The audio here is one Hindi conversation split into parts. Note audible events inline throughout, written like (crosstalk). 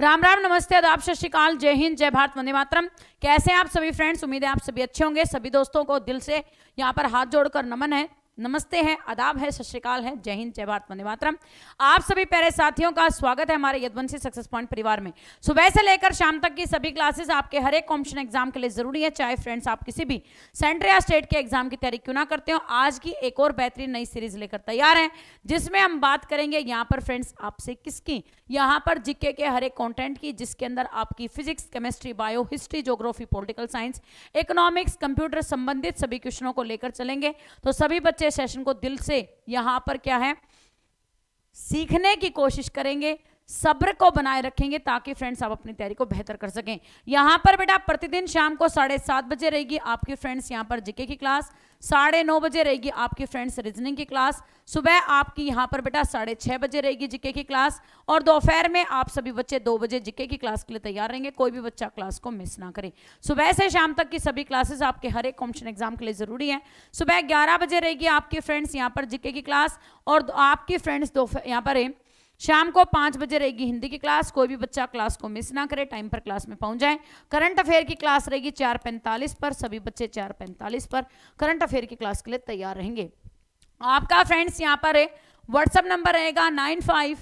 राम राम नमस्ते आदाब सत श्रीकाल जय हिंद जय भारत वंदे मातरम कैसे हैं आप सभी फ्रेंड्स उम्मीद है आप सभी अच्छे होंगे सभी दोस्तों को दिल से यहाँ पर हाथ जोड़कर नमन है नमस्ते है आदाब है सत श्रीकाल है जय हिंद जय भारत वंदे मातरम आप सभी प्यारे साथियों का स्वागत है हमारे यदवंशी सक्सेस पॉइंट परिवार में सुबह से लेकर शाम तक की सभी क्लासेस आपके हर एक कॉम्पिटिशन एग्जाम के लिए जरूरी है चाहे फ्रेंड्स आप किसी भी सेंटर या स्टेट के एग्जाम की तैयारी क्यों ना करते हो आज की एक और बेहतरीन नई सीरीज लेकर तैयार है जिसमें हम बात करेंगे यहाँ पर फ्रेंड्स आपसे किसकी यहाँ पर जीके के हर एक कॉन्टेंट की जिसके अंदर आपकी physics chemistry bio history geography political science economics computer संबंधित सभी क्वेश्चनों को लेकर चलेंगे तो सभी बच्चे बच्चे सेशन को दिल से यहां पर क्या है सीखने की कोशिश करेंगे सब्र को बनाए रखेंगे ताकि फ्रेंड्स आप अपनी तैयारी को बेहतर कर सकें यहां पर बेटा प्रतिदिन शाम को साढ़े सात बजे रहेगी आपकी फ्रेंड्स यहां पर जीके की क्लास साढ़े नौ बजे रहेगी आपकी फ्रेंड्स रीजनिंग की क्लास सुबह आपकी यहाँ पर बेटा साढ़े छः बजे रहेगी जीके की क्लास और दोपहर में आप सभी बच्चे दो बजे जीके की क्लास के लिए तैयार रहेंगे कोई भी बच्चा क्लास को मिस ना करे सुबह से शाम तक की सभी क्लासेस आपके हर एक कॉम्पिटिशन एग्जाम के लिए ज़रूरी है सुबह ग्यारह बजे रहेगी आपकी फ्रेंड्स यहाँ पर जीके की क्लास और आपकी फ्रेंड्स दो यहाँ पर है शाम को पाँच बजे रहेगी हिंदी की क्लास कोई भी बच्चा क्लास को मिस ना करे टाइम पर क्लास में पहुंच जाए करंट अफेयर की क्लास रहेगी चार पैंतालीस पर सभी बच्चे चार पैंतालीस पर करंट अफेयर की क्लास के लिए तैयार रहेंगे आपका फ्रेंड्स यहाँ पर है व्हाट्सअप नंबर रहेगा nine five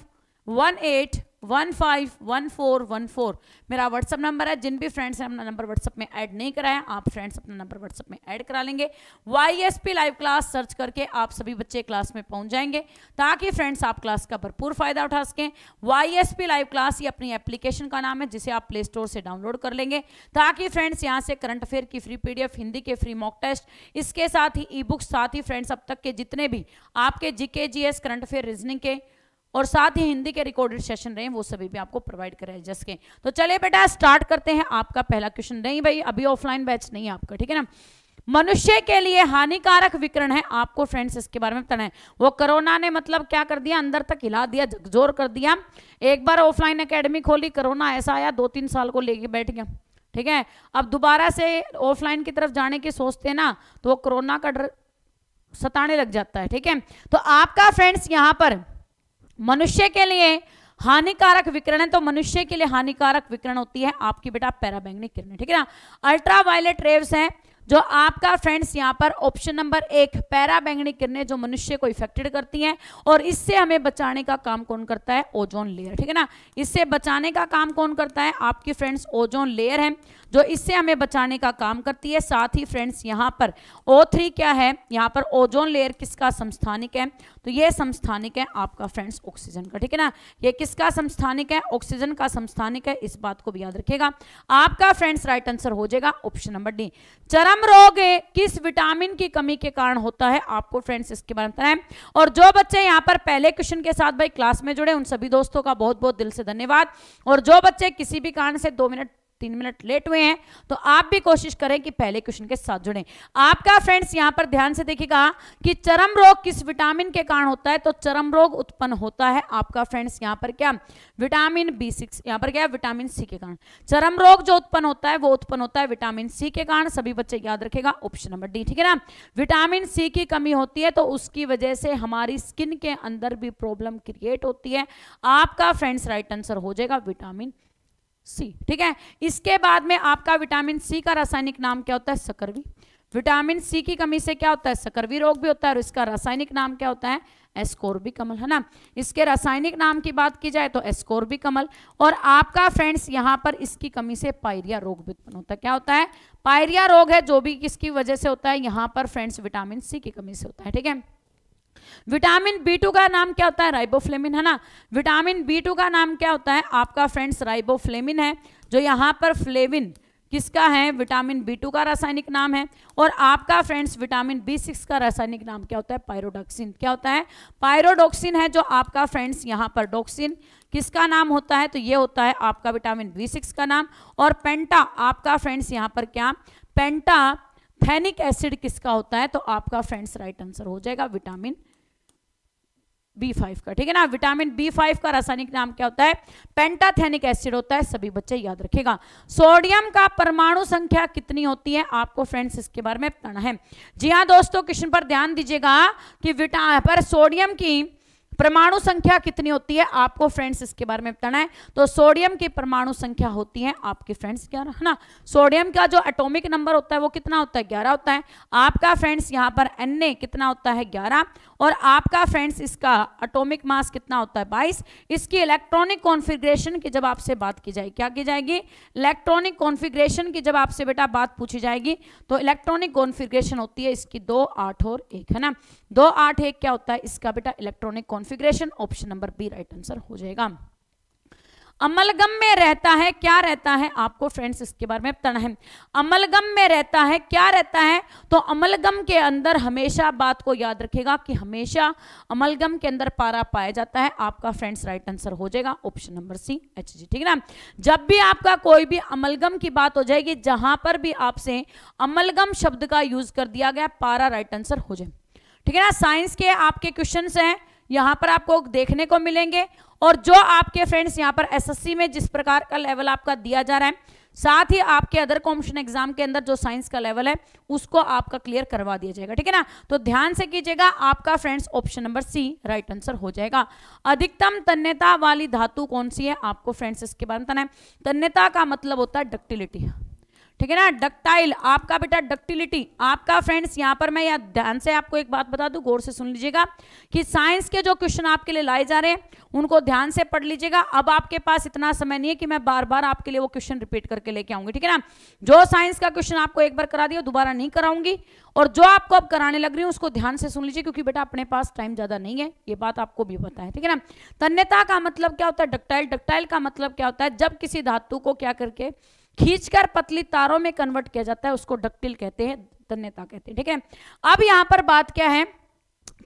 one eight one five one four one four मेरा व्हाट्सअप नंबर है जिन भी फ्रेंड्स ने अपना नंबर व्हाट्सअप में ऐड नहीं कराया आप फ्रेंड्स अपना नंबर व्हाट्सअप में ऐड करा लेंगे Y S P live class search करके आप सभी बच्चे क्लास में पहुंच जाएंगे ताकि फ्रेंड्स आप क्लास का भरपूर फ़ायदा उठा सकें Y S P live class ये अपनी एप्लीकेशन का नाम है जिसे आप प्ले स्टोर से डाउनलोड कर लेंगे ताकि फ्रेंड्स यहाँ से करंट अफेयर की फ्री पी हिंदी के फ्री मॉक टेस्ट इसके साथ ही ई बुक्स साथ ही फ्रेंड्स अब तक के जितने भी आपके जी के करंट अफेयर रीजनिंग के और साथ ही हिंदी के रिकॉर्डेड सेशन रहे वो सभी भी आपको प्रोवाइड करें जस के तो चलिए बेटा स्टार्ट करते हैं आपका पहला क्वेश्चन नहीं भाई अभी ऑफलाइन बैच नहीं है आपका ठीक है ना मनुष्य के लिए हानिकारक विकरण है आपको फ्रेंड्स इसके बारे में बताना है वो कोरोना ने मतलब क्या कर दिया अंदर तक हिला दिया झकझोर कर दिया एक बार ऑफलाइन एकेडमी खोली कोरोना ऐसा आया दो तीन साल को लेके बैठ गया ठीक है अब दोबारा से ऑफलाइन की तरफ जाने की सोचते हैं ना तो वो कोरोना का डर सताने लग जाता है ठीक है तो आपका फ्रेंड्स यहाँ पर मनुष्य के लिए हानिकारक विकिरण तो मनुष्य के लिए हानिकारक विकिरण होती है आपकी बेटा पैराबैंगनी किरण ठीक है ना अल्ट्रावायलेट रेव्स हैं जो आपका फ्रेंड्स यहाँ पर ऑप्शन नंबर एक पैराबैंगनी किरणें जो मनुष्य को इफेक्टेड करती हैं और इससे हमें बचाने का काम कौन करता है ओजोन लेयर ठीक है ना इससे बचाने का काम कौन करता है आपकी फ्रेंड्स ओजोन लेयर है जो इससे हमें बचाने का काम करती है साथ ही फ्रेंड्स यहाँ पर ओ थ्री क्या है यहाँ पर ओजोन लेयर किसका संस्थानिक है तो ये संस्थानिक है आपका फ्रेंड्स ऑक्सीजन का ठीक है ना ये किसका संस्थानिक है ऑक्सीजन का संस्थानिक है इस बात को भी याद रखेगा आपका फ्रेंड्स राइट आंसर हो जाएगा ऑप्शन नंबर डी चरम रोग किस विटामिन की कमी के कारण होता है आपको फ्रेंड्स इसके बारे में बताना है और जो बच्चे यहाँ पर पहले क्वेश्चन के साथ भाई क्लास में जुड़े उन सभी दोस्तों का बहुत बहुत दिल से धन्यवाद और जो बच्चे किसी भी कारण से दो मिनट तीन मिनट लेट हुए हैं तो आप भी कोशिश करें कि पहले क्वेश्चन के साथ जुड़ें आपका फ्रेंड्स यहां पर ध्यान से देखिएगा कि चरम रोग किस विटामिन के कारण होता है तो चरम रोग उत्पन्न होता है आपका फ्रेंड्स यहां पर क्या विटामिन बी सिक्स यहां पर क्या विटामिन सी के कारण चरम रोग जो उत्पन्न होता है वो उत्पन्न होता है विटामिन सी के कारण सभी बच्चे याद रखेगा ऑप्शन नंबर डी ठीक है ना विटामिन सी की कमी होती है तो उसकी वजह से हमारी स्किन के अंदर भी प्रॉब्लम क्रिएट होती है आपका फ्रेंड्स राइट आंसर हो जाएगा विटामिन सी ठीक है इसके बाद में आपका विटामिन सी का रासायनिक नाम क्या होता है सकरवी विटामिन सी की कमी से क्या होता है सकरवी रोग भी होता है और इसका रासायनिक नाम क्या होता है एस्कोरबी कमल है ना इसके रासायनिक नाम की बात की जाए तो एस्कोरबी कमल और आपका फ्रेंड्स यहाँ पर इसकी कमी से पायरिया रोग भी उत्पन्न होता है क्या होता है पायरिया रोग है जो भी किसकी वजह से होता है यहाँ पर फ्रेंड्स विटामिन सी की कमी से होता है ठीक है विटामिन बी टू का नाम क्या होता है राइबोफ्लेमिन है ना विटामिन बी टू का नाम क्या होता है आपका फ्रेंड्स राइबोफ्लेमिन है जो यहाँ पर फ्लेविन किसका है विटामिन बी टू का रासायनिक नाम है और आपका फ्रेंड्स विटामिन बी सिक्स का रासायनिक नाम क्या होता है पायरोडॉक्सिन क्या होता है पायरोडॉक्सिन है जो आपका फ्रेंड्स यहाँ पर डॉक्सिन किसका नाम होता है तो ये होता है आपका विटामिन बी सिक्स का नाम और पेंटा आपका फ्रेंड्स यहाँ पर क्या पेंटा थैनिक एसिड किसका होता है तो आपका फ्रेंड्स राइट आंसर हो जाएगा विटामिन बी फाइव का ठीक है ना विटामिन बी फाइव का रासायनिक नाम क्या होता है पेंटाथेनिक एसिड होता है सभी बच्चे याद रखेगा सोडियम का परमाणु संख्या कितनी होती है आपको फ्रेंड्स इसके बारे में पढ़ना है जी हाँ दोस्तों क्वेश्चन पर ध्यान दीजिएगा कि विटा पर सोडियम की परमाणु संख्या कितनी होती है आपको फ्रेंड्स इसके बारे में बताना है तो सोडियम की परमाणु संख्या होती है आपके फ्रेंड्स क्या है ना सोडियम का जो एटॉमिक नंबर होता है वो कितना होता है ग्यारह होता है आपका फ्रेंड्स यहाँ पर एन कितना होता है ग्यारह और आपका फ्रेंड्स इसका अटोमिक मास कितना होता है बाईस इसकी इलेक्ट्रॉनिक कॉन्फिग्रेशन की जब आपसे बात की जाए क्या की जाएगी इलेक्ट्रॉनिक कॉन्फिग्रेशन की जब आपसे बेटा बात पूछी जाएगी तो इलेक्ट्रॉनिक कॉन्फिग्रेशन होती है इसकी दो आठ और एक है ना दो आठ एक क्या होता है इसका बेटा electronic configuration option number B right answer हो जाएगा अमलगम में रहता है क्या रहता है आपको फ्रेंड्स इसके बारे में बताना है अमलगम में रहता है क्या रहता है तो अमलगम के अंदर हमेशा बात को याद रखेगा कि हमेशा अमलगम के अंदर पारा पाया जाता है आपका फ्रेंड्स राइट आंसर हो जाएगा option number C H G ठीक है ना जब भी आपका कोई भी अमलगम की बात हो जाएगी जहां पर भी आपसे अमलगम शब्द का यूज कर दिया गया पारा राइट आंसर हो जाए ठीक है ना साइंस के आपके क्वेश्चन हैं यहाँ पर आपको देखने को मिलेंगे और जो आपके फ्रेंड्स यहाँ पर एसएससी में जिस प्रकार का लेवल आपका दिया जा रहा है साथ ही आपके अदर कॉम्पिटिशन एग्जाम के अंदर जो साइंस का लेवल है उसको आपका क्लियर करवा दिया जाएगा ठीक है ना तो ध्यान से कीजिएगा आपका friends option number C right answer हो जाएगा अधिकतम तन्यता वाली धातु कौन सी है आपको फ्रेंड्स इसके बारे में तन्यता का मतलब होता है डक्टिलिटी ठीक है ना डक्टाइल आपका बेटा डक्टिलिटी आपका फ्रेंड्स यहाँ पर मैं ध्यान से आपको एक बात बता दूं गौर से सुन लीजिएगा कि साइंस के जो क्वेश्चन आपके लिए लाए जा रहे हैं उनको ध्यान से पढ़ लीजिएगा अब आपके पास इतना समय नहीं है कि मैं बार बार आपके लिए वो क्वेश्चन रिपीट करके लेके आऊंगी ठीक है ना जो साइंस का क्वेश्चन आपको एक बार करा दिया दोबारा नहीं कराऊंगी और जो आपको अब कराने लग रही हूँ उसको ध्यान से सुन लीजिए क्योंकि बेटा अपने पास टाइम ज्यादा नहीं है ये बात आपको भी पता है ठीक है ना तन्यता का मतलब क्या होता है डक्टाइल डक्टाइल का मतलब क्या होता है जब किसी धातु को क्या करके खींचकर पतली तारों में कन्वर्ट किया जाता है उसको डक्टिल कहते हैं तन्यता कहते हैं ठीक है अब यहां पर बात क्या है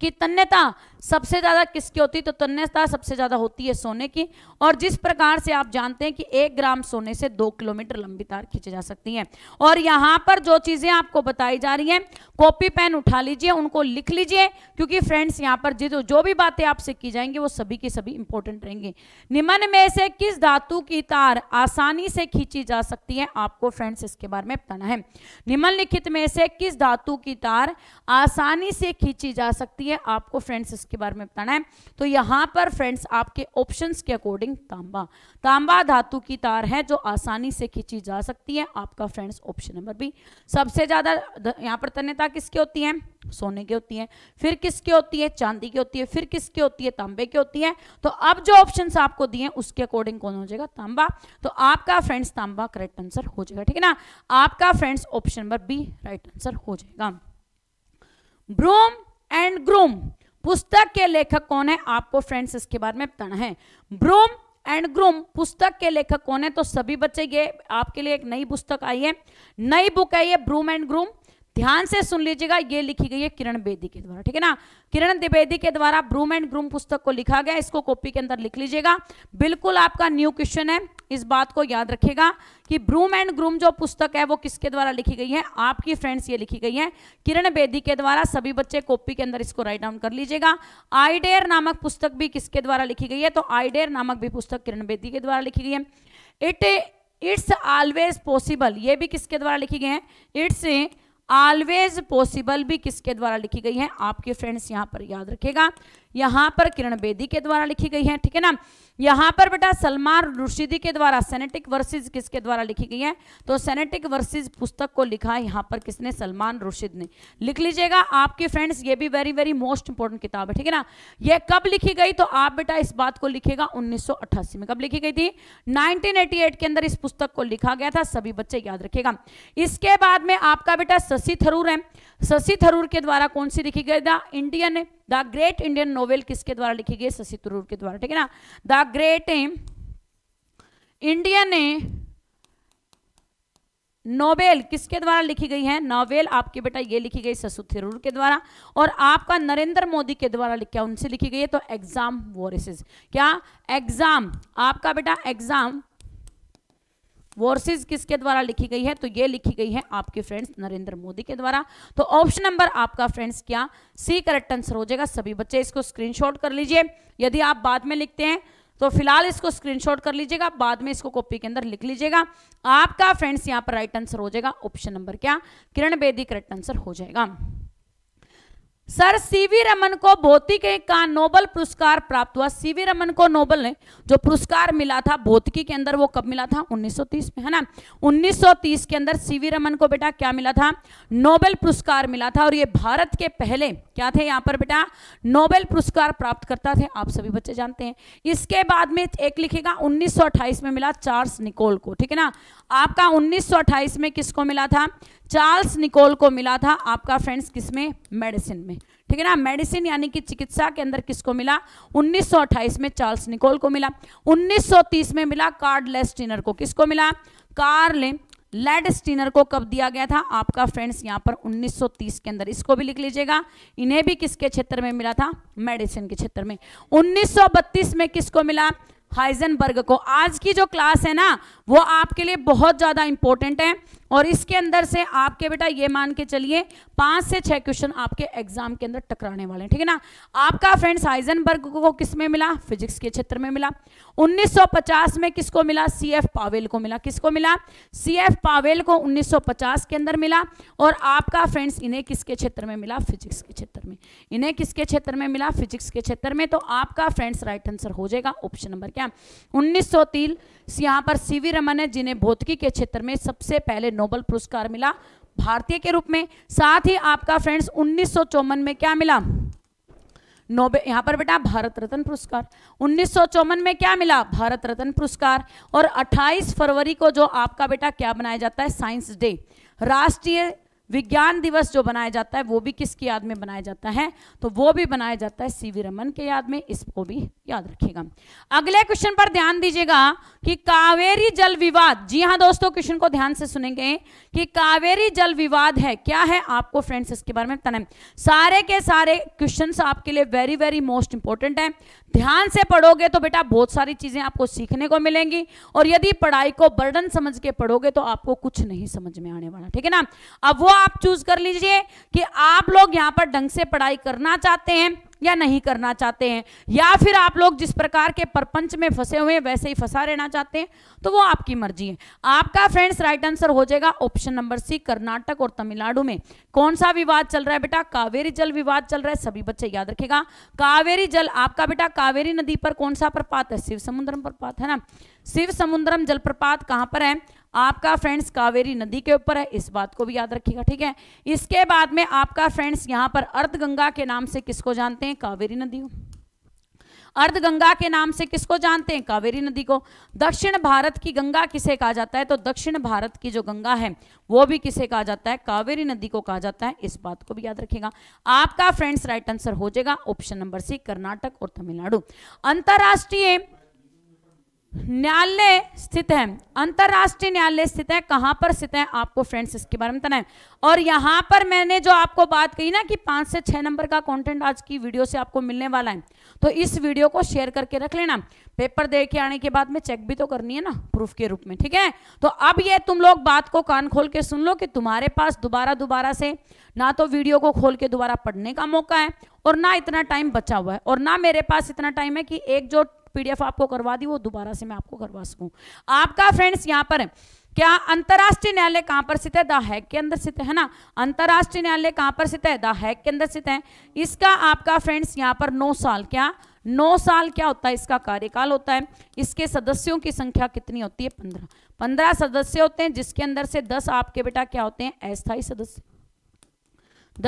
कि तन्यता सबसे ज़्यादा किसकी होती है तो तन्यता सबसे ज़्यादा होती है सोने की और जिस प्रकार से आप जानते हैं कि एक ग्राम सोने से दो किलोमीटर लंबी तार खींची जा सकती है और यहां पर जो चीज़ें आपको बताई जा रही हैं कॉपी पेन उठा लीजिए उनको लिख लीजिए क्योंकि फ्रेंड्स यहाँ पर जो जो भी बातें आपसे की जाएंगी वो सभी की सभी इंपॉर्टेंट रहेंगी निमन में से किस धातु की तार आसानी से खींची जा सकती है आपको फ्रेंड्स इसके बारे में बताना है निम्नलिखित में से किस धातु की तार आसानी से खींची जा सकती सकती है आपको फ्रेंड्स इसके बारे में बताना है तो यहाँ पर फ्रेंड्स आपके ऑप्शन के अकॉर्डिंग तांबा तांबा धातु की तार है जो आसानी से खींची जा सकती है आपका फ्रेंड्स ऑप्शन नंबर बी सबसे ज़्यादा यहाँ पर तन्यता किसकी होती है सोने की होती है फिर किसकी होती है चांदी की होती है फिर किसकी होती है तांबे की होती है तो अब जो ऑप्शन आपको दिए उसके अकॉर्डिंग कौन हो जाएगा तांबा तो आपका फ्रेंड्स तांबा करेक्ट आंसर हो जाएगा ठीक है ना आपका friends option number B right answer हो जाएगा ब्रोम एंड ग्रूम पुस्तक के लेखक कौन है आपको फ्रेंड्स इसके बारे में बताना है ब्रूम एंड ग्रूम पुस्तक के लेखक कौन है तो सभी बच्चे ये आपके लिए एक नई पुस्तक आई है नई बुक है ये ब्रूम एंड ग्रूम ध्यान से सुन लीजिएगा ये लिखी गई है किरण बेदी के द्वारा ठीक है ना किरण द्विवेदी के द्वारा ब्रूम एंड ग्रूम पुस्तक को लिखा गया इसको कॉपी के अंदर लिख लीजिएगा बिल्कुल आपका न्यू क्वेश्चन है इस बात को याद रखिएगा कि ब्रूम एंड ग्रूम जो पुस्तक है वो किसके द्वारा लिखी गई है आपकी फ्रेंड्स ये लिखी गई है किरण बेदी के द्वारा सभी बच्चे कॉपी के अंदर इसको राइट डाउन कर लीजिएगा आईडेयर नामक पुस्तक भी किसके द्वारा लिखी गई है तो आईडेयर नामक भी पुस्तक किरण बेदी के द्वारा लिखी गई है इट इट्स ऑलवेज पॉसिबल ये भी किसके द्वारा लिखी गई है इट्स ऑलवेज पॉसिबल भी किसके द्वारा लिखी गई है आपके फ्रेंड्स यहां पर याद रखेगा यहाँ पर किरण बेदी के द्वारा लिखी गई है ठीक है ना यहाँ पर बेटा सलमान रुशिदी के द्वारा सेनेटिक वर्सेज किसके द्वारा लिखी गई है तो सेनेटिक वर्सेज पुस्तक को लिखा है यहाँ पर किसने सलमान रुशिद ने लिख लीजिएगा आपके फ्रेंड्स ये भी वेरी वेरी मोस्ट इंपॉर्टेंट किताब है ठीक है ना ये कब लिखी गई तो आप बेटा इस बात को लिखेगा 1988 में कब लिखी गई थी नाइनटीन के अंदर इस पुस्तक को लिखा गया था सभी बच्चे याद रखेगा इसके बाद में आपका बेटा शशि थरूर है शशि थरूर के द्वारा कौन सी लिखी गई था इंडियन है द ग्रेट इंडियन नोवेल किसके द्वारा लिखी गई शशि थरूर के द्वारा ठीक है ना द ग्रेट इंडियन नोवेल किसके द्वारा लिखी गई है नोवेल आपके बेटा ये लिखी गई शशि थरूर के द्वारा और आपका नरेंद्र मोदी के द्वारा लिखा उनसे लिखी गई है तो एग्जाम वॉरिस क्या एग्जाम आपका बेटा एग्जाम वर्सेज किसके द्वारा लिखी गई है तो ये लिखी गई है आपके फ्रेंड्स नरेंद्र मोदी के द्वारा तो ऑप्शन नंबर आपका फ्रेंड्स क्या सी करेक्ट आंसर हो जाएगा सभी बच्चे इसको स्क्रीनशॉट कर लीजिए यदि आप बाद में लिखते हैं तो फिलहाल इसको स्क्रीनशॉट कर लीजिएगा बाद में इसको कॉपी के अंदर लिख लीजिएगा आपका फ्रेंड्स यहाँ पर राइट आंसर हो जाएगा ऑप्शन नंबर क्या किरण बेदी करेक्ट आंसर हो जाएगा सर सीवी रमन को भौतिकी का नोबल पुरस्कार प्राप्त हुआ सीवी रमन को नोबल ने जो पुरस्कार मिला था भौतिकी के अंदर वो कब मिला था 1930 में है ना 1930 के अंदर सीवी रमन को बेटा क्या मिला था नोबेल पुरस्कार मिला था और ये भारत के पहले क्या थे यहाँ पर बेटा नोबेल पुरस्कार प्राप्त करता थे आप सभी बच्चे जानते हैं इसके बाद में एक लिखेगा उन्नीस में मिला चार्ल्स निकोल को ठीक है ना आपका 1928 में किसको मिला था चार्ल्स निकोल को मिला था आपका फ्रेंड्स किस में मेडिसिन में ठीक है ना मेडिसिन यानी कि चिकित्सा के अंदर किसको मिला 1928 में चार्ल्स निकोल को मिला 1930 में मिला कार्डलेस टिनर को किसको मिला कार्ल लेड स्टीनर को कब दिया गया था आपका फ्रेंड्स यहाँ पर 1930 के अंदर इसको भी लिख लीजिएगा इन्हें भी किसके क्षेत्र में मिला था मेडिसिन के क्षेत्र में 1932 में किसको मिला हाइजनबर्ग को आज की जो क्लास है ना वो आपके लिए बहुत ज़्यादा इंपॉर्टेंट है और इसके अंदर से आपके बेटा ये मान के चलिए पांच से छह क्वेश्चन आपके एग्जाम के अंदर टकराने वाले हैं ठीक है ना आपका फ्रेंड्स हाइजनबर्ग को किस में मिला फिजिक्स के क्षेत्र में मिला 1950 में किसको मिला सी एफ पावेल को मिला किसको मिला सी एफ पावेल को 1950 के अंदर मिला और आपका फ्रेंड्स इन्हें किसके क्षेत्र में मिला फिजिक्स के क्षेत्र में इन्हें किसके क्षेत्र में मिला फिजिक्स के क्षेत्र में तो आपका फ्रेंड्स राइट आंसर हो जाएगा ऑप्शन नंबर क्या उन्नीस सौ यहाँ पर सी रमन है जिन्हें भौतिकी के क्षेत्र में सबसे पहले नोबल पुरस्कार मिला भारतीय के रूप में साथ ही आपका फ्रेंड्स उन्नीस में क्या मिला नोबे यहाँ पर बेटा भारत रत्न पुरस्कार उन्नीस में क्या मिला भारत रत्न पुरस्कार और 28 फरवरी को जो आपका बेटा क्या बनाया जाता है साइंस डे राष्ट्रीय विज्ञान दिवस जो बनाया जाता है वो भी किसकी याद में बनाया जाता है तो वो भी बनाया जाता है सी रमन के याद में इसको भी याद रखिएगा अगले क्वेश्चन पर ध्यान दीजिएगा कि कावेरी जल विवाद जी हाँ दोस्तों क्वेश्चन को ध्यान से सुनेंगे कि कावेरी जल विवाद है क्या है आपको फ्रेंड्स इसके बारे में बताना सारे के सारे क्वेश्चन आपके लिए वेरी वेरी मोस्ट इंपॉर्टेंट है ध्यान से पढ़ोगे तो बेटा बहुत सारी चीज़ें आपको सीखने को मिलेंगी और यदि पढ़ाई को बर्डन समझ के पढ़ोगे तो आपको कुछ नहीं समझ में आने वाला ठीक है ना अब वो आप चूज कर लीजिए कि आप लोग यहाँ पर ढंग से पढ़ाई करना चाहते हैं या नहीं करना चाहते हैं या फिर आप लोग जिस प्रकार के परपंच में फंसे हुए हैं वैसे ही फंसा रहना चाहते हैं तो वो आपकी मर्जी है आपका फ्रेंड्स राइट आंसर हो जाएगा ऑप्शन नंबर सी कर्नाटक और तमिलनाडु में कौन सा विवाद चल रहा है बेटा कावेरी जल विवाद चल रहा है सभी बच्चे याद रखेगा कावेरी जल आपका बेटा कावेरी नदी पर कौन सा प्रपात है शिव समुद्रम प्रपात है ना शिव समुद्रम जलप्रपात कहाँ पर है आपका फ्रेंड्स कावेरी नदी के ऊपर है इस बात को भी याद रखिएगा ठीक है इसके बाद में आपका फ्रेंड्स यहाँ पर अर्धगंगा के नाम से किसको जानते हैं कावेरी नदी अर्धगंगा के नाम से किसको जानते हैं कावेरी नदी को दक्षिण भारत की गंगा किसे कहा जाता है तो दक्षिण भारत की जो गंगा है वो भी किसे कहा जाता है कावेरी नदी को कहा जाता है इस बात को भी याद रखेगा आपका फ्रेंड्स राइट आंसर हो जाएगा ऑप्शन नंबर सी कर्नाटक और तमिलनाडु अंतरराष्ट्रीय न्यायालय स्थित है अंतरराष्ट्रीय न्यायालय स्थित है कहां पर स्थित है आपको फ्रेंड्स इसके बारे में बताना है और यहां पर मैंने जो आपको बात कही ना कि पांच से छह नंबर का कंटेंट आज की वीडियो से आपको मिलने वाला है तो इस वीडियो को शेयर करके रख लेना पेपर दे के आने के बाद में चेक भी तो करनी है ना प्रूफ के रूप में ठीक है तो अब ये तुम लोग बात को कान खोल के सुन लो कि तुम्हारे पास दोबारा दोबारा से ना तो वीडियो को खोल के दोबारा पढ़ने का मौका है और ना इतना टाइम बचा हुआ है और ना मेरे पास इतना टाइम है कि एक जो पीडीएफ आपको करवा दी वो दोबारा से मैं आपको करवा सकूं आपका फ्रेंड्स यहाँ पर क्या अंतर्राष्ट्रीय न्यायालय कहाँ पर स्थित है द हैग के अंदर स्थित है ना अंतर्राष्ट्रीय न्यायालय कहाँ पर स्थित है द हैग के अंदर स्थित है इसका आपका फ्रेंड्स यहाँ पर नौ साल क्या नौ साल क्या होता है इसका कार्यकाल होता है इसके सदस्यों की संख्या कितनी होती है पंद्रह पंद्रह सदस्य होते हैं जिसके अंदर से दस आपके बेटा क्या होते हैं अस्थायी सदस्य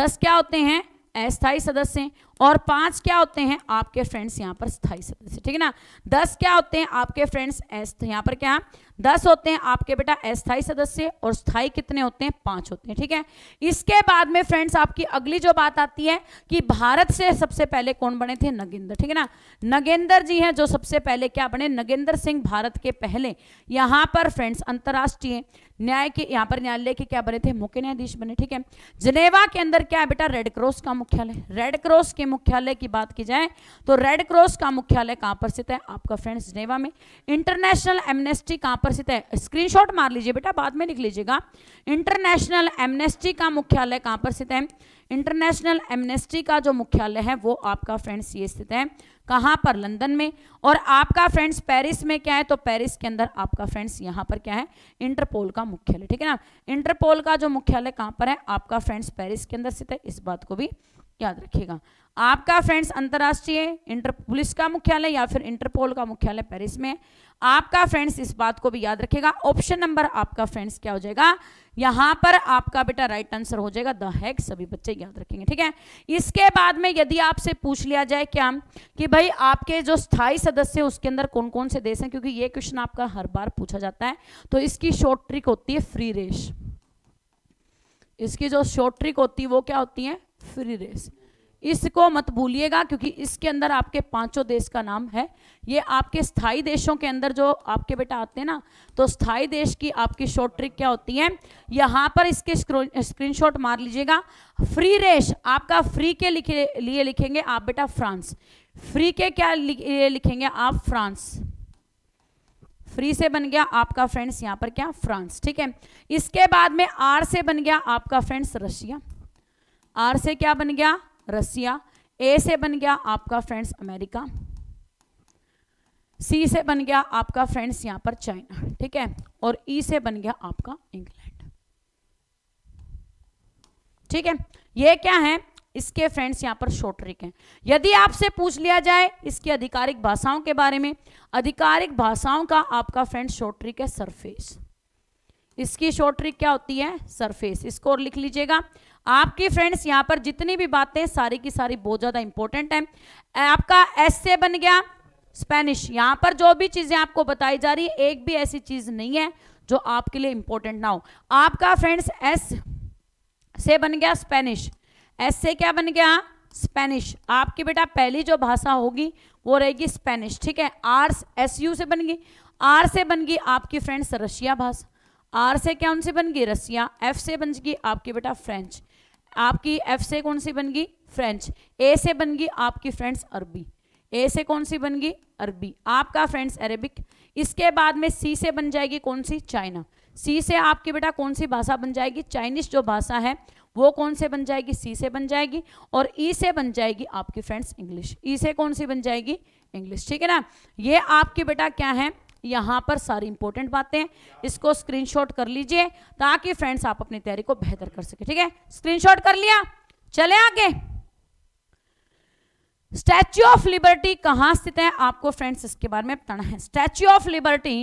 दस क्या होते हैं अस्थायी सदस्य और पांच क्या होते हैं आपके फ्रेंड्स यहाँ पर स्थायी सदस्य ठीक है ना दस क्या होते हैं आपके फ्रेंड्स यहाँ पर क्या दस होते हैं आपके बेटा अस्थाई सदस्य और स्थाई कितने होते हैं पांच होते हैं ठीक है इसके बाद में फ्रेंड्स आपकी अगली जो बात आती है कि भारत से सबसे पहले कौन बने थे नगेंद्र ठीक है ना नगेंद्र जी हैं जो सबसे पहले क्या बने नगेंद्र सिंह भारत के पहले यहाँ पर फ्रेंड्स अंतर्राष्ट्रीय न्याय के यहाँ पर न्यायालय के क्या बने थे मुख्य न्यायाधीश बने ठीक है जिनेवा के अंदर क्या है बेटा रेडक्रॉस का मुख्यालय रेडक्रॉस के मुख्यालय की बात की जाए तो रेड क्रॉस का मुख्यालय कहां पर स्थित है आपका फ्रेंड्स जनेवा में इंटरनेशनल एमनेस्टी कहां पर स्थित है स्क्रीनशॉट मार लीजिए बेटा बाद में लिख लीजिएगा इंटरनेशनल एमनेस्टी का मुख्यालय कहां पर स्थित है इंटरनेशनल एमनेस्टी का जो मुख्यालय है वो आपका फ्रेंड्स ये स्थित है कहाँ पर लंदन में और आपका फ्रेंड्स पेरिस में क्या है तो पेरिस के अंदर आपका फ्रेंड्स यहाँ पर क्या है इंटरपोल का मुख्यालय ठीक है ना इंटरपोल का जो मुख्यालय कहाँ पर है आपका फ्रेंड्स पेरिस के अंदर स्थित है इस बात को भी याद रखिएगा आपका फ्रेंड्स अंतर्राष्ट्रीय इंटर पुलिस का मुख्यालय या फिर इंटरपोल का मुख्यालय पेरिस में है आपका फ्रेंड्स इस बात को भी याद रखेगा ऑप्शन नंबर आपका फ्रेंड्स क्या हो जाएगा यहां पर आपका बेटा राइट आंसर हो जाएगा द हैक सभी बच्चे याद रखेंगे ठीक है इसके बाद में यदि आपसे पूछ लिया जाए क्या कि भाई आपके जो स्थायी सदस्य उसके अंदर कौन कौन से देश हैं क्योंकि ये क्वेश्चन आपका हर बार पूछा जाता है तो इसकी शॉर्ट ट्रिक होती है फ्री रेस इसकी जो शॉर्ट ट्रिक होती है वो क्या होती है फ्री रेस इसको मत भूलिएगा क्योंकि इसके अंदर आपके पांचों देश का नाम है ये आपके स्थाई देशों के अंदर जो आपके बेटा आते हैं ना तो स्थाई देश की आपकी शॉर्ट ट्रिक क्या होती है यहाँ पर इसके स्क्रीनशॉट मार लीजिएगा फ्री रेस आपका फ्री के लिखे लिए लिखेंगे आप बेटा फ्रांस फ्री के क्या लिखेंगे आप फ्रांस फ्री से बन गया आपका फ्रेंड्स यहाँ पर क्या फ्रांस ठीक है इसके बाद में आर से बन गया आपका फ्रेंड्स रशिया आर से क्या बन गया रसिया ए से बन गया आपका फ्रेंड्स अमेरिका सी से बन गया आपका फ्रेंड्स यहां पर चाइना ठीक है और ई e से बन गया आपका इंग्लैंड ठीक है ये क्या है इसके फ्रेंड्स यहां पर शॉर्ट ट्रिक हैं यदि आपसे पूछ लिया जाए इसकी आधिकारिक भाषाओं के बारे में आधिकारिक भाषाओं का आपका फ्रेंड शॉर्ट है सरफेस इसकी शॉर्ट क्या होती है सरफेस इसको और लिख लीजिएगा आपकी फ्रेंड्स यहाँ पर जितनी भी बातें सारी की सारी बहुत ज़्यादा इंपॉर्टेंट है आपका एस से बन गया स्पेनिश यहाँ पर जो भी चीज़ें आपको बताई जा रही है एक भी ऐसी चीज़ नहीं है जो आपके लिए इंपॉर्टेंट ना हो आपका फ्रेंड्स एस से बन गया स्पेनिश एस से क्या बन गया स्पेनिश आपकी बेटा पहली जो भाषा होगी वो रहेगी स्पेनिश ठीक है आर एस यू से बन गई आर से बन गई आपकी फ्रेंड्स रशिया भाषा आर से क्या उनसे बन गई रसिया एफ से बन गई आपकी बेटा फ्रेंच आपकी एफ से कौन सी बन गई फ्रेंच ए से बन गई आपकी फ्रेंड्स अरबी ए से कौन सी बन गई अरबी आपका फ्रेंड्स अरेबिक इसके बाद में सी से बन जाएगी कौन सी चाइना सी से आपकी बेटा कौन सी भाषा बन जाएगी चाइनीज जो भाषा है वो कौन से बन जाएगी सी से बन जाएगी और ई e से बन जाएगी आपकी फ्रेंड्स इंग्लिश ई से कौन सी बन जाएगी इंग्लिश ठीक है ना ये आपकी बेटा क्या है यहाँ पर सारी इंपॉर्टेंट बातें इसको स्क्रीनशॉट कर लीजिए ताकि फ्रेंड्स आप अपनी तैयारी को बेहतर कर सके ठीक है स्क्रीनशॉट कर लिया चले आगे स्टैच्यू ऑफ लिबर्टी कहाँ स्थित है आपको फ्रेंड्स इसके बारे में बताना है स्टैच्यू ऑफ लिबर्टी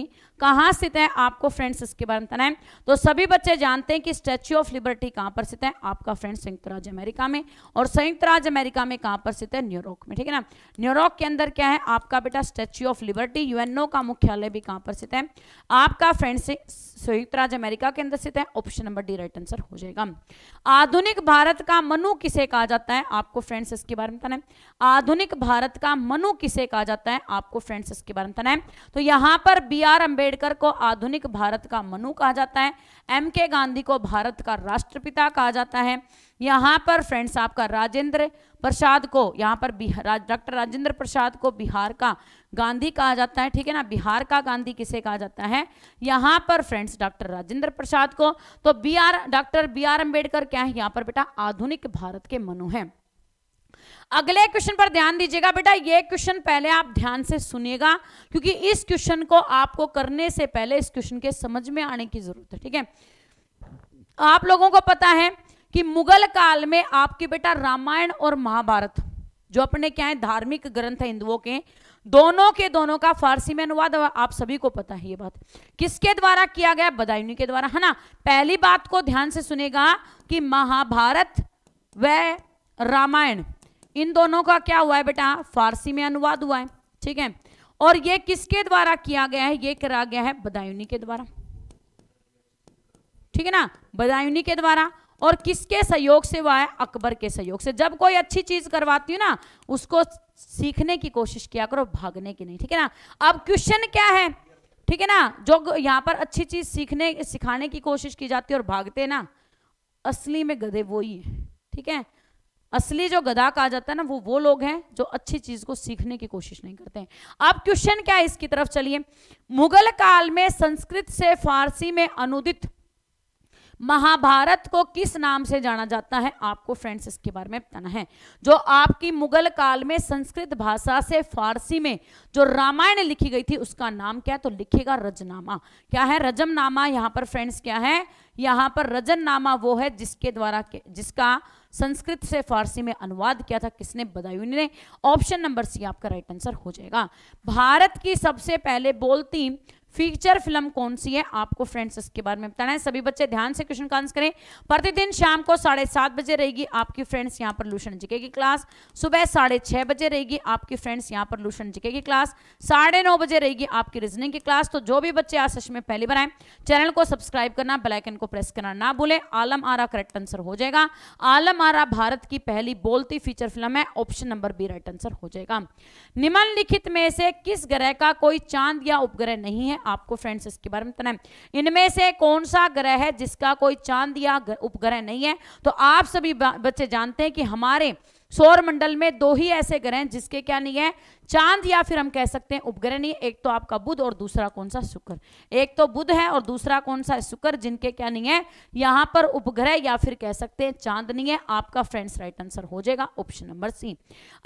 कहाँ स्थित है आपको फ्रेंड्स इसके बारे में बताना है तो सभी बच्चे जानते हैं कि स्टैच्यू ऑफ लिबर्टी कहाँ पर स्थित है आपका फ्रेंड संयुक्त राज्य अमेरिका में और संयुक्त राज्य अमेरिका में कहाँ पर स्थित है न्यूयॉर्क में ठीक है ना न्यूयॉर्क के अंदर क्या है आपका बेटा स्टैच्यू ऑफ लिबर्टी यूएनओ का मुख्यालय भी कहाँ पर स्थित है आपका फ्रेंड संयुक्त राज्य अमेरिका के अंदर स्थित है option number D right answer हो जाएगा आधुनिक भारत का मनु किसे कहा जाता है आपको फ्रेंड्स इसके बारे में बताना है आधुनिक भारत का मनु किसे कहा जाता है आपको फ्रेंड्स इसके बारे में बताना है तो यहां पर बी आर अम्बेडकर को आधुनिक भारत का मनु कहा जाता है एम के गांधी को भारत का राष्ट्रपिता कहा जाता है यहाँ पर फ्रेंड्स आपका राजेंद्र प्रसाद को यहाँ पर बिहार डॉक्टर राजेंद्र प्रसाद को बिहार का गांधी कहा जाता है ठीक है ना बिहार का गांधी किसे कहा जाता है यहाँ पर फ्रेंड्स डॉक्टर राजेंद्र प्रसाद को तो B R doctor B R Ambedkar क्या है यहाँ पर बेटा आधुनिक भारत के मनु है अगले क्वेश्चन पर ध्यान दीजिएगा बेटा ये क्वेश्चन पहले आप ध्यान से सुनिएगा क्योंकि इस क्वेश्चन को आपको करने से पहले इस क्वेश्चन के समझ में आने की जरूरत है ठीक है आप लोगों को पता है कि मुगल काल में आपके बेटा रामायण और महाभारत जो अपने क्या है धार्मिक ग्रंथ है हिंदुओं के दोनों के दोनों का फारसी में अनुवाद आप सभी को पता है ये बात किसके द्वारा किया गया बदायूनी के द्वारा है ना पहली बात को ध्यान से सुनेगा कि महाभारत व रामायण इन दोनों का क्या हुआ है बेटा फारसी में अनुवाद हुआ है ठीक है और ये किसके द्वारा किया गया है ये करा गया है बदायूनी के द्वारा ठीक है ना बदायूनी के द्वारा और किसके सहयोग से वो आया अकबर के सहयोग से जब कोई अच्छी चीज करवाती हूँ ना उसको सीखने की कोशिश किया करो भागने की नहीं ठीक है ना अब क्वेश्चन क्या है ठीक है ना जो यहाँ पर अच्छी चीज सीखने सिखाने की कोशिश की जाती है और भागते ना असली में गधे वो ही है ठीक है असली जो गधा कहा जाता है ना वो वो लोग हैं जो अच्छी चीज को सीखने की कोशिश नहीं करते हैं अब क्वेश्चन क्या है इसकी तरफ चलिए मुगल काल में संस्कृत से फारसी में अनुदित महाभारत को किस नाम से जाना जाता है आपको फ्रेंड्स इसके बारे में बताना है जो आपकी मुगल काल में संस्कृत भाषा से फारसी में जो रामायण लिखी गई थी उसका नाम क्या है तो लिखेगा रजनामा क्या है रजमनामा यहाँ पर फ्रेंड्स क्या है यहाँ पर रजननामा वो है जिसके द्वारा जिसका संस्कृत से फारसी में अनुवाद किया था किसने बदायूं ने ऑप्शन नंबर सी आपका राइट आंसर हो जाएगा भारत की सबसे पहले बोलती फीचर फिल्म कौन सी है आपको फ्रेंड्स इसके बारे में बताना है सभी बच्चे ध्यान से क्वेश्चन का आंसर करें प्रतिदिन शाम को साढ़े सात बजे रहेगी आपकी फ्रेंड्स यहाँ पर लूषण जीके की क्लास सुबह साढ़े छह बजे रहेगी आपकी फ्रेंड्स यहाँ पर लूषण जीके की क्लास साढ़े नौ बजे रहेगी आपकी रीजनिंग की क्लास तो जो भी बच्चे आज सच में पहली बार आए चैनल को सब्सक्राइब करना बेलाइकन को प्रेस करना ना भूलें आलम आरा करेक्ट आंसर हो जाएगा आलम आरा भारत की पहली बोलती फीचर फिल्म है option number B right answer हो जाएगा निम्नलिखित में से किस ग्रह का कोई चांद या उपग्रह नहीं है आपको फ्रेंड्स इसके बारे में बताना है इनमें से कौन सा ग्रह है जिसका कोई चांद या उपग्रह नहीं है तो आप सभी बच्चे जानते हैं कि हमारे सौर मंडल में दो ही ऐसे ग्रह हैं जिसके क्या नहीं है चांद या फिर हम कह सकते हैं उपग्रह नहीं एक तो आपका बुध और दूसरा कौन सा शुक्र एक तो बुध है और दूसरा कौन सा शुक्र जिनके क्या नहीं है यहां पर उपग्रह या फिर कह सकते हैं चांद नहीं है आपका फ्रेंड्स राइट आंसर हो जाएगा ऑप्शन नंबर सी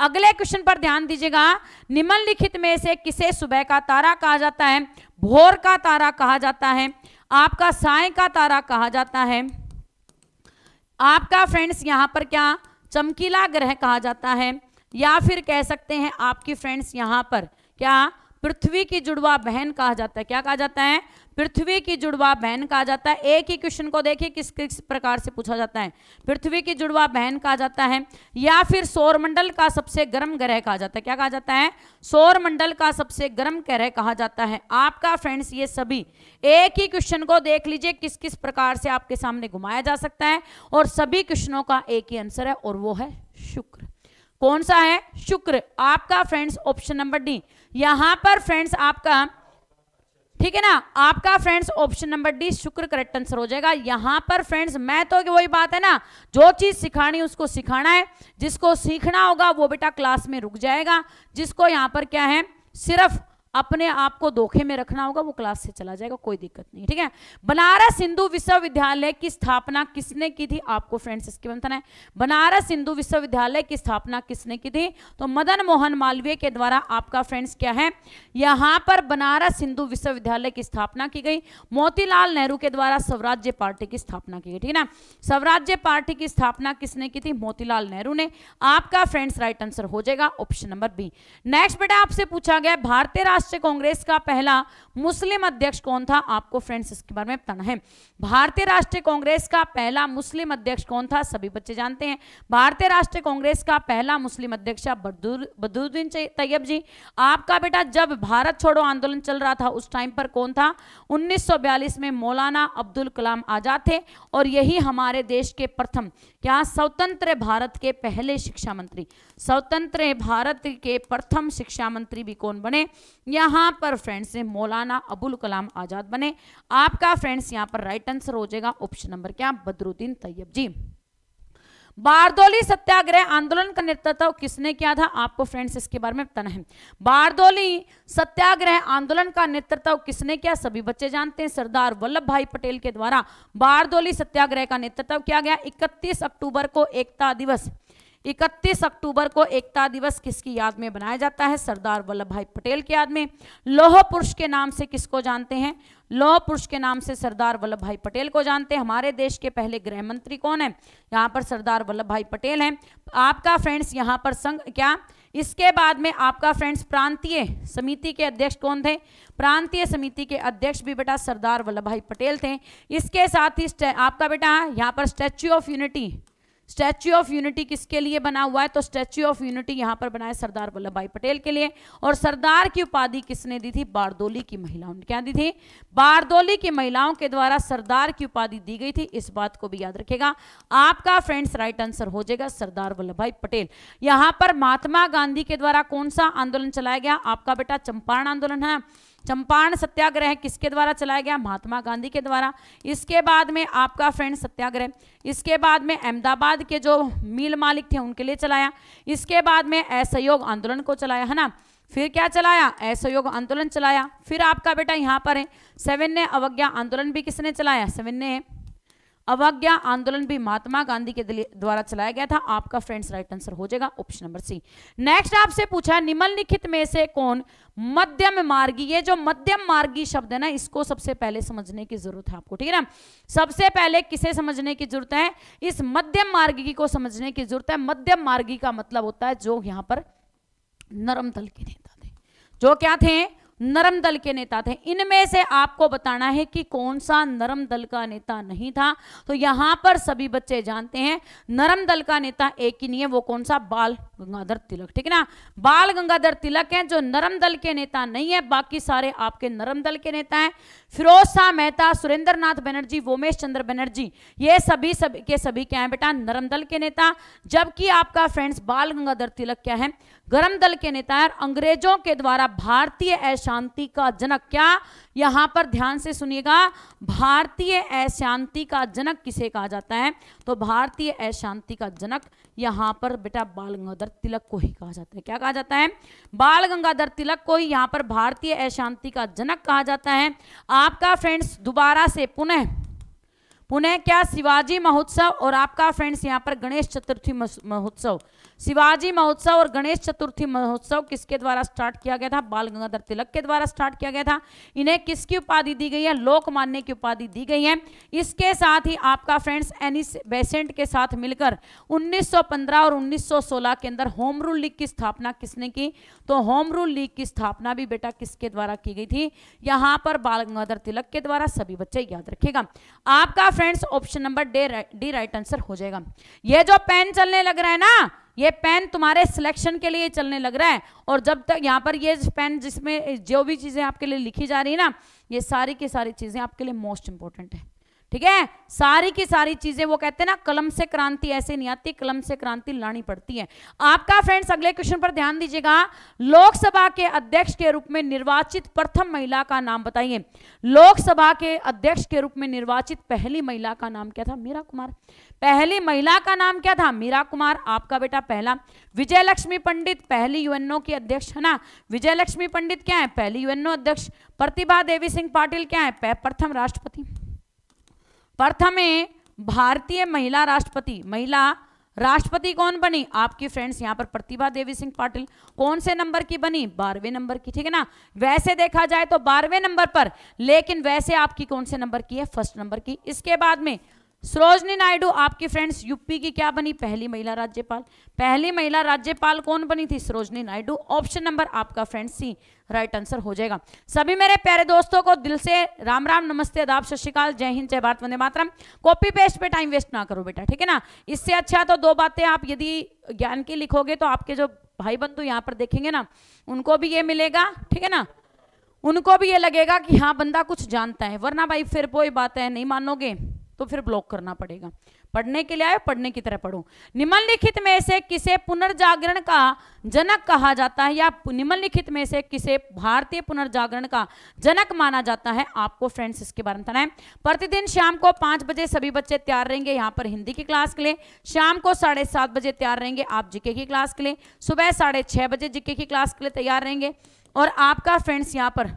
अगले क्वेश्चन पर ध्यान दीजिएगा निम्नलिखित में से किसे सुबह का तारा कहा जाता है भोर का तारा कहा जाता है आपका साय का तारा कहा जाता है आपका फ्रेंड्स यहां पर क्या चमकीला ग्रह कहा जाता है या फिर कह सकते हैं आपकी फ्रेंड्स यहाँ पर क्या पृथ्वी की जुड़वा बहन कहा जाता है क्या कहा जाता है पृथ्वी की जुड़वा बहन कहा जाता है एक ही क्वेश्चन को देखिए किस किस प्रकार से पूछा जाता है पृथ्वी की जुड़वा बहन कहा जाता है या फिर सौरमंडल का सबसे गर्म ग्रह कहा जाता है क्या कहा जाता है सौरमंडल का सबसे गर्म ग्रह कहा जाता है आपका फ्रेंड्स ये सभी एक ही क्वेश्चन को देख लीजिए किस किस प्रकार से आपके सामने घुमाया जा सकता है और सभी क्वेश्चनों का एक ही आंसर है और वो है शुक्र कौन सा है शुक्र आपका फ्रेंड्स ऑप्शन नंबर डी यहां पर फ्रेंड्स आपका ठीक है ना आपका फ्रेंड्स ऑप्शन नंबर डी शुक्र करेक्ट आंसर हो जाएगा यहां पर फ्रेंड्स मैं तो वही बात है ना जो चीज सिखानी उसको सिखाना है जिसको सीखना होगा वो बेटा क्लास में रुक जाएगा जिसको यहां पर क्या है सिर्फ अपने आप को धोखे में रखना होगा वो क्लास से चला जाएगा कोई दिक्कत नहीं ठीक है बनारस हिंदू विश्वविद्यालय की स्थापना किसने की थी आपको फ्रेंड्स इसके मंथन है बनारस हिंदू विश्वविद्यालय की स्थापना किसने की थी तो मदन मोहन मालवीय के द्वारा आपका फ्रेंड्स क्या है यहाँ पर बनारस हिंदू विश्वविद्यालय की स्थापना की गई मोतीलाल नेहरू के द्वारा स्वराज्य पार्टी की स्थापना की गई ठीक है ना स्वराज्य पार्टी की स्थापना किसने की थी मोतीलाल नेहरू ने आपका फ्रेंड्स राइट आंसर हो जाएगा ऑप्शन नंबर बी नेक्स्ट बेटा आपसे पूछा गया भारतीय राष्ट्रीय कांग्रेस का पहला मुस्लिम अध्यक्ष कौन था आपको फ्रेंड्स इसके बारे में बताना है भारतीय राष्ट्रीय कांग्रेस का पहला मुस्लिम अध्यक्ष कौन था सभी बच्चे जानते हैं भारतीय राष्ट्रीय कांग्रेस का पहला मुस्लिम अध्यक्ष बदरुद्दीन तैयब जी आपका बेटा जब भारत छोड़ो आंदोलन चल रहा था उस टाइम पर कौन था उन्नीस में मौलाना अब्दुल कलाम आजाद थे और यही हमारे देश के प्रथम क्या स्वतंत्र भारत के पहले शिक्षा मंत्री स्वतंत्र भारत के प्रथम शिक्षा मंत्री भी कौन बने यहाँ पर फ्रेंड्स मौलाना अबुल कलाम आज़ाद बने आपका फ्रेंड्स यहाँ पर राइट आंसर हो जाएगा ऑप्शन नंबर क्या बदरुद्दीन तैयब जी बारदोली सत्याग्रह आंदोलन का नेतृत्व किसने किया था आपको फ्रेंड्स इसके बारे में पता है बारदोली सत्याग्रह आंदोलन का नेतृत्व किसने किया सभी बच्चे जानते हैं सरदार वल्लभ भाई पटेल के द्वारा बारदोली सत्याग्रह का नेतृत्व किया गया 31 अक्टूबर को एकता दिवस 31 अक्टूबर को एकता दिवस किसकी याद में बनाया जाता है सरदार वल्लभ भाई पटेल की याद में लोह पुरुष के नाम से किसको जानते हैं लोह पुरुष के नाम से सरदार वल्लभ भाई पटेल को जानते हैं हमारे देश के पहले गृह मंत्री कौन है यहाँ पर सरदार वल्लभ भाई पटेल हैं आपका फ्रेंड्स यहाँ पर संघ क्या इसके बाद में आपका फ्रेंड्स प्रांतीय समिति के अध्यक्ष कौन थे प्रांतीय समिति के अध्यक्ष भी बेटा सरदार वल्लभ भाई पटेल थे इसके साथ ही आपका बेटा यहाँ पर Statue of Unity Statue of Unity किसके लिए बना हुआ है तो स्टैच्यू ऑफ यूनिटी यहाँ पर बनाया सरदार वल्लभ भाई पटेल के लिए और सरदार की उपाधि किसने दी थी बारदोली की महिलाओं ने क्या दी थी बारदोली की महिलाओं के द्वारा सरदार की उपाधि दी गई थी इस बात को भी याद रखेगा आपका फ्रेंड्स राइट आंसर हो जाएगा सरदार वल्लभ भाई पटेल यहाँ पर महात्मा गांधी के द्वारा कौन सा आंदोलन चलाया गया आपका बेटा चंपारण आंदोलन है चंपारण सत्याग्रह किसके द्वारा चलाया गया महात्मा गांधी के द्वारा इसके बाद में आपका फ्रेंड सत्याग्रह इसके बाद में अहमदाबाद के जो मिल मालिक थे उनके लिए चलाया इसके बाद में असहयोग आंदोलन को चलाया है ना फिर क्या चलाया असहयोग आंदोलन चलाया फिर आपका बेटा यहाँ पर है सेवन ने अवज्ञा आंदोलन भी किसने चलाया सेवन ने अवज्ञा आंदोलन भी महात्मा गांधी के द्वारा चलाया गया था आपका फ्रेंड्स राइट आंसर हो जाएगा ऑप्शन नंबर सी नेक्स्ट आपसे पूछा निम्नलिखित में से कौन मध्यम मार्गी ये जो मध्यम मार्गी शब्द है ना इसको सबसे पहले समझने की जरूरत है आपको ठीक है ना सबसे पहले किसे समझने की जरूरत है इस मध्यम मार्गी को समझने की जरूरत है मध्यम मार्गी का मतलब होता है जो यहां पर नरम दल के नेता थे जो क्या थे नरम दल के नेता थे इनमें से आपको बताना है कि कौन सा नरम दल का नेता नहीं था तो यहां पर सभी बच्चे जानते हैं नरम दल का नेता एक ही नहीं है वो कौन सा बाल गंगाधर तिलक ठीक है ना बाल गंगाधर तिलक है जो नरम दल के नेता नहीं है बाकी सारे आपके नरम दल के नेता हैं फिरोज शाह मेहता सुरेंद्र नाथ बनर्जी वोमेश चंद्र बनर्जी ये सभी सभी के सभी क्या है बेटा नरम दल के नेता जबकि आपका फ्रेंड्स बाल गंगाधर तिलक क्या है गरम दल के नेता है अंग्रेजों के द्वारा भारतीय ऐसा अशांति का जनक क्या यहां पर ध्यान से सुनिएगा भारतीय अशांति का जनक किसे कहा जाता है तो भारतीय अशांति का जनक यहां पर बेटा बाल गंगाधर तिलक को ही कहा जाता है क्या कहा जाता है बाल गंगाधर तिलक को ही यहां पर भारतीय अशांति का जनक कहा जाता है आपका फ्रेंड्स दोबारा से पुनः पुनः क्या शिवाजी महोत्सव और आपका फ्रेंड्स यहाँ पर गणेश चतुर्थी महोत्सव शिवाजी महोत्सव और गणेश चतुर्थी महोत्सव किसके द्वारा स्टार्ट किया गया था बाल गंगाधर तिलक के द्वारा स्टार्ट किया गया था इन्हें किसकी उपाधि दी गई है लोकमान्य की उपाधि दी गई है इसके साथ ही आपका फ्रेंड्स एनिस बेसेंट के साथ मिलकर 1915 और 1916 के अंदर होम रूल लीग की स्थापना किसने की तो होम रूल लीग की स्थापना भी बेटा किसके द्वारा की गई थी यहाँ पर बाल गंगाधर तिलक के द्वारा सभी बच्चे याद रखेगा आपका friends option number D right answer हो जाएगा यह जो पेन चलने लग रहा है ना ये पेन तुम्हारे सिलेक्शन के लिए चलने लग रहा है और जब तक यहाँ पर ये पेन जिसमें जो भी चीज़ें आपके लिए लिखी जा रही है ना ये सारी की सारी चीज़ें आपके लिए मोस्ट इंपॉर्टेंट है ठीक है सारी की सारी चीजें वो कहते हैं ना कलम से क्रांति ऐसे नहीं आती कलम से क्रांति लानी पड़ती है आपका फ्रेंड्स अगले क्वेश्चन पर ध्यान दीजिएगा लोकसभा के अध्यक्ष के रूप में निर्वाचित प्रथम महिला का नाम बताइए लोकसभा के अध्यक्ष के रूप में निर्वाचित पहली महिला का नाम क्या था मीरा कुमार पहली महिला का नाम क्या था मीरा कुमार आपका बेटा पहला विजय लक्ष्मी पंडित पहली यूएनओ की अध्यक्ष है ना विजय लक्ष्मी पंडित क्या है पहली यूएनओ अध्यक्ष प्रतिभा देवी सिंह पाटिल क्या है प्रथम राष्ट्रपति प्रथमे भारतीय महिला राष्ट्रपति महिला राष्ट्रपति कौन बनी आपकी फ्रेंड्स यहाँ पर प्रतिभा देवी सिंह पाटिल कौन से नंबर की बनी बारहवें नंबर की ठीक है ना वैसे देखा जाए तो बारहवें नंबर पर लेकिन वैसे आपकी कौन से नंबर की है फर्स्ट नंबर की इसके बाद में सरोजनी नायडू आपकी फ्रेंड्स यूपी की क्या बनी पहली महिला राज्यपाल पहली महिला राज्यपाल कौन बनी थी सरोजनी नायडू ऑप्शन नंबर आपका फ्रेंड्स सी राइट आंसर हो जाएगा सभी मेरे प्यारे दोस्तों को दिल से राम राम नमस्ते आदाब सत श्रीकाल जय हिंद जय भारत वंदे मातरम कॉपी पेस्ट पे टाइम वेस्ट ना करो बेटा ठीक है ना इससे अच्छा तो दो बातें आप यदि ज्ञान की लिखोगे तो आपके जो भाई बंधु यहाँ पर देखेंगे ना उनको भी ये मिलेगा ठीक है ना उनको भी ये लगेगा कि हाँ बंदा कुछ जानता है वरना भाई फिर कोई बात है नहीं मानोगे तो फिर ब्लॉक करना पड़ेगा पढ़ने के लिए आए पढ़ने की तरह पढ़ो निम्नलिखित में से किसे पुनर्जागरण का जनक कहा जाता है या निम्नलिखित में से किसे भारतीय पुनर्जागरण का जनक माना जाता है आपको फ्रेंड्स इसके बारे में बताना है प्रतिदिन शाम को पांच बजे सभी बच्चे तैयार रहेंगे यहाँ पर हिंदी की क्लास के लिए शाम को साढ़े सात बजे तैयार रहेंगे आप जीके की क्लास के लिए सुबह साढ़े छः बजे जीके की क्लास के लिए तैयार रहेंगे और आपका फ्रेंड्स यहाँ पर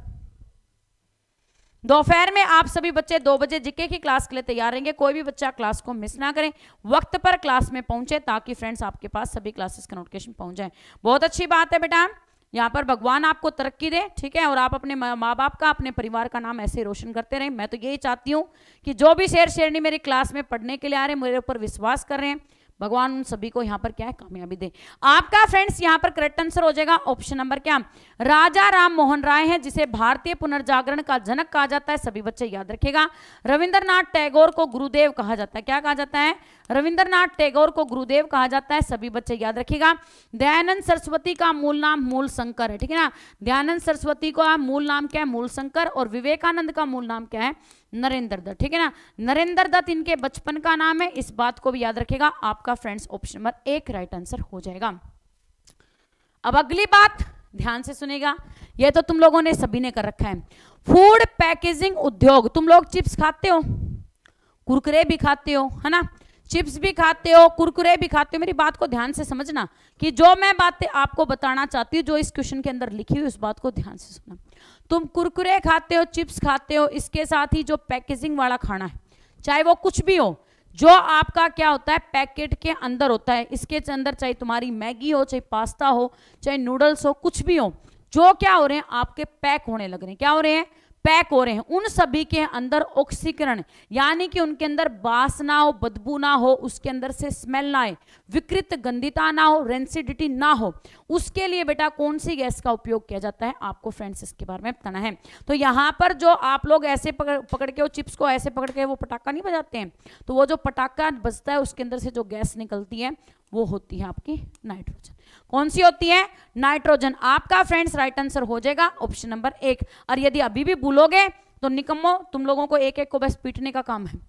दोपहर में आप सभी बच्चे दो बजे जिके की क्लास के लिए तैयार रहेंगे कोई भी बच्चा क्लास को मिस ना करें वक्त पर क्लास में पहुंचे ताकि फ्रेंड्स आपके पास सभी क्लासेस का नोटिफिकेशन पहुंच जाए बहुत अच्छी बात है बेटा यहाँ पर भगवान आपको तरक्की दे ठीक है और आप अपने माँ बाप का अपने परिवार का नाम ऐसे रोशन करते रहें मैं तो यही चाहती हूँ कि जो भी शेर शेरणी मेरी क्लास में पढ़ने के लिए आ रहे हैं मेरे ऊपर विश्वास कर रहे हैं भगवान उन सभी को यहाँ पर क्या है कामयाबी दे आपका फ्रेंड्स यहाँ पर करेक्ट आंसर हो जाएगा ऑप्शन नंबर क्या राजा राम मोहन राय है जिसे भारतीय पुनर्जागरण का जनक कहा जाता है सभी बच्चे याद रखेगा रविंद्रनाथ टैगोर को गुरुदेव कहा जाता है क्या कहा जाता है रविंद्रनाथ टैगोर को गुरुदेव कहा जाता है सभी बच्चे याद रखेगा दयानंद सरस्वती का मूल नाम मूल शंकर है ठीक है ना दयानंद सरस्वती का मूल नाम क्या है मूल शंकर और विवेकानंद का मूल नाम क्या है नरेंद्र दत्त ठीक है ना नरेंद्र दत्त इनके बचपन का नाम है इस बात को भी याद रखेगा आपका फ्रेंड्स ऑप्शन नंबर एक राइट आंसर हो जाएगा अब अगली बात ध्यान से सुनेगा यह तो तुम लोगों ने सभी ने कर रखा है फूड पैकेजिंग उद्योग तुम लोग चिप्स खाते हो कुरकुरे भी खाते हो है ना चिप्स भी खाते हो कुरकुरे भी खाते हो मेरी बात को ध्यान से समझना कि जो मैं बातें आपको बताना चाहती हूँ जो इस क्वेश्चन के अंदर लिखी हुई उस बात को ध्यान से सुनना तुम कुरकुरे खाते हो चिप्स खाते हो इसके साथ ही जो पैकेजिंग वाला खाना है चाहे वो कुछ भी हो जो आपका क्या होता है पैकेट के अंदर होता है इसके अंदर चाहे तुम्हारी मैगी हो चाहे पास्ता हो चाहे नूडल्स हो कुछ भी हो जो क्या हो रहे हैं आपके पैक होने लग रहे हैं क्या हो रहे हैं पैक हो रहे हैं उन सभी के अंदर ऑक्सीकरण यानी कि उनके अंदर बास ना हो बदबू ना हो उसके अंदर से स्मेल ना आए विकृत गंदिता ना हो रेंसिडिटी ना हो उसके लिए बेटा कौन सी गैस का उपयोग किया जाता है आपको फ्रेंड्स इसके बारे में बताना है तो यहाँ पर जो आप लोग ऐसे पकड़ पकड़ के वो चिप्स को ऐसे पकड़ के वो पटाखा नहीं बजाते हैं तो वो जो पटाखा बजता है उसके अंदर से जो गैस निकलती है वो होती है आपकी नाइट्रोजन कौन सी होती है नाइट्रोजन आपका फ्रेंड्स राइट आंसर हो जाएगा ऑप्शन नंबर एक और यदि अभी भी भूलोगे तो निकम्मो तुम लोगों को एक एक को बस पीटने का काम है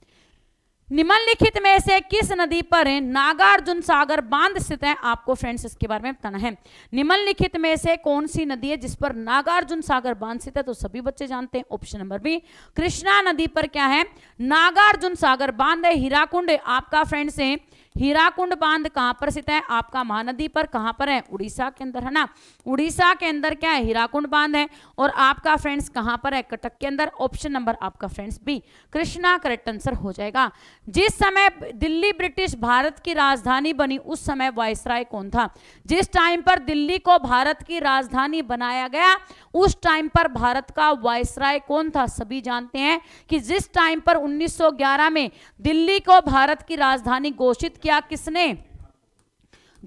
निम्नलिखित में से किस नदी पर नागार्जुन सागर बांध स्थित है आपको फ्रेंड्स इसके बारे में बताना है निम्नलिखित में से कौन सी नदी है जिस पर नागार्जुन सागर बांध स्थित है तो सभी बच्चे जानते हैं ऑप्शन नंबर बी कृष्णा नदी पर क्या है नागार्जुन सागर बांध है हीराकुंड आपका फ्रेंड्स है हीराकुंड बांध कहाँ पर स्थित है आपका महानदी पर कहाँ पर है उड़ीसा के अंदर है ना उड़ीसा के अंदर क्या है हीराकुंड बांध है और आपका फ्रेंड्स कहाँ पर है कटक के अंदर ऑप्शन नंबर आपका friends B Krishna correct answer हो जाएगा जिस समय दिल्ली ब्रिटिश भारत की राजधानी बनी उस समय वायसराय कौन था जिस टाइम पर दिल्ली को भारत की राजधानी बनाया गया उस टाइम पर भारत का वायसराय कौन था सभी जानते हैं कि जिस टाइम पर 1911 में दिल्ली को भारत की राजधानी घोषित किया किसने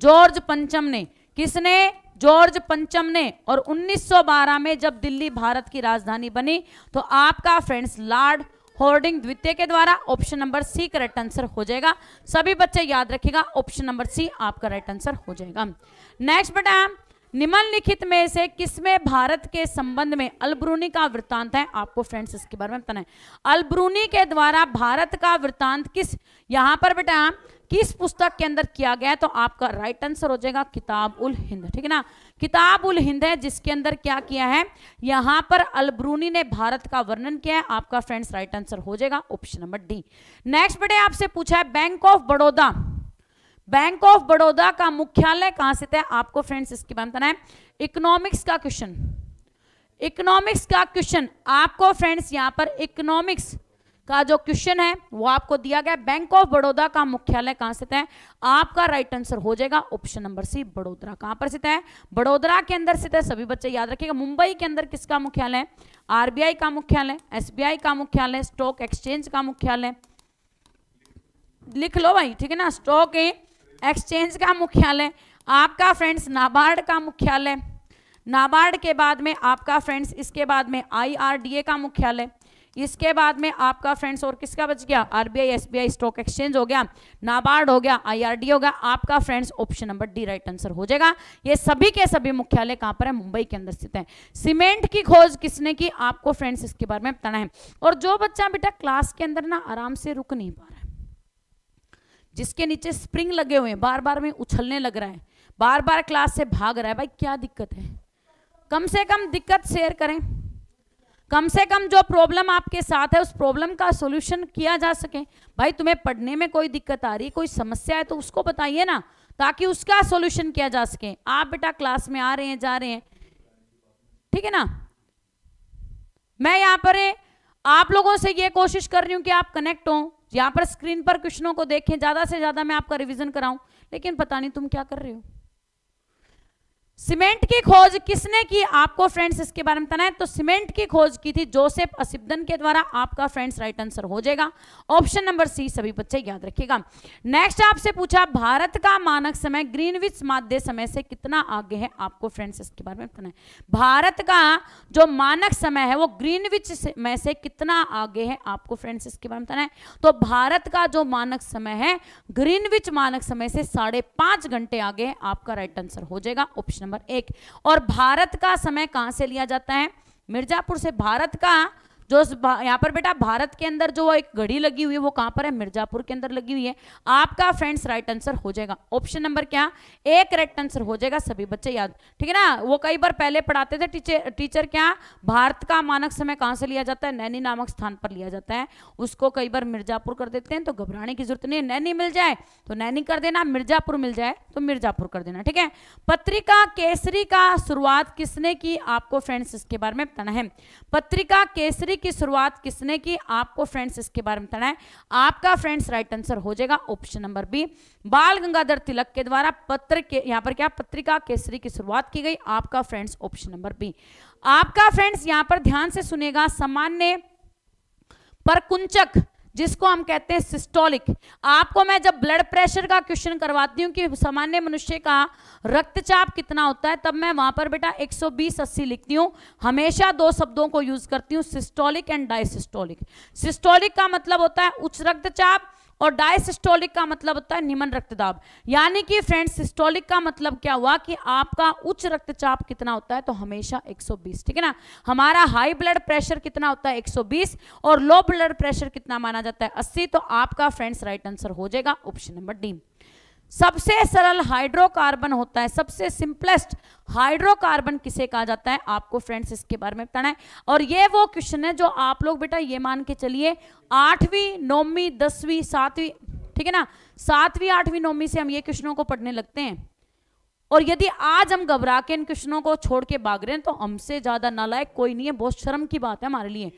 जॉर्ज पंचम ने किसने जॉर्ज पंचम ने और 1912 में जब दिल्ली भारत की राजधानी बनी तो आपका फ्रेंड्स लॉर्ड होर्डिंग द्वितीय के द्वारा ऑप्शन नंबर सी का राइट आंसर हो जाएगा सभी बच्चे याद रखेगा ऑप्शन नंबर सी आपका राइट आंसर हो जाएगा नेक्स्ट बेटा निम्नलिखित में से किसमें भारत के संबंध में अलब्रूनी का वृत्तांत है आपको फ्रेंड्स इसके बारे में बताना है अलब्रूनी के द्वारा भारत का वृत्तांत किस यहां पर बेटा किस पुस्तक के अंदर किया गया है तो आपका राइट आंसर हो जाएगा किताब उल हिंद ठीक है ना किताब उल हिंद है जिसके अंदर क्या किया है यहाँ पर अलब्रूनी ने भारत का वर्णन किया है आपका फ्रेंड्स राइट आंसर हो जाएगा ऑप्शन नंबर डी नेक्स्ट बेटे आपसे पूछा है Bank of Baroda Bank of Baroda का मुख्यालय कहां से है आपको फ्रेंड्स इसके बारे में बताना है इकोनॉमिक्स का क्वेश्चन इकोनॉमिक्स का क्वेश्चन आपको फ्रेंड्स यहां पर इकोनॉमिक्स का जो क्वेश्चन है वो आपको दिया गया बैंक ऑफ बड़ौदा का मुख्यालय कहां से है आपका राइट आंसर हो जाएगा ऑप्शन नंबर सी बड़ोदरा कहां पर स्थित है बड़ोदरा के अंदर स्थित है सभी बच्चे याद रखिएगा मुंबई के अंदर किसका मुख्यालय है आरबीआई का मुख्यालय एसबीआई का मुख्यालय स्टॉक एक्सचेंज का मुख्यालय लिख लो भाई ठीक है ना स्टॉक एक्सचेंज का मुख्यालय आपका फ्रेंड्स नाबार्ड का मुख्यालय नाबार्ड के बाद में आपका फ्रेंड्स इसके बाद में आईआरडीए का मुख्यालय इसके बाद में आपका फ्रेंड्स और किसका बच गया आरबीआई एसबीआई स्टॉक एक्सचेंज हो गया नाबार्ड हो गया आईआरडी हो गया आपका friends option number D right answer हो जाएगा ये सभी के सभी मुख्यालय कहां पर है मुंबई के अंदर स्थित है सीमेंट की खोज किसने की आपको फ्रेंड्स इसके बारे में बताना है और जो बच्चा बेटा क्लास के अंदर ना आराम से रुक नहीं पा रहा जिसके नीचे स्प्रिंग लगे हुए हैं बार बार में उछलने लग रहा है बार बार क्लास से भाग रहा है भाई क्या दिक्कत है कम से कम दिक्कत शेयर करें कम से कम जो प्रॉब्लम आपके साथ है उस प्रॉब्लम का सोल्यूशन किया जा सके भाई तुम्हें पढ़ने में कोई दिक्कत आ रही है कोई समस्या है तो उसको बताइए ना ताकि उसका सोल्यूशन किया जा सके आप बेटा क्लास में आ रहे हैं जा रहे हैं ठीक है ना मैं यहाँ पर आप लोगों से ये कोशिश कर रही हूँ कि आप कनेक्ट हों यहाँ पर स्क्रीन पर क्वेश्चनों को देखें ज़्यादा से ज़्यादा मैं आपका रिविजन कराऊं लेकिन पता नहीं तुम क्या कर रहे हो सीमेंट की खोज किसने की आपको फ्रेंड्स इसके बारे में बताना है तो सीमेंट की खोज की थी जोसेफ असिबन के द्वारा आपका फ्रेंड्स राइट आंसर हो जाएगा ऑप्शन नंबर सी सभी बच्चे याद रखिएगा नेक्स्ट आपसे पूछा भारत का मानक समय ग्रीनविच माध्य समय से कितना आगे है आपको फ्रेंड्स इसके बारे में बताना है भारत का जो मानक समय है वो ग्रीनविच समय से कितना आगे है आपको फ्रेंड्स इसके बारे में बताना है तो भारत का जो मानक समय है ग्रीनविच मानक समय से साढ़े घंटे आगे है आपका राइट आंसर हो जाएगा ऑप्शन नंबर एक और भारत का समय कहाँ से लिया जाता है मिर्जापुर से भारत का जो यहाँ पर बेटा भारत के अंदर जो एक घड़ी लगी हुई है वो कहां पर है मिर्जापुर के अंदर लगी हुई है आपका फ्रेंड्स राइट आंसर हो जाएगा ऑप्शन नंबर क्या एक करेक्ट आंसर हो जाएगा सभी बच्चे याद ठीक है ना वो कई बार पहले पढ़ाते थे टीचर टीचर क्या भारत का मानक समय कहां से लिया जाता है नैनी नामक स्थान पर लिया जाता है उसको कई बार मिर्जापुर कर देते हैं तो घबराने की जरूरत नहीं है नैनी मिल जाए तो नैनी कर देना मिर्जापुर मिल जाए तो मिर्जापुर कर देना ठीक है पत्रिका केसरी का शुरुआत किसने की आपको फ्रेंड्स इसके बारे में बताना है पत्रिका केसरी की शुरुआत किसने की आपको फ्रेंड्स इसके बारे में बताना है आपका फ्रेंड्स राइट आंसर हो जाएगा ऑप्शन नंबर बी बाल गंगाधर तिलक के द्वारा पत्र के यहाँ पर क्या पत्रिका केसरी की शुरुआत की गई आपका फ्रेंड्स ऑप्शन नंबर बी आपका फ्रेंड्स यहाँ पर ध्यान से सुनेगा सामान्य परकुंचक जिसको हम कहते हैं सिस्टोलिक आपको मैं जब ब्लड प्रेशर का क्वेश्चन करवाती हूँ कि सामान्य मनुष्य का रक्तचाप कितना होता है तब मैं वहां पर बेटा 120 सौ लिखती हूँ हमेशा दो शब्दों को यूज करती हूँ सिस्टोलिक एंड डाइसिस्टोलिक सिस्टोलिक का मतलब होता है उच्च रक्तचाप और डायसिस्टोलिक का मतलब होता है निम्न रक्तदाब यानी कि फ्रेंड्स सिस्टोलिक का मतलब क्या हुआ कि आपका उच्च रक्तचाप कितना होता है तो हमेशा 120 ठीक है ना हमारा हाई ब्लड प्रेशर कितना होता है 120 और लो ब्लड प्रेशर कितना माना जाता है 80 तो आपका फ्रेंड्स राइट आंसर हो जाएगा ऑप्शन नंबर डी सबसे सरल हाइड्रोकार्बन होता है सबसे सिंपलेस्ट हाइड्रोकार्बन किसे कहा जाता है आपको फ्रेंड्स इसके बारे में बताना है और ये वो क्वेश्चन है जो आप लोग बेटा ये मान के चलिए आठवीं नौवीं दसवीं सातवीं ठीक है ना सातवीं आठवीं नौवीं से हम ये क्वेश्चनों को पढ़ने लगते हैं और यदि आज हम घबरा के इन क्वेश्चनों को छोड़ के भाग रहे हैं तो हमसे ज्यादा नालायक कोई नहीं है बहुत शर्म की बात है हमारे लिए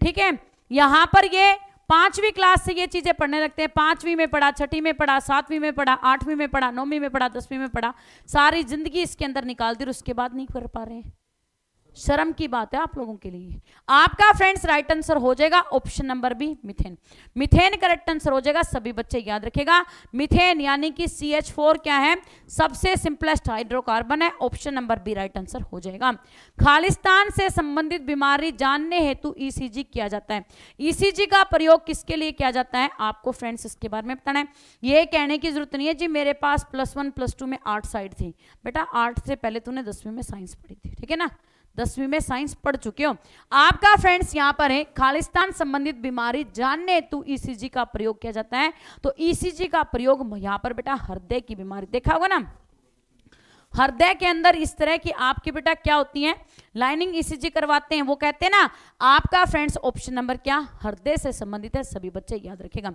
ठीक है यहां पर ये पांचवी क्लास से ये चीजें पढ़ने लगते हैं पांचवी में पढ़ा छठी में पढ़ा सातवीं में पढ़ा आठवीं में पढ़ा नौवीं में पढ़ा दसवीं में पढ़ा सारी जिंदगी इसके अंदर निकाल दी और उसके बाद नहीं कर पा रहे हैं शर्म की बात है आप लोगों के लिए आपका फ्रेंड्स राइट आंसर हो जाएगा option number B methane methane correct answer हो जाएगा सभी बच्चे याद रखेगा मिथेन यानी कि सी एच फोर क्या है सबसे सिंपलेस्ट हाइड्रोकार्बन है option number B right answer हो जाएगा खालिस्तान से संबंधित बीमारी जानने हेतु ईसीजी e किया जाता है ईसीजी e का प्रयोग किसके लिए किया जाता है आपको फ्रेंड्स इसके बारे में बताना है ये कहने की जरूरत नहीं है जी मेरे पास प्लस वन प्लस टू में आर्ट साइड थी बेटा आर्ट से पहले तूने दसवीं में साइंस पढ़ी थी ठीक है ना दसवीं में साइंस पढ़ चुके हो आपका फ्रेंड्स यहां पर है खालिस्तान संबंधित बीमारी जानने हेतु ईसीजी e का प्रयोग किया जाता है तो ईसीजी e का प्रयोग यहां पर बेटा हृदय की बीमारी देखा होगा ना हृदय के अंदर इस तरह की आपकी बेटा क्या होती है लाइनिंग ईसीजी e करवाते हैं वो कहते हैं ना आपका फ्रेंड्स ऑप्शन नंबर क्या हृदय से संबंधित है सभी बच्चे याद रखेगा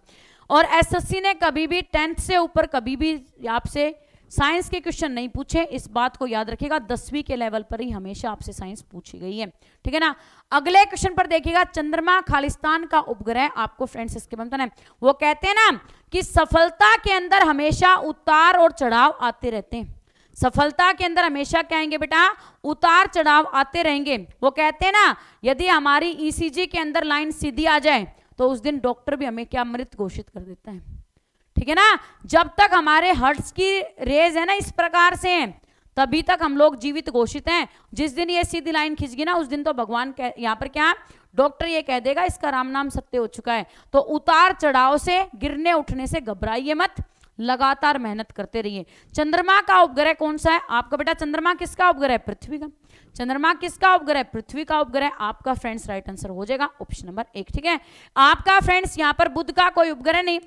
और एसएससी ने कभी भी टेंथ से ऊपर कभी भी आपसे साइंस के क्वेश्चन नहीं पूछे इस बात को याद रखिएगा दसवीं के लेवल पर ही हमेशा आपसे साइंस पूछी गई है ठीक है ना अगले क्वेश्चन पर देखिएगा चंद्रमा खालिस्तान का उपग्रह आपको फ्रेंड्स इसके बनता है वो कहते हैं ना कि सफलता के अंदर हमेशा उतार और चढ़ाव आते रहते हैं सफलता के अंदर हमेशा कहेंगे बेटा उतार चढ़ाव आते रहेंगे वो कहते हैं ना यदि हमारी ईसीजी e के अंदर लाइन सीधी आ जाए तो उस दिन डॉक्टर भी हमें क्या मृत घोषित कर देता है ठीक है ना जब तक हमारे हर्ट्स की रेज है ना इस प्रकार से है तभी तक हम लोग जीवित घोषित हैं जिस दिन ये सीधी लाइन खिंच गई ना उस दिन तो भगवान यहाँ पर क्या डॉक्टर ये कह देगा इसका राम नाम सत्य हो चुका है तो उतार चढ़ाव से गिरने उठने से घबराइए मत लगातार मेहनत करते रहिए चंद्रमा का उपग्रह कौन सा है आपका बेटा चंद्रमा किसका उपग्रह है पृथ्वी का चंद्रमा किसका उपग्रह पृथ्वी का उपग्रह आपका फ्रेंड्स राइट आंसर हो जाएगा ऑप्शन नंबर एक ठीक है आपका फ्रेंड्स यहाँ पर बुद्ध का कोई उपग्रह नहीं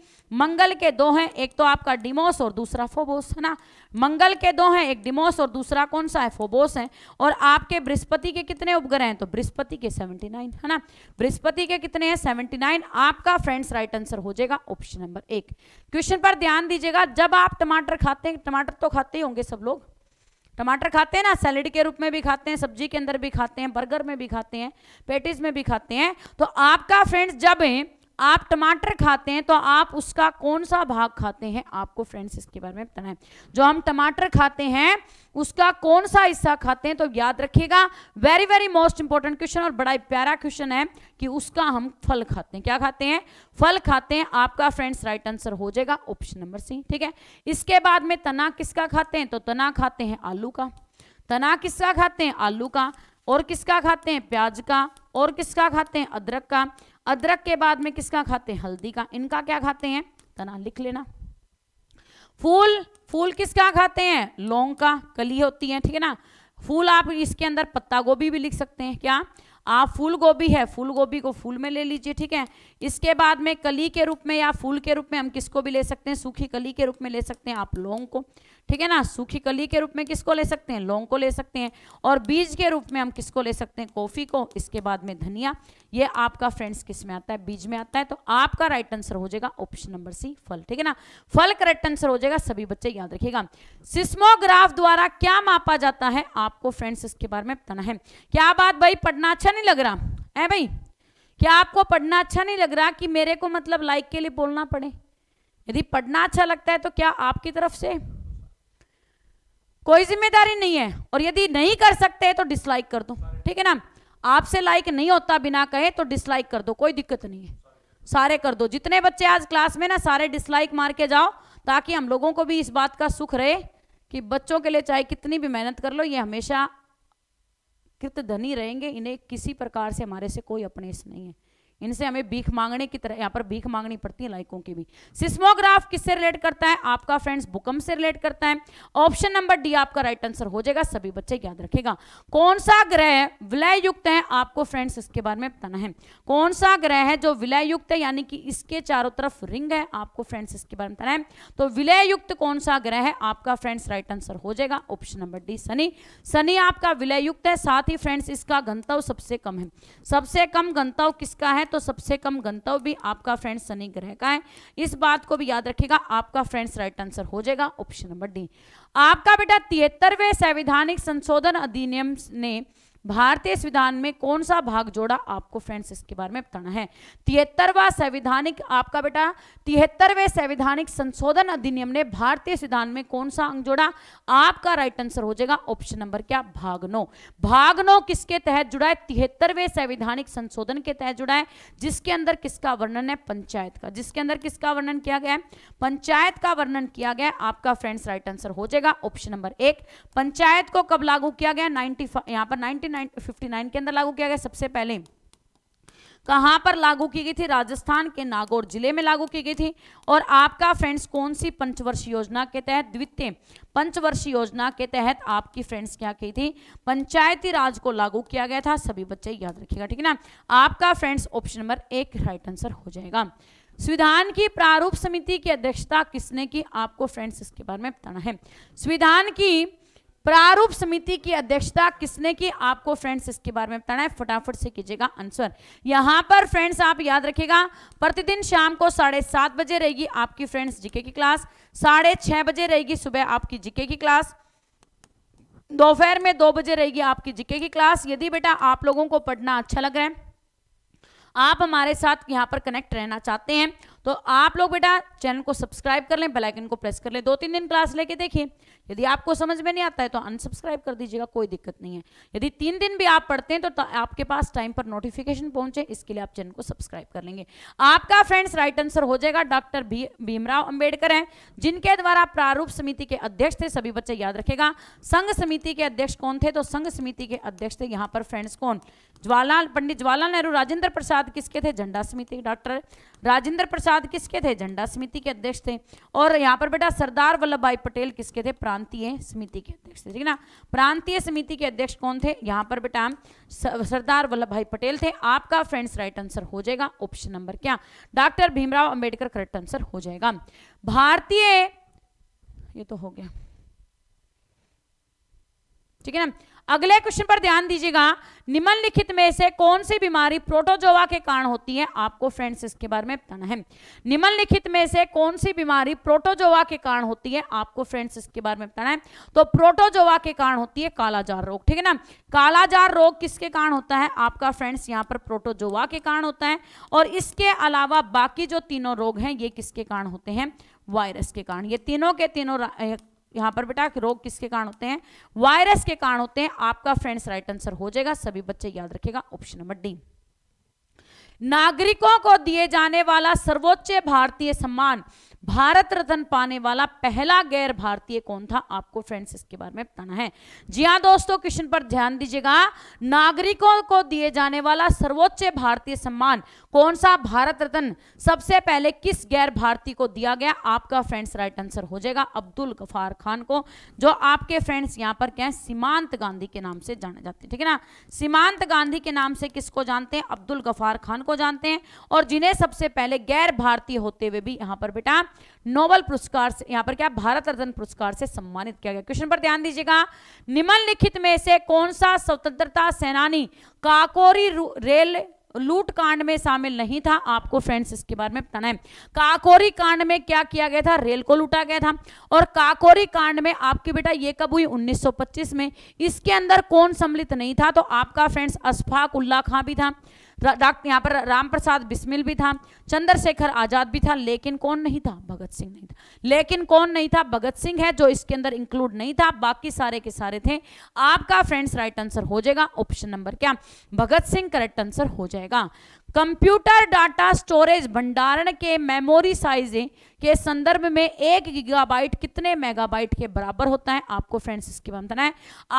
मंगल के दो हैं एक तो आपका डिमोस और दूसरा फोबोस है ना मंगल के दो हैं एक डिमोस और दूसरा कौन सा है फोबोस है और आपके बृहस्पति के कितने उपग्रह हैं तो बृहस्पति के सेवेंटी नाइन है ना बृहस्पति के कितने हैं सेवेंटी नाइन आपका फ्रेंड्स राइट आंसर हो जाएगा ऑप्शन नंबर एक क्वेश्चन पर ध्यान दीजिएगा जब आप टमाटर खाते हैं टमाटर तो खाते ही होंगे सब लोग टमाटर खाते हैं ना सैलड के रूप में भी खाते हैं सब्जी के अंदर भी खाते हैं बर्गर में भी खाते हैं पेटिस में भी खाते हैं तो आपका फ्रेंड्स जब आप टमाटर खाते हैं तो आप उसका कौन सा भाग खाते हैं आपको फ्रेंड्स इसके बारे में बताना है जो हम टमाटर खाते हैं उसका कौन सा हिस्सा खाते हैं तो याद रखिएगा very very most important question और बड़ा प्यारा क्वेश्चन है कि उसका हम फल खाते हैं क्या खाते हैं फल खाते हैं आपका फ्रेंड्स राइट आंसर हो जाएगा ऑप्शन नंबर सी ठीक है इसके बाद में तना किसका खाते हैं तो तना खाते हैं आलू का तना किसका खाते हैं आलू का और किसका खाते हैं प्याज का और किसका खाते हैं अदरक का अदरक के बाद में किसका खाते हैं हल्दी का इनका क्या खाते हैं तना लिख लेना फूल फूल किसका खाते हैं लौंग का कली होती है ठीक है ना फूल आप इसके अंदर पत्ता गोभी भी लिख सकते हैं क्या आप फूल गोभी है फूल गोभी को फूल में ले लीजिए ठीक है इसके बाद में कली के रूप में या फूल के रूप में हम किसको भी ले सकते हैं सूखी कली के रूप में ले सकते हैं आप लौंग को ठीक है ना सूखी कली के रूप में किसको ले सकते हैं लौंग को ले सकते हैं और बीज के रूप में हम किसको ले सकते हैं कॉफ़ी को इसके बाद में धनिया ये आपका फ्रेंड्स किस में आता है बीज में आता है तो आपका राइट आंसर हो जाएगा ऑप्शन नंबर सी फल ठीक है ना फल करेक्ट आंसर हो जाएगा सभी बच्चे याद रखिएगा सिस्मोग्राफ द्वारा क्या मापा जाता है आपको फ्रेंड्स इसके बारे में बताना है क्या बात भाई पढ़ना अच्छा नहीं लग रहा है भाई क्या आपको पढ़ना अच्छा नहीं लग रहा कि मेरे को मतलब लाइक के लिए बोलना पड़े यदि पढ़ना अच्छा लगता है तो क्या आपकी तरफ से कोई जिम्मेदारी नहीं है और यदि नहीं कर सकते तो डिसलाइक कर दो ठीक है ना आपसे लाइक नहीं होता बिना कहे तो डिसलाइक कर दो कोई दिक्कत नहीं है सारे कर दो जितने बच्चे आज क्लास में ना सारे डिसलाइक मार के जाओ ताकि हम लोगों को भी इस बात का सुख रहे कि बच्चों के लिए चाहे कितनी भी मेहनत कर लो ये हमेशा कृतधनी रहेंगे इन्हें किसी प्रकार से हमारे से कोई अपने नहीं है इनसे हमें भीख मांगने की तरह यहाँ पर भीख मांगनी पड़ती है लाइकों की भी सिस्मोग्राफ किससे रिलेट करता है आपका फ्रेंड्स भूकंप से रिलेट करता है ऑप्शन नंबर डी आपका राइट आंसर हो जाएगा सभी बच्चे याद रखेगा कौन सा ग्रह विलय युक्त है आपको फ्रेंड्स इसके बारे में बताना है कौन सा ग्रह है जो विलय युक्त है यानी कि इसके चारों तरफ रिंग है आपको फ्रेंड्स इसके बारे में बताना है तो विलय युक्त कौन सा ग्रह है आपका फ्रेंड्स राइट आंसर हो जाएगा ऑप्शन नंबर डी शनि शनि आपका विलय युक्त है साथ ही फ्रेंड्स इसका घनताव सबसे कम है सबसे कम गंतव किसका है तो सबसे कम गंतव्य आपका फ्रेंड्स शनि ग्रह का है इस बात को भी याद रखेगा आपका फ्रेंड्स राइट आंसर हो जाएगा ऑप्शन नंबर डी आपका बेटा तिहत्तरवे संवैधानिक संशोधन अधिनियम ने भारतीय संविधान में कौन सा भाग जोड़ा आपको फ्रेंड्स इसके बारे में बताना है तिहत्तरवा संविधानिक आपका बेटा तिहत्तरवे संविधानिक संशोधन अधिनियम ने भारतीय संविधान में कौन सा अंग जोड़ा आपका राइट आंसर हो जाएगा ऑप्शन नंबर क्या भाग नो भाग नो किसके तहत जुड़ा है तिहत्तरवे संविधानिक संशोधन के तहत जुड़ा है जिसके अंदर किसका वर्णन है पंचायत का जिसके अंदर किसका वर्णन किया गया है पंचायत का वर्णन किया गया आपका फ्रेंड्स राइट आंसर हो जाएगा ऑप्शन नंबर एक पंचायत को कब लागू किया गया नाइनटी यहाँ पर नाइनटी 1959 के अंदर लागू किया गया सबसे पहले कहां पर लागू की गई थी राजस्थान के नागौर जिले में लागू की गई थी और आपका फ्रेंड्स कौन सी पंचवर्ष योजना के तहत द्वितीय पंचवर्ष योजना के तहत आपकी फ्रेंड्स क्या की थी पंचायती राज को लागू किया गया था सभी बच्चे याद रखिएगा ठीक है ना आपका फ्रेंड्स ऑप्शन नंबर एक राइट आंसर हो जाएगा संविधान की प्रारूप समिति की अध्यक्षता किसने की आपको फ्रेंड्स इसके बारे में बताना है संविधान की प्रारूप समिति की अध्यक्षता किसने की आपको फ्रेंड्स इसके बारे में बताना है फटाफट से कीजिएगा आंसर यहां पर फ्रेंड्स आप याद रखिएगा प्रतिदिन शाम को साढ़े सात बजे रहेगी आपकी फ्रेंड्स जीके की क्लास साढ़े छह बजे रहेगी सुबह आपकी जीके की क्लास दोपहर में दो बजे रहेगी आपकी जीके की क्लास यदि बेटा आप लोगों को पढ़ना अच्छा लग रहा है आप हमारे साथ यहाँ पर कनेक्ट रहना चाहते हैं तो आप लोग बेटा चैनल को सब्सक्राइब कर लें बेल आइकन को प्रेस कर लें दो तीन दिन क्लास लेके देखिए यदि आपको समझ में नहीं आता है तो अनसब्सक्राइब कर दीजिएगा कोई दिक्कत नहीं है यदि तीन दिन भी आप पढ़ते हैं तो आपके पास टाइम पर नोटिफिकेशन पहुंचे इसके लिए आप चैनल को सब्सक्राइब कर लेंगे आपका फ्रेंड्स राइट आंसर हो जाएगा डॉक्टर भी, भीमराव अंबेडकर हैं जिनके द्वारा प्रारूप समिति के अध्यक्ष थे सभी बच्चे याद रखेगा संघ समिति के अध्यक्ष कौन थे तो संघ समिति के अध्यक्ष थे यहाँ पर फ्रेंड्स कौन जवाहरलाल पंडित जवाहरलाल नेहरू राजेंद्र प्रसाद किसके थे झंडा समिति के डॉक्टर राजेंद्र प्रसाद किसके थे झंडा समिति के अध्यक्ष थे और यहाँ पर बेटा सरदार वल्लभ भाई पटेल किसके थे प्रांत प्रांतीय समिति के अध्यक्ष थे ठीक है ना प्रांतीय समिति के अध्यक्ष कौन थे यहाँ पर बेटा सरदार वल्लभ भाई पटेल थे आपका फ्रेंड्स राइट आंसर हो जाएगा ऑप्शन नंबर क्या doctor Bhimrao Ambedkar correct answer हो जाएगा भारतीय ये तो हो गया ठीक है ना अगले क्वेश्चन पर ध्यान दीजिएगा निम्नलिखित में से कौन सी बीमारी प्रोटोजोवा के कारण होती है आपको फ्रेंड्स इसके बारे में बताना है निम्नलिखित में से कौन सी बीमारी प्रोटोजोवा के कारण होती है आपको फ्रेंड्स इसके बारे में बताना है तो प्रोटोजोवा के कारण होती है कालाजार रोग ठीक है ना कालाजार रोग किसके कारण होता है आपका फ्रेंड्स यहाँ पर प्रोटोजोवा के कारण होता है और इसके अलावा बाकी जो तीनों रोग हैं ये किसके कारण होते हैं वायरस के कारण ये तीनों के तीनों यहां पर बेटा रोग किसके कारण होते हैं वायरस के कारण होते हैं आपका फ्रेंड्स राइट आंसर हो जाएगा सभी बच्चे याद रखेगा ऑप्शन नंबर डी नागरिकों को दिए जाने वाला सर्वोच्च भारतीय सम्मान भारत रत्न पाने वाला पहला गैर भारतीय कौन था आपको फ्रेंड्स इसके बारे में बताना है जी हाँ दोस्तों क्वेश्चन पर ध्यान दीजिएगा नागरिकों को दिए जाने वाला सर्वोच्च भारतीय सम्मान कौन सा भारत रत्न सबसे पहले किस गैर भारतीय को दिया गया आपका फ्रेंड्स राइट आंसर हो जाएगा अब्दुल गफार खान को जो आपके फ्रेंड्स यहाँ पर क्या है सीमांत गांधी के नाम से जाने जाते हैं ठीक है ना सीमांत गांधी के नाम से किसको जानते हैं अब्दुल गफार खान को जानते हैं और जिन्हें सबसे पहले गैर भारतीय होते हुए भी यहाँ पर बेटा नोबल पुरस्कार से यहाँ पर क्या भारत रत्न पुरस्कार से सम्मानित किया गया क्वेश्चन पर ध्यान दीजिएगा निम्नलिखित में से कौन सा स्वतंत्रता सेनानी काकोरी रेल लूट कांड में शामिल नहीं था आपको फ्रेंड्स इसके बारे में बताना है काकोरी कांड में क्या किया गया था रेल को लूटा गया था और काकोरी कांड में आपके बेटा ये कब हुई 1925 में इसके अंदर कौन सम्मिलित नहीं था तो आपका फ्रेंड्स अशफाक उल्ला खां भी था डॉक्टर यहाँ पर राम प्रसाद बिस्मिल भी था चंद्रशेखर आज़ाद भी था लेकिन कौन नहीं था भगत सिंह नहीं था लेकिन कौन नहीं था भगत सिंह है जो इसके अंदर इंक्लूड नहीं था बाकी सारे के सारे थे आपका फ्रेंड्स राइट आंसर हो जाएगा ऑप्शन नंबर क्या भगत सिंह करेक्ट आंसर हो जाएगा कंप्यूटर डाटा स्टोरेज भंडारण के मेमोरी साइज के संदर्भ में एक गीगाबाइट कितने मेगाबाइट के बराबर होता है आपको फ्रेंड्स इसके बताना है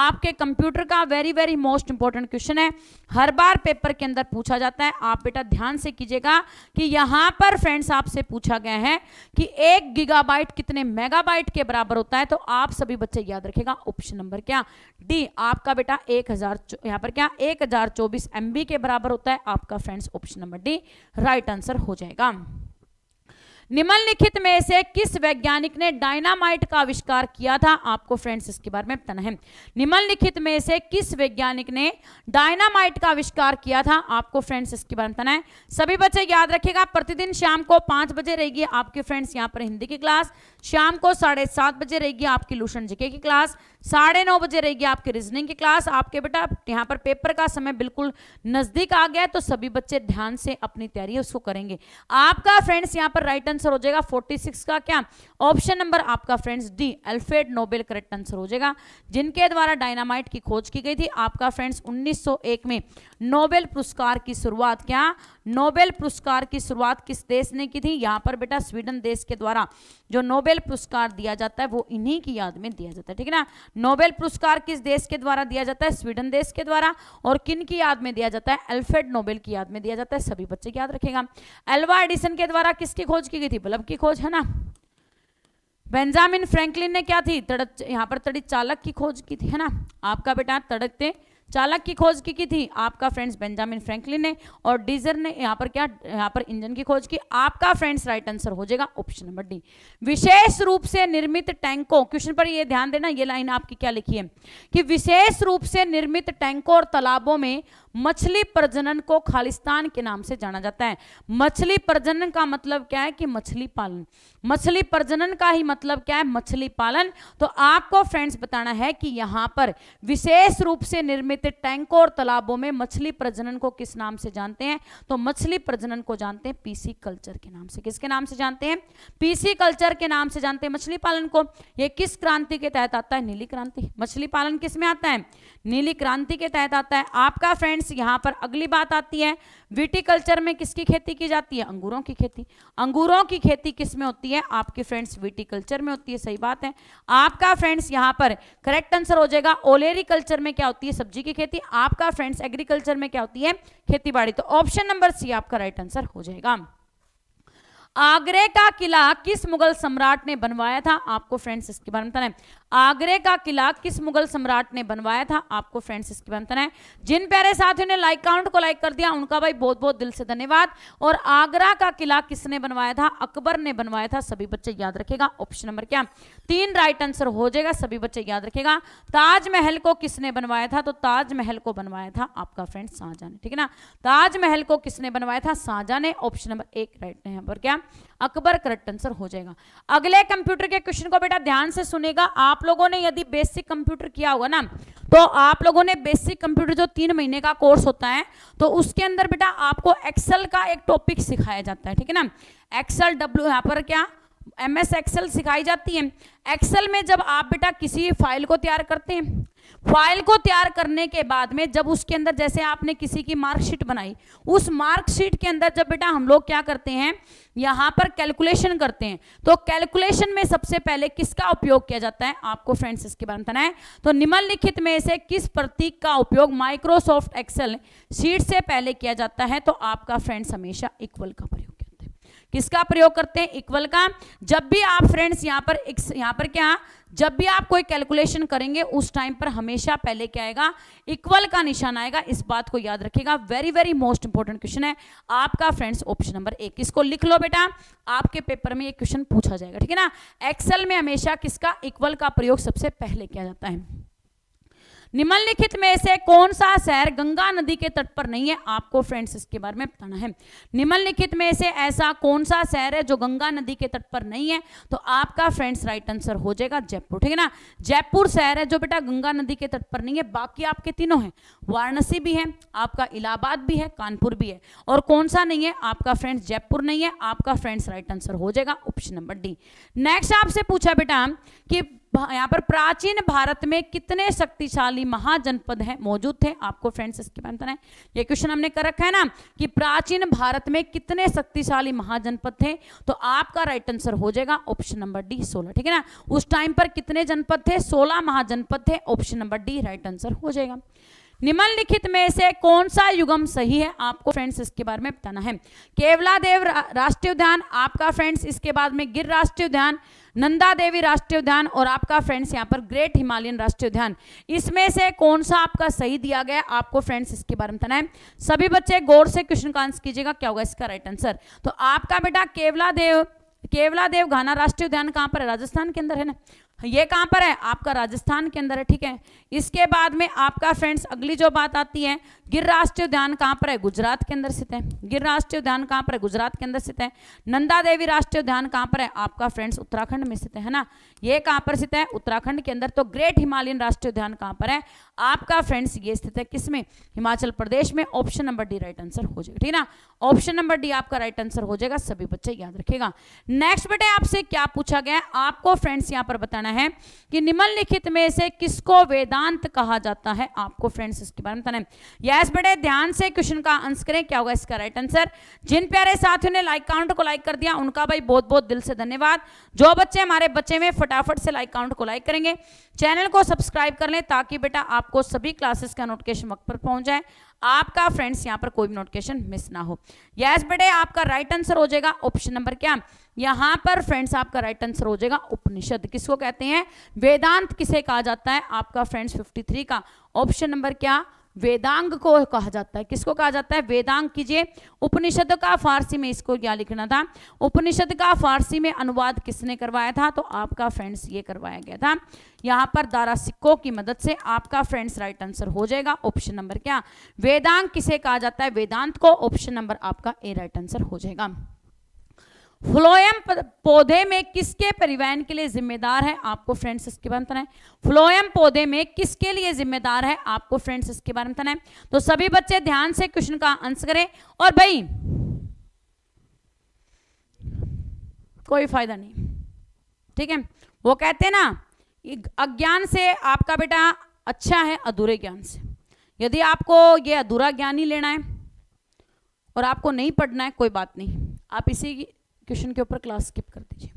आपके कंप्यूटर का very very most important question है हर बार पेपर के अंदर पूछा जाता है आप बेटा ध्यान से कीजिएगा कि यहां पर फ्रेंड्स आपसे पूछा गया है कि एक गीगाबाइट कितने मेगाबाइट के बराबर होता है तो आप सभी बच्चे याद रखेगा ऑप्शन नंबर क्या डी आपका बेटा एक हजार यहां पर क्या एक हजार चौबीस एम के बराबर होता है आपका friends option number D right answer हो जाएगा निम्नलिखित में से किस वैज्ञानिक ने डायनामाइट का आविष्कार किया था आपको फ्रेंड्स इसके बारे में बताना है निम्नलिखित में से किस वैज्ञानिक ने डायनामाइट का आविष्कार किया था आपको फ्रेंड्स इसके बारे में बताना है सभी बच्चे याद रखेगा प्रतिदिन शाम को पांच बजे रहेगी आपके फ्रेंड्स यहाँ पर हिंदी की क्लास शाम को साढ़े सात बजे रहेगी आपकी लूषण जीके की क्लास साढ़े नौ बजे रहेगी आपकी रीजनिंग की क्लास आपके बेटा यहाँ पर पेपर का समय बिल्कुल नज़दीक आ गया है तो सभी बच्चे ध्यान से अपनी तैयारी उसको करेंगे आपका फ्रेंड्स यहाँ पर राइट आंसर हो जाएगा फोर्टी सिक्स का क्या ऑप्शन नंबर आपका फ्रेंड्स डी एल्फेड नोबेल करेक्ट आंसर हो जाएगा जिनके द्वारा डायनामाइट की खोज की गई थी आपका फ्रेंड्स उन्नीस में नोबेल पुरस्कार की शुरुआत क्या नोबेल पुरस्कार की शुरुआत किस देश ने की थी यहाँ पर बेटा स्वीडन देश के द्वारा जो नोबेल पुरस्कार दिया जाता है वो इन्हीं की याद में दिया जाता है ठीक है ना नोबेल पुरस्कार किस देश के द्वारा दिया जाता है स्वीडन देश के द्वारा और किन की याद में दिया जाता है अल्फ्रेड नोबेल की याद में दिया जाता है सभी बच्चे याद रखेगा एल्वा एडिसन के द्वारा किसकी खोज की गई थी बल्ब की खोज है ना बेंजामिन फ्रैंकलिन ने क्या थी तड़क यहाँ पर तड़ित चालक की खोज की थी है ना आपका बेटा तड़कते चालक की खोज की, की थी आपका फ्रेंड्स बेंजामिन फ्रैंकलिन ने और डीजर ने यहाँ पर क्या यहाँ पर इंजन की खोज की आपका फ्रेंड्स राइट आंसर हो जाएगा ऑप्शन नंबर डी विशेष रूप से निर्मित टैंकों क्वेश्चन पर ये ध्यान देना ये लाइन आपकी क्या लिखी है कि विशेष रूप से निर्मित टैंकों और तालाबों में मछली प्रजनन को खालिस्तान के नाम से जाना जाता है मछली प्रजनन का मतलब क्या है कि मछली पालन मछली प्रजनन का ही मतलब क्या है मछली पालन तो आपको फ्रेंड्स बताना है कि यहाँ पर विशेष रूप से निर्मित टैंकों और तालाबों में मछली प्रजनन को किस नाम से जानते हैं तो मछली प्रजनन को जानते हैं पीसी कल्चर के नाम से किसके नाम से जानते हैं पीसी कल्चर के नाम से जानते हैं मछली पालन को यह किस क्रांति के तहत आता है नीली क्रांति मछली पालन किस में आता है नीली क्रांति के तहत आता है आपका फ्रेंड फ्रेंड्स यहाँ पर अगली बात आती है विटिकल्चर में किसकी खेती की जाती है अंगूरों की खेती अंगूरों की खेती किस में होती है आपके फ्रेंड्स विटिकल्चर में होती है सही बात है आपका फ्रेंड्स यहाँ पर करेक्ट आंसर हो जाएगा ओलेरी कल्चर में क्या होती है सब्जी की खेती आपका फ्रेंड्स एग्रीकल्चर में क्या होती है खेती तो ऑप्शन नंबर सी आपका राइट आंसर हो जाएगा आगरे का किला किस मुगल सम्राट ने बनवाया था आपको फ्रेंड्स इसके बारे में बताना है आगरे का किला किस मुगल सम्राट ने बनवाया था आपको फ्रेंड्स इसकी बनतना है जिन प्यारे साथियों ने लाइक काउंट को लाइक कर दिया उनका भाई बहुत बहुत दिल से धन्यवाद और आगरा का किला किसने बनवाया था अकबर ने बनवाया था सभी बच्चे याद रखेगा ऑप्शन नंबर क्या तीन राइट आंसर हो जाएगा सभी बच्चे याद रखेगा ताजमहल को किसने बनवाया था तो ताजमहल को बनवाया था आपका फ्रेंड शाहजहां ने ठीक है ना ताजमहल को किसने बनवाया था शाहजहां ने ऑप्शन नंबर एक राइट नंबर क्या अकबर करेक्ट आंसर हो जाएगा अगले कंप्यूटर के क्वेश्चन को बेटा ध्यान से सुनेगा आप लोगों ने यदि बेसिक कंप्यूटर किया होगा ना तो आप लोगों ने बेसिक कंप्यूटर जो तीन महीने का कोर्स होता है तो उसके अंदर बेटा आपको एक्सेल का एक टॉपिक सिखाया जाता है ठीक है ना एक्सेल डब्ल्यू यहाँ पर क्या एम एस एक्सेल सिखाई जाती है एक्सेल में जब आप बेटा किसी फाइल को तैयार करते हैं फाइल को तैयार करने के बाद में जब उसके अंदर जैसे आपने किसी की मार्कशीट बनाई उस मार्कशीट के अंदर जब बेटा हम लोग क्या करते हैं यहां पर कैलकुलेशन करते हैं तो कैलकुलेशन में सबसे पहले किसका उपयोग किया जाता है आपको फ्रेंड्स इसके बारे में बताना है तो निम्नलिखित में से किस प्रतीक का उपयोग माइक्रोसॉफ्ट एक्सेल शीट से पहले किया जाता है तो आपका फ्रेंड्स हमेशा इक्वल का प्रयोग किसका प्रयोग करते हैं इक्वल का जब भी आप फ्रेंड्स यहां पर यहां पर क्या जब भी आप कोई कैलकुलेशन करेंगे उस टाइम पर हमेशा पहले क्या आएगा इक्वल का निशान आएगा इस बात को याद रखिएगा very very most important question है आपका फ्रेंड्स ऑप्शन नंबर एक इसको लिख लो बेटा आपके पेपर में ये क्वेश्चन पूछा जाएगा ठीक है ना एक्सेल में हमेशा किसका इक्वल का प्रयोग सबसे पहले किया जाता है निम्नलिखित में से कौन सा शहर गंगा नदी के तट पर नहीं है आपको फ्रेंड्स इसके बारे में बताना है निम्नलिखित में से ऐसा कौन सा शहर है जो गंगा नदी के तट पर नहीं है तो आपका फ्रेंड्स राइट आंसर हो जाएगा जयपुर ठीक है ना जयपुर शहर है जो बेटा गंगा नदी के तट पर नहीं है बाकी आपके तीनों हैं वाराणसी भी है आपका इलाहाबाद भी है कानपुर भी है और कौन सा नहीं है आपका फ्रेंड्स जयपुर नहीं है आपका फ्रेंड्स राइट आंसर हो जाएगा ऑप्शन नंबर डी नेक्स्ट आपसे पूछा बेटा कि यहाँ पर प्राचीन भारत में कितने शक्तिशाली महाजनपद हैं मौजूद थे आपको फ्रेंड्स इसके बारे में ये क्वेश्चन हमने कर रखा है ना कि प्राचीन भारत में कितने शक्तिशाली महाजनपद थे तो आपका राइट आंसर हो जाएगा ऑप्शन नंबर डी सोलह ठीक है ना उस टाइम पर कितने जनपद थे सोलह महाजनपद थे option number D right answer हो जाएगा निम्नलिखित में से कौन सा युगम सही है आपको फ्रेंड्स इसके बारे में बताना है केवला देव राष्ट्रीय उद्यान आपका फ्रेंड्स इसके बाद में गिर राष्ट्रीय उद्यान नंदा देवी राष्ट्रीय उद्यान और आपका फ्रेंड्स यहाँ पर ग्रेट हिमालयन राष्ट्रीय उद्यान इसमें से कौन सा आपका सही दिया गया आपको फ्रेंड्स इसके बारे में बताना है सभी बच्चे गौर से क्वेश्चन का आंसर कीजिएगा क्या होगा इसका राइट आंसर तो आपका बेटा केवला देव केवला देव घाना राष्ट्रीय उद्यान कहाँ पर है राजस्थान के अंदर है ना ये कहाँ पर है आपका राजस्थान के अंदर है ठीक है इसके बाद में आपका फ्रेंड्स अगली जो बात आती है गिर राष्ट्रीय उद्यान कहाँ पर है गुजरात के अंदर स्थित है गिर राष्ट्रीय उद्यान कहाँ पर है गुजरात के अंदर स्थित है नंदा देवी राष्ट्रीय उद्यान कहाँ पर है आपका फ्रेंड्स उत्तराखंड में स्थित है ना ये कहाँ पर स्थित है उत्तराखंड के अंदर तो ग्रेट हिमालयन राष्ट्रीय उद्यान कहाँ पर है आपका फ्रेंड्स ये स्थित है किसमें हिमाचल प्रदेश में option number D right answer हो जाएगा ठीक है ना ऑप्शन नंबर डी आपका राइट आंसर हो जाएगा सभी बच्चे याद रखेगा नेक्स्ट बेटे आपसे क्या पूछा गया आपको फ्रेंड्स यहाँ पर बताना है कि निम्नलिखित में से किसको वेदांत कहा जाता है आपको फ्रेंड्स इसके बारे में बताना है यस बड़े ध्यान से क्वेश्चन का आंसर करें क्या होगा इसका राइट आंसर जिन प्यारे साथियों ने लाइक काउंट को लाइक कर दिया उनका भाई बहुत बहुत दिल से धन्यवाद जो बच्चे हमारे बच्चे में फटाफट से लाइक काउंट को लाइक करेंगे चैनल को सब्सक्राइब कर लें ताकि बेटा आपको सभी क्लासेस का नोटिफिकेशन वक्त पर पहुंच जाए आपका फ्रेंड्स यहाँ पर कोई भी नोटिफिकेशन मिस ना हो यस बेटे आपका राइट आंसर हो जाएगा ऑप्शन नंबर क्या यहाँ पर फ्रेंड्स आपका राइट आंसर हो जाएगा उपनिषद किसको कहते हैं वेदांत किसे कहा जाता है आपका फ्रेंड्स 53 का ऑप्शन नंबर क्या वेदांग को कहा जाता है किसको कहा जाता है वेदांग कीजिए उपनिषद का फारसी में इसको क्या लिखना था उपनिषद का फारसी में अनुवाद किसने करवाया था तो आपका फ्रेंड्स ये करवाया गया था यहाँ पर दारा सिक्को की मदद से आपका फ्रेंड्स राइट आंसर हो जाएगा ऑप्शन नंबर क्या वेदांग किसे कहा जाता है वेदांत को ऑप्शन नंबर आपका ए राइट आंसर हो जाएगा फ्लोएम पौधे में किसके परिवहन के लिए जिम्मेदार है आपको फ्रेंड्स इसके बारे में बताना है फ्लोएम पौधे में किसके लिए जिम्मेदार है आपको फ्रेंड्स इसके बारे में बताना है तो सभी बच्चे ध्यान से क्वेश्चन का आंसर करें और भाई कोई फायदा नहीं ठीक है वो कहते हैं ना अज्ञान से आपका बेटा अच्छा है अधूरे ज्ञान से यदि आपको ये अधूरा ज्ञान ही लेना है और आपको नहीं पढ़ना है कोई बात नहीं आप इसी क्वेश्चन के ऊपर क्लास स्किप कर दीजिए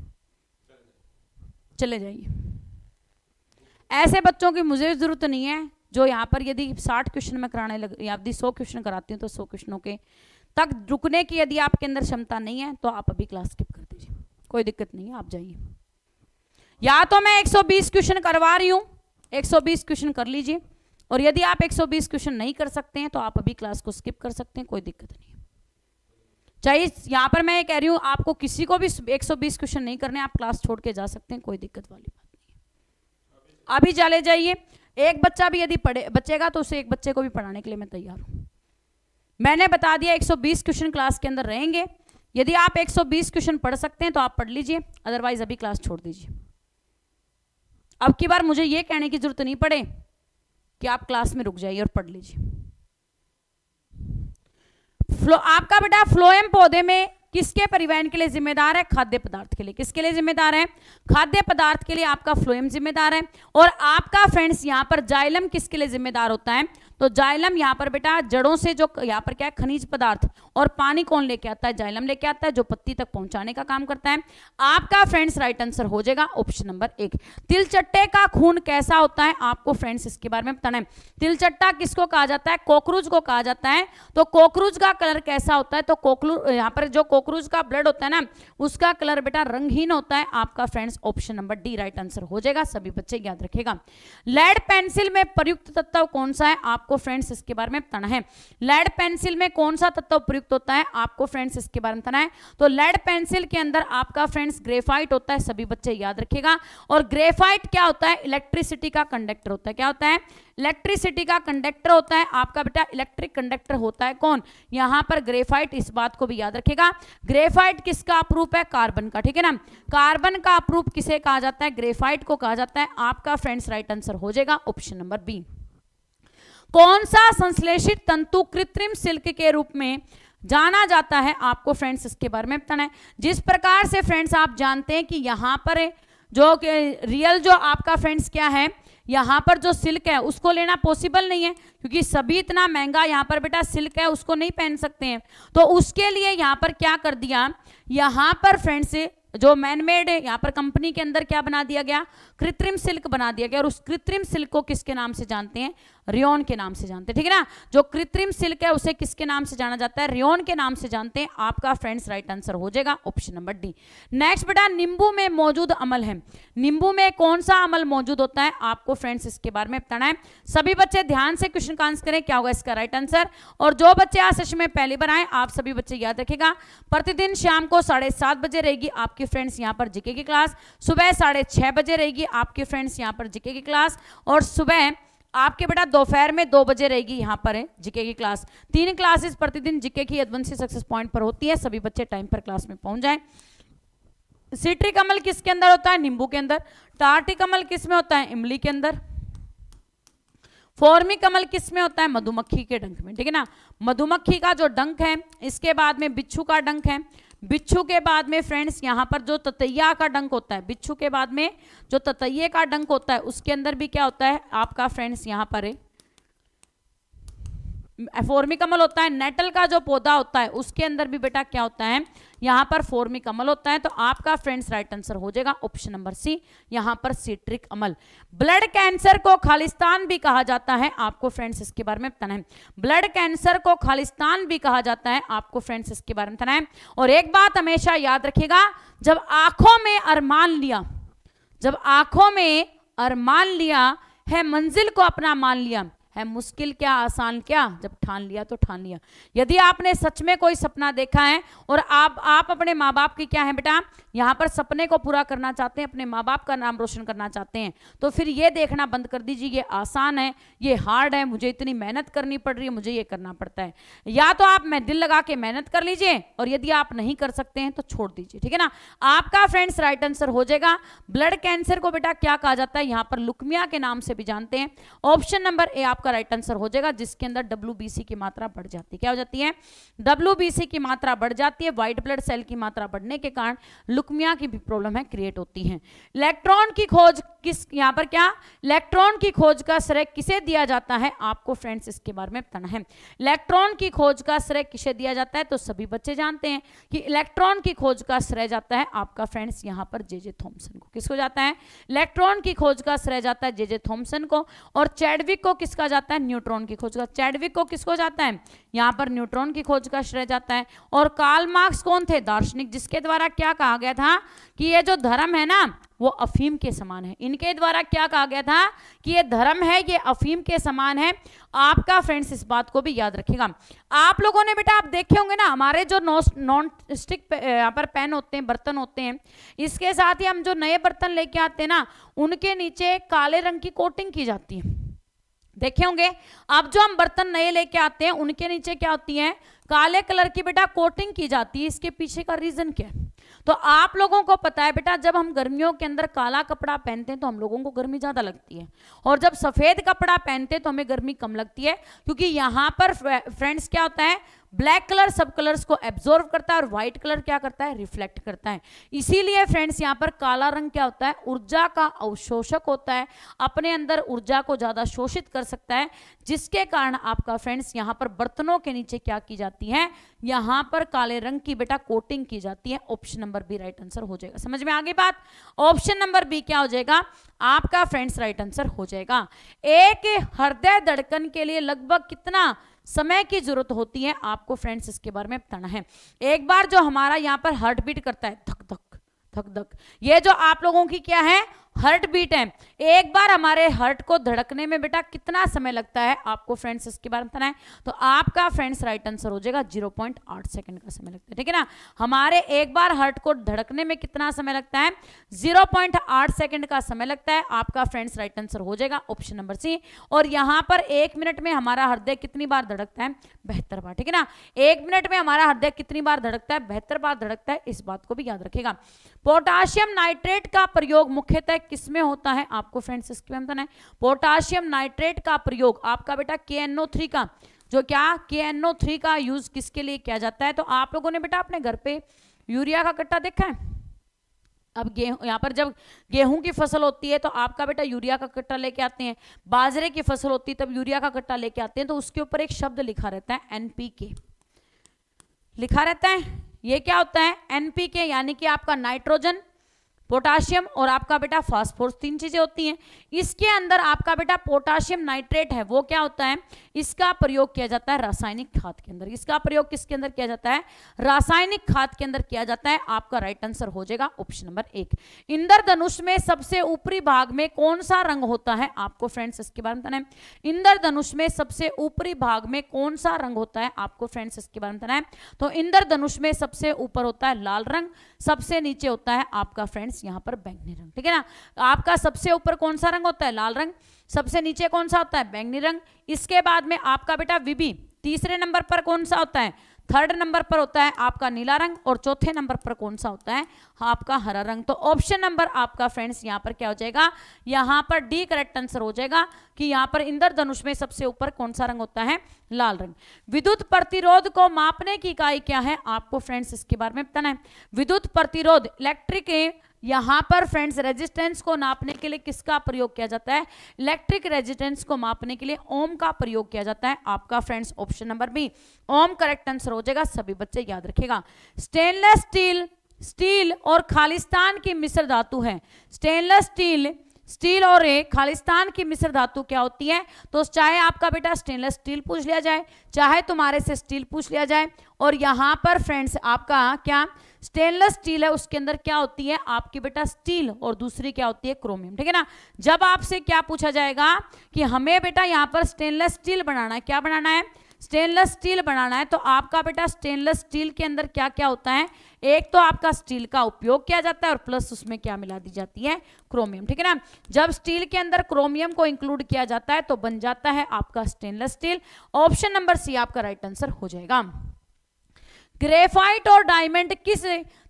चले जाइए ऐसे बच्चों की मुझे ज़रूरत नहीं है जो यहाँ पर यदि साठ क्वेश्चन में कराने लग यदि सौ क्वेश्चन कराती हूँ तो सौ क्वेश्चनों के तक रुकने की यदि आपके अंदर क्षमता नहीं है तो आप अभी क्लास स्किप कर दीजिए कोई दिक्कत नहीं है आप जाइए या तो मैं 120 क्वेश्चन करवा रही हूँ 120 क्वेश्चन कर लीजिए और यदि आप 120 क्वेश्चन नहीं कर सकते हैं तो आप अभी क्लास को स्किप कर सकते हैं कोई दिक्कत नहीं चाहे यहाँ पर मैं ये कह रही हूँ आपको किसी को भी 120 क्वेश्चन नहीं करने आप क्लास छोड़ के जा सकते हैं कोई दिक्कत वाली बात नहीं है अभी चले जाइए एक बच्चा भी यदि पढ़े बचेगा तो उसे एक बच्चे को भी पढ़ाने के लिए मैं तैयार हूँ मैंने बता दिया 120 क्वेश्चन क्लास के अंदर रहेंगे यदि आप 120 क्वेश्चन पढ़ सकते हैं तो आप पढ़ लीजिए अदरवाइज अभी क्लास छोड़ दीजिए अब की बार मुझे ये कहने की जरूरत नहीं पड़े कि आप क्लास में रुक जाइए और पढ़ लीजिए फ्लो आपका बेटा फ्लोएम पौधे में किसके परिवहन के लिए जिम्मेदार है खाद्य पदार्थ के लिए किसके लिए जिम्मेदार है खाद्य पदार्थ के लिए आपका फ्लोएम जिम्मेदार है और आपका फ्रेंड्स यहाँ पर जाइलम किसके लिए जिम्मेदार होता है तो जाइलम यहाँ पर बेटा जड़ों से जो यहाँ पर क्या है खनिज पदार्थ और पानी कौन लेके आता है जाइलम लेके आता है जो पत्ती तक पहुंचाने का काम करता है आपका फ्रेंड्स राइट आंसर हो जाएगा ऑप्शन नंबर एक तिलचट्टे का खून कैसा होता है आपको फ्रेंड्स इसके बारे में बताना है तिलचट्टा किसको कहा जाता है कॉकरोच को कहा जाता है तो कॉकरोच का कलर कैसा होता है तो कॉकरोच यहाँ पर जो कॉकरोच का ब्लड होता है ना उसका कलर बेटा रंगहीन होता है आपका friends option number D right answer हो जाएगा सभी बच्चे याद रखेगा लेड पेंसिल में प्रयुक्त तत्व कौन सा है आप आपको फ्रेंड्स इसके बारे में बताना है लेड पेंसिल में कौन सा तत्व प्रयुक्त होता है आपको फ्रेंड्स इसके बारे में बताना है तो लेड पेंसिल के अंदर आपका फ्रेंड्स ग्रेफाइट होता है सभी बच्चे याद रखेगा और ग्रेफाइट क्या होता है इलेक्ट्रिसिटी का कंडक्टर होता है क्या होता है इलेक्ट्रिसिटी का कंडक्टर होता है आपका बेटा इलेक्ट्रिक कंडक्टर होता है कौन यहां पर ग्रेफाइट इस बात को भी याद रखेगा ग्रेफाइट किसका अप्रूप है कार्बन का ठीक है ना कार्बन का अप्रूप किसे कहा जाता है ग्रेफाइट को कहा जाता है आपका फ्रेंड्स राइट आंसर हो जाएगा ऑप्शन नंबर बी कौन सा संश्लेषित तंतु कृत्रिम सिल्क के रूप में जाना जाता है आपको फ्रेंड्स इसके बारे में बताना है जिस प्रकार से फ्रेंड्स आप जानते हैं कि यहाँ पर जो कि रियल जो आपका फ्रेंड्स क्या है यहाँ पर जो सिल्क है उसको लेना पॉसिबल नहीं है क्योंकि सभी इतना महंगा यहाँ पर बेटा सिल्क है उसको नहीं पहन सकते हैं तो उसके लिए यहाँ पर क्या कर दिया यहाँ पर फ्रेंड्स जो मैनमेड है यहाँ पर कंपनी के अंदर क्या बना दिया गया कृत्रिम सिल्क बना दिया गया और उस कृत्रिम सिल्क को किसके नाम से जानते हैं रियोन के नाम से जानते हैं ठीक है ना जो कृत्रिम सिल्क है उसे किसके नाम से जाना जाता है रियोन के नाम से जानते हैं आपका फ्रेंड्स राइट आंसर हो जाएगा ऑप्शन नंबर डी नेक्स्ट बेटा नींबू में मौजूद अमल है नींबू में कौन सा अमल मौजूद होता है आपको फ्रेंड्स इसके बारे में बताना है सभी बच्चे ध्यान से क्वेश्चन का आंसर करें क्या होगा इसका राइट आंसर और जो बच्चे आज सेशन में पहली बार आए आप सभी बच्चे याद रखेगा प्रतिदिन शाम को साढ़े सात बजे रहेगी आपकी फ्रेंड्स यहाँ पर जीके की क्लास सुबह साढ़े छह बजे रहेगी आपकी फ्रेंड्स यहाँ पर जीके की क्लास और सुबह आपके बेटा दोपहर में दो बजे रहेगी यहाँ पर है जीके की क्लास तीन क्लासेस प्रतिदिन जीके की एडवंसी सक्सेस पॉइंट पर होती है सभी बच्चे टाइम पर क्लास में पहुंच जाएं सिट्रिक अमल किसके अंदर होता है नींबू के अंदर टार्टिक अमल किस में होता है इमली के अंदर फॉर्मिक अमल किस में होता है मधुमक्खी के डंक में ठीक है ना मधुमक्खी का जो डंक है इसके बाद में बिच्छू का डंक है बिच्छू के बाद में फ्रेंड्स यहाँ पर जो ततैया का डंक होता है बिच्छू के बाद में जो ततैये का डंक होता है उसके अंदर भी क्या होता है आपका फ्रेंड्स यहाँ पर है फॉर्मिकमल होता है नेटल का जो पौधा होता है उसके अंदर भी बेटा क्या होता है यहां पर फॉर्मिक अमल होता है तो आपका फ्रेंड्स राइट आंसर हो जाएगा ऑप्शन नंबर सी यहां पर सिट्रिक अमल ब्लड कैंसर को खालिस्तान भी कहा जाता है आपको फ्रेंड्स इसके बारे में बताना है ब्लड कैंसर को खालिस्तान भी कहा जाता है आपको फ्रेंड्स इसके बारे में बताना है और एक बात हमेशा याद रखेगा जब आंखों में अरमान लिया जब आंखों में अरमान लिया है मंजिल को अपना मान लिया है मुश्किल क्या आसान क्या जब ठान लिया तो ठान लिया यदि आपने सच में कोई सपना देखा है और आप आप अपने माँ बाप की क्या है बेटा यहाँ पर सपने को पूरा करना चाहते हैं अपने माँ बाप का नाम रोशन करना चाहते हैं तो फिर ये देखना बंद कर दीजिए ये आसान है ये हार्ड है मुझे इतनी मेहनत करनी पड़ रही है मुझे ये करना पड़ता है या तो आप मैं दिल लगा के मेहनत कर लीजिए और यदि आप नहीं कर सकते हैं तो छोड़ दीजिए ठीक है ना आपका फ्रेंड्स राइट आंसर हो जाएगा ब्लड कैंसर को बेटा क्या कहा जाता है यहाँ पर लुकमिया के नाम से भी जानते हैं ऑप्शन नंबर ए आपका आपका राइट आंसर हो जाएगा जिसके अंदर डब्ल्यू की मात्रा बढ़ जाती है क्या हो जाती है डब्ल्यू की मात्रा बढ़ जाती है व्हाइट ब्लड सेल की मात्रा बढ़ने के कारण लुकमिया की भी प्रॉब्लम है क्रिएट होती है इलेक्ट्रॉन की खोज किस यहाँ पर क्या इलेक्ट्रॉन की खोज का श्रेय किसे दिया जाता है आपको फ्रेंड्स इसके बारे में बताना है इलेक्ट्रॉन की खोज का श्रेय किसे दिया जाता है तो सभी बच्चे जानते हैं कि इलेक्ट्रॉन की खोज का श्रेय जाता है आपका फ्रेंड्स यहाँ पर जे जे थॉम्सन को किसको जाता है इलेक्ट्रॉन की खोज का श्रेय जाता है जे जे थॉम्सन को और चैडविक को किसका जाता है न्यूट्रॉन की खोज का चैडविक को किसको जाता है यहाँ पर न्यूट्रॉन की खोज का श्रेय जाता है और काल मार्क्स कौन थे दार्शनिक जिसके द्वारा क्या कहा गया था कि ये जो धर्म है ना वो अफीम के समान है इनके द्वारा क्या कहा गया था कि ये धर्म है ये अफीम के समान है आपका फ्रेंड्स इस बात को भी याद रखेगा आप लोगों ने बेटा आप देखे होंगे ना हमारे जो नॉन स्टिक यहाँ पर पेन होते हैं बर्तन होते हैं इसके साथ ही हम जो नए बर्तन लेके आते हैं ना उनके नीचे काले रंग की कोटिंग की जाती है देखे होंगे अब जो हम बर्तन नए लेके आते हैं उनके नीचे क्या होती है काले कलर की बेटा कोटिंग की जाती है इसके पीछे का रीजन क्या है तो आप लोगों को पता है बेटा जब हम गर्मियों के अंदर काला कपड़ा पहनते हैं तो हम लोगों को गर्मी ज़्यादा लगती है और जब सफ़ेद कपड़ा पहनते हैं तो हमें गर्मी कम लगती है क्योंकि यहाँ पर फ्रेंड्स क्या होता है ब्लैक कलर सब कलर्स को एब्जॉर्व करता है और व्हाइट कलर क्या करता है रिफ्लेक्ट करता है इसीलिए फ्रेंड्स यहाँ पर काला रंग क्या होता है ऊर्जा का अवशोषक होता है अपने अंदर ऊर्जा को ज़्यादा शोषित कर सकता है जिसके कारण आपका फ्रेंड्स यहाँ पर बर्तनों के नीचे क्या की जाती है यहाँ पर काले रंग की बेटा कोटिंग की जाती है option number B right answer हो जाएगा समझ में आगे बात ऑप्शन नंबर बी क्या हो जाएगा आपका फ्रेंड्स राइट आंसर हो जाएगा एक हृदय धड़कन के लिए लगभग कितना समय की जरूरत होती है आपको फ्रेंड्स इसके बारे में बताना है एक बार जो हमारा यहाँ पर हार्ट बीट करता है धक धक धक धक ये जो आप लोगों की क्या है हार्ट बीट है एक बार हमारे हर्ट को धड़कने में बेटा कितना समय लगता है आपको फ्रेंड्स इसके बारे में बताना है तो आपका फ्रेंड्स राइट आंसर हो जाएगा 0.8 सेकेंड का समय लगता है ठीक है ना हमारे एक बार हर्ट को धड़कने में कितना समय लगता है 0.8 सेकेंड का समय लगता है आपका फ्रेंड्स राइट आंसर हो जाएगा ऑप्शन नंबर सी और यहां पर एक मिनट में हमारा हृदय कितनी बार धड़कता है बेहतर बार ठीक है ना एक मिनट में हमारा हृदय कितनी बार धड़कता है बेहतर बार धड़कता है इस बात को भी याद रखेगा पोटाशियम नाइट्रेट का प्रयोग मुख्यतः किसमें होता है आप आपको फ्रेंड्स इसके बारे में बताना तो है पोटाशियम नाइट्रेट का प्रयोग आपका बेटा के थ्री का जो क्या के थ्री का यूज किसके लिए किया जाता है तो आप लोगों ने बेटा अपने घर पे यूरिया का कट्टा देखा है अब गेहूं यहाँ पर जब गेहूं की फसल होती है तो आपका बेटा यूरिया का कट्टा लेके आते हैं बाजरे की फसल होती है तब यूरिया का कट्टा लेके आते हैं तो उसके ऊपर एक शब्द लिखा रहता है एनपीके लिखा रहता है ये क्या होता है एनपीके यानी कि आपका नाइट्रोजन पोटाशियम और आपका बेटा फास्फोरस तीन चीजें होती हैं इसके अंदर आपका बेटा पोटाशियम नाइट्रेट है वो क्या होता है इसका प्रयोग किया जाता है रासायनिक खाद के अंदर इसका प्रयोग किसके अंदर किया जाता है रासायनिक खाद के अंदर किया जाता है आपका राइट आंसर हो जाएगा ऑप्शन नंबर एक इंद्रधनुष में सबसे ऊपरी भाग में कौन सा रंग होता है आपको फ्रेंड्स इसके बारे में बताना है इंद्रधनुष में सबसे ऊपरी भाग में कौन सा रंग होता है आपको फ्रेंड्स इसके बारे में बताना है तो इंद्रधनुष में सबसे ऊपर होता है लाल रंग सबसे नीचे होता है आपका फ्रेंड्स मीन्स यहाँ पर बैंगनी रंग ठीक है ना आपका सबसे ऊपर कौन सा रंग होता है लाल रंग सबसे नीचे कौन सा होता है बैंगनी रंग इसके बाद में आपका बेटा विबी तीसरे नंबर पर कौन सा होता है थर्ड नंबर पर होता है आपका नीला रंग और चौथे नंबर पर कौन सा होता है आपका हरा रंग तो ऑप्शन नंबर आपका फ्रेंड्स यहाँ पर क्या हो जाएगा यहाँ पर डी करेक्ट आंसर हो जाएगा कि यहाँ पर इंद्रधनुष में सबसे ऊपर कौन सा रंग होता है लाल रंग विद्युत प्रतिरोध को मापने की इकाई क्या है आपको फ्रेंड्स इसके बारे में बताना है विद्युत प्रतिरोध इलेक्ट्रिक यहां पर फ्रेंड्स रेजिस्टेंस को नापने के लिए किसका प्रयोग किया जाता है इलेक्ट्रिक रेजिस्टेंस को मापने के लिए ओम का प्रयोग किया जाता है आपका friends option number B ohm correct answer हो जाएगा सभी बच्चे याद रखेगा स्टेनलेस स्टील स्टील और खालिस्तान की मिश्र धातु है स्टेनलेस स्टील स्टील और एक खालिस्तान की मिश्र धातु क्या होती है तो चाहे आपका बेटा स्टेनलेस स्टील पूछ लिया जाए चाहे तुम्हारे से स्टील पूछ लिया जाए और यहाँ पर फ्रेंड्स आपका क्या स्टेनलेस स्टील है उसके अंदर क्या होती है आपकी बेटा स्टील और दूसरी क्या होती है क्रोमियम ठीक है ना जब आपसे क्या पूछा जाएगा कि हमें बेटा यहाँ पर स्टेनलेस स्टील बनाना है क्या बनाना है स्टेनलेस स्टील बनाना है तो आपका बेटा स्टेनलेस स्टील के अंदर क्या क्या होता है एक तो आपका स्टील का उपयोग किया जाता है और प्लस उसमें क्या मिला दी जाती है क्रोमियम ठीक है ना जब स्टील के अंदर क्रोमियम को इंक्लूड किया जाता है तो बन जाता है आपका stainless steel option number C आपका राइट आंसर हो जाएगा ग्रेफाइट और डायमंड किस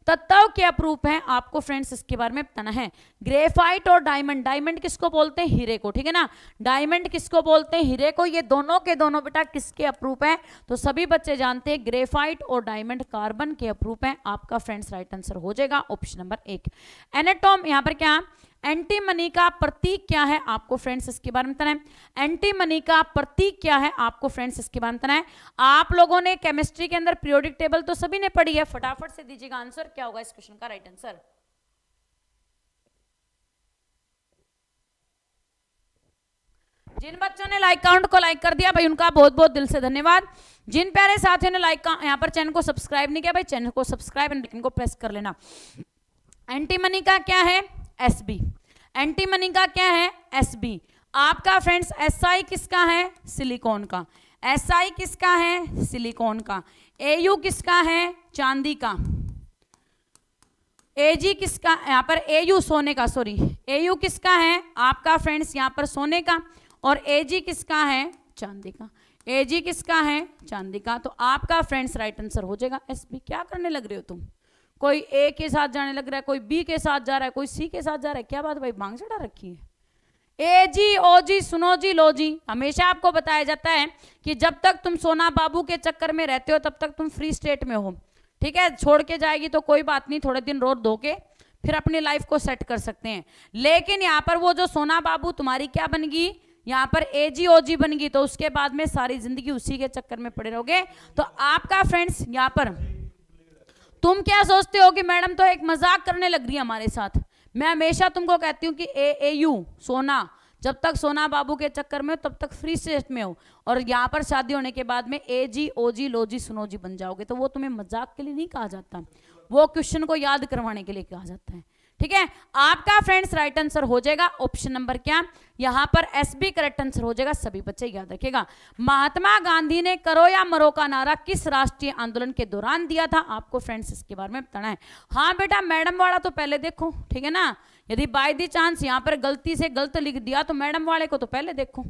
तत्व के अपरूप हैं आपको फ्रेंड्स इसके बारे में बताना है ग्रेफाइट और डायमंड डायमंड किसको बोलते हैं हीरे को ठीक है ना डायमंड किसको बोलते हैं हीरे को ये दोनों के दोनों बेटा किसके अपरूप हैं तो सभी बच्चे जानते हैं ग्रेफाइट और डायमंड कार्बन के अपरूप हैं आपका फ्रेंड्स राइट आंसर हो जाएगा ऑप्शन नंबर एक एनेटोम यहाँ पर क्या एंटी मनी का प्रतीक क्या है आपको फ्रेंड्स इसके बारे में बताना है एंटी मनी का प्रतीक क्या है आपको फ्रेंड्स इसके बारे में बताना है आप लोगों ने केमिस्ट्री के अंदर पीरियोडिक टेबल तो सभी ने पढ़ी है फटाफट से दीजिएगा आंसर क्या होगा इस क्वेश्चन का राइट आंसर जिन बच्चों ने लाइक काउंट को लाइक कर दिया भाई उनका बहुत बहुत दिल से धन्यवाद जिन प्यारे साथियों ने लाइक यहाँ पर चैनल को सब्सक्राइब नहीं किया भाई चैनल को सब्सक्राइब एंड को प्रेस कर लेना एंटी मनी का क्या है एस बी एंटी मनी का क्या है एस बी आपका फ्रेंड्स एस आई किसका है सिलिकॉन का एस आई किसका है सिलिकॉन का ए यू किसका है चांदी का ए जी किसका यहाँ पर ए यू सोने का सॉरी ए यू किसका है आपका फ्रेंड्स यहाँ पर सोने का और ए जी किसका है चांदी का ए जी किसका है चांदी का तो आपका फ्रेंड्स राइट आंसर हो जाएगा एस बी क्या करने लग रहे हो तुम कोई ए के साथ जाने लग रहा है कोई बी के साथ जा रहा है कोई सी के साथ जा रहा है क्या बात भाई भांग चढ़ा रखी है ए जी ओ जी सुनो जी लो जी हमेशा आपको बताया जाता है कि जब तक तुम सोना बाबू के चक्कर में रहते हो तब तक तुम फ्री स्टेट में हो ठीक है छोड़ के जाएगी तो कोई बात नहीं थोड़े दिन रोड धोके फिर अपनी लाइफ को सेट कर सकते हैं लेकिन यहाँ पर वो जो सोना बाबू तुम्हारी क्या बन गई यहाँ पर ए जी ओ जी बन गई तो उसके बाद में सारी जिंदगी उसी के चक्कर में पड़े रहोगे तो आपका फ्रेंड्स यहाँ पर तुम क्या सोचते हो कि मैडम तो एक मजाक करने लग रही है हमारे साथ मैं हमेशा तुमको कहती हूँ कि ए ए यू सोना जब तक सोना बाबू के चक्कर में हो तब तक फ्री स्टेट में हो और यहाँ पर शादी होने के बाद में ए जी ओ जी लो जी सुनो जी बन जाओगे तो वो तुम्हें मजाक के लिए नहीं कहा जाता वो क्वेश्चन को याद करवाने के लिए कहा जाता है ठीक है आपका फ्रेंड्स राइट आंसर हो जाएगा ऑप्शन नंबर क्या यहां पर एस बी करेक्ट आंसर हो जाएगा सभी बच्चे याद रखेगा महात्मा गांधी ने करो या मरो का नारा किस राष्ट्रीय आंदोलन के दौरान दिया था आपको फ्रेंड्स इसके बारे में बताना है हाँ बेटा मैडम वाला तो पहले देखो ठीक है ना यदि बाय दी चांस यहाँ पर गलती से गलत लिख दिया तो मैडम वाले को तो पहले देखो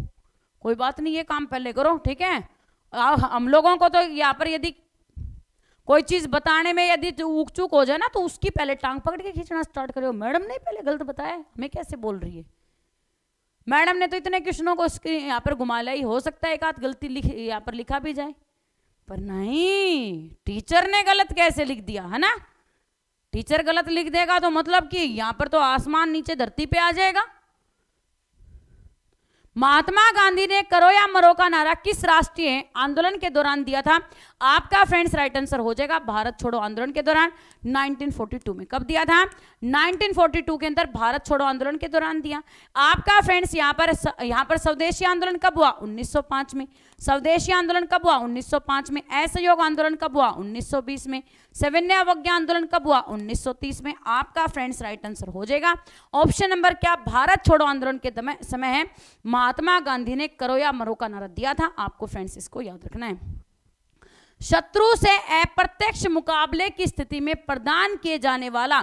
कोई बात नहीं ये काम पहले करो ठीक है हम लोगों को तो यहाँ पर यदि कोई चीज बताने में यदि ऊक चूक हो जाए ना तो उसकी पहले टांग पकड़ के खींचना स्टार्ट करे मैडम ने पहले गलत बताया हमें कैसे बोल रही है मैडम ने तो इतने क्वेश्चनों को यहाँ पर घुमा लिया हो सकता है एक आध गलती यहाँ पर लिखा भी जाए पर नहीं टीचर ने गलत कैसे लिख दिया है ना टीचर गलत लिख देगा तो मतलब कि यहाँ पर तो आसमान नीचे धरती पे आ जाएगा महात्मा गांधी ने करो या मरो का नारा किस राष्ट्रीय आंदोलन के दौरान दिया था आपका फ्रेंड्स राइट आंसर हो जाएगा भारत छोड़ो आंदोलन के दौरान 1942 में कब दिया था 1942 के अंदर भारत छोड़ो आंदोलन के दौरान दिया आपका फ्रेंड्स यहाँ पर यहाँ पर स्वदेशी आंदोलन कब हुआ 1905 में स्वदेशी आंदोलन कब हुआ 1905 में असहयोग आंदोलन कब हुआ 1920 में सविनय अवज्ञा आंदोलन कब हुआ 1930 में आपका फ्रेंड्स राइट आंसर हो जाएगा ऑप्शन नंबर क्या भारत छोड़ो आंदोलन के समय है महात्मा गांधी ने करो या मरो का नारा दिया था आपको फ्रेंड्स इसको याद रखना है शत्रु से अप्रत्यक्ष मुकाबले की स्थिति में प्रदान किए जाने वाला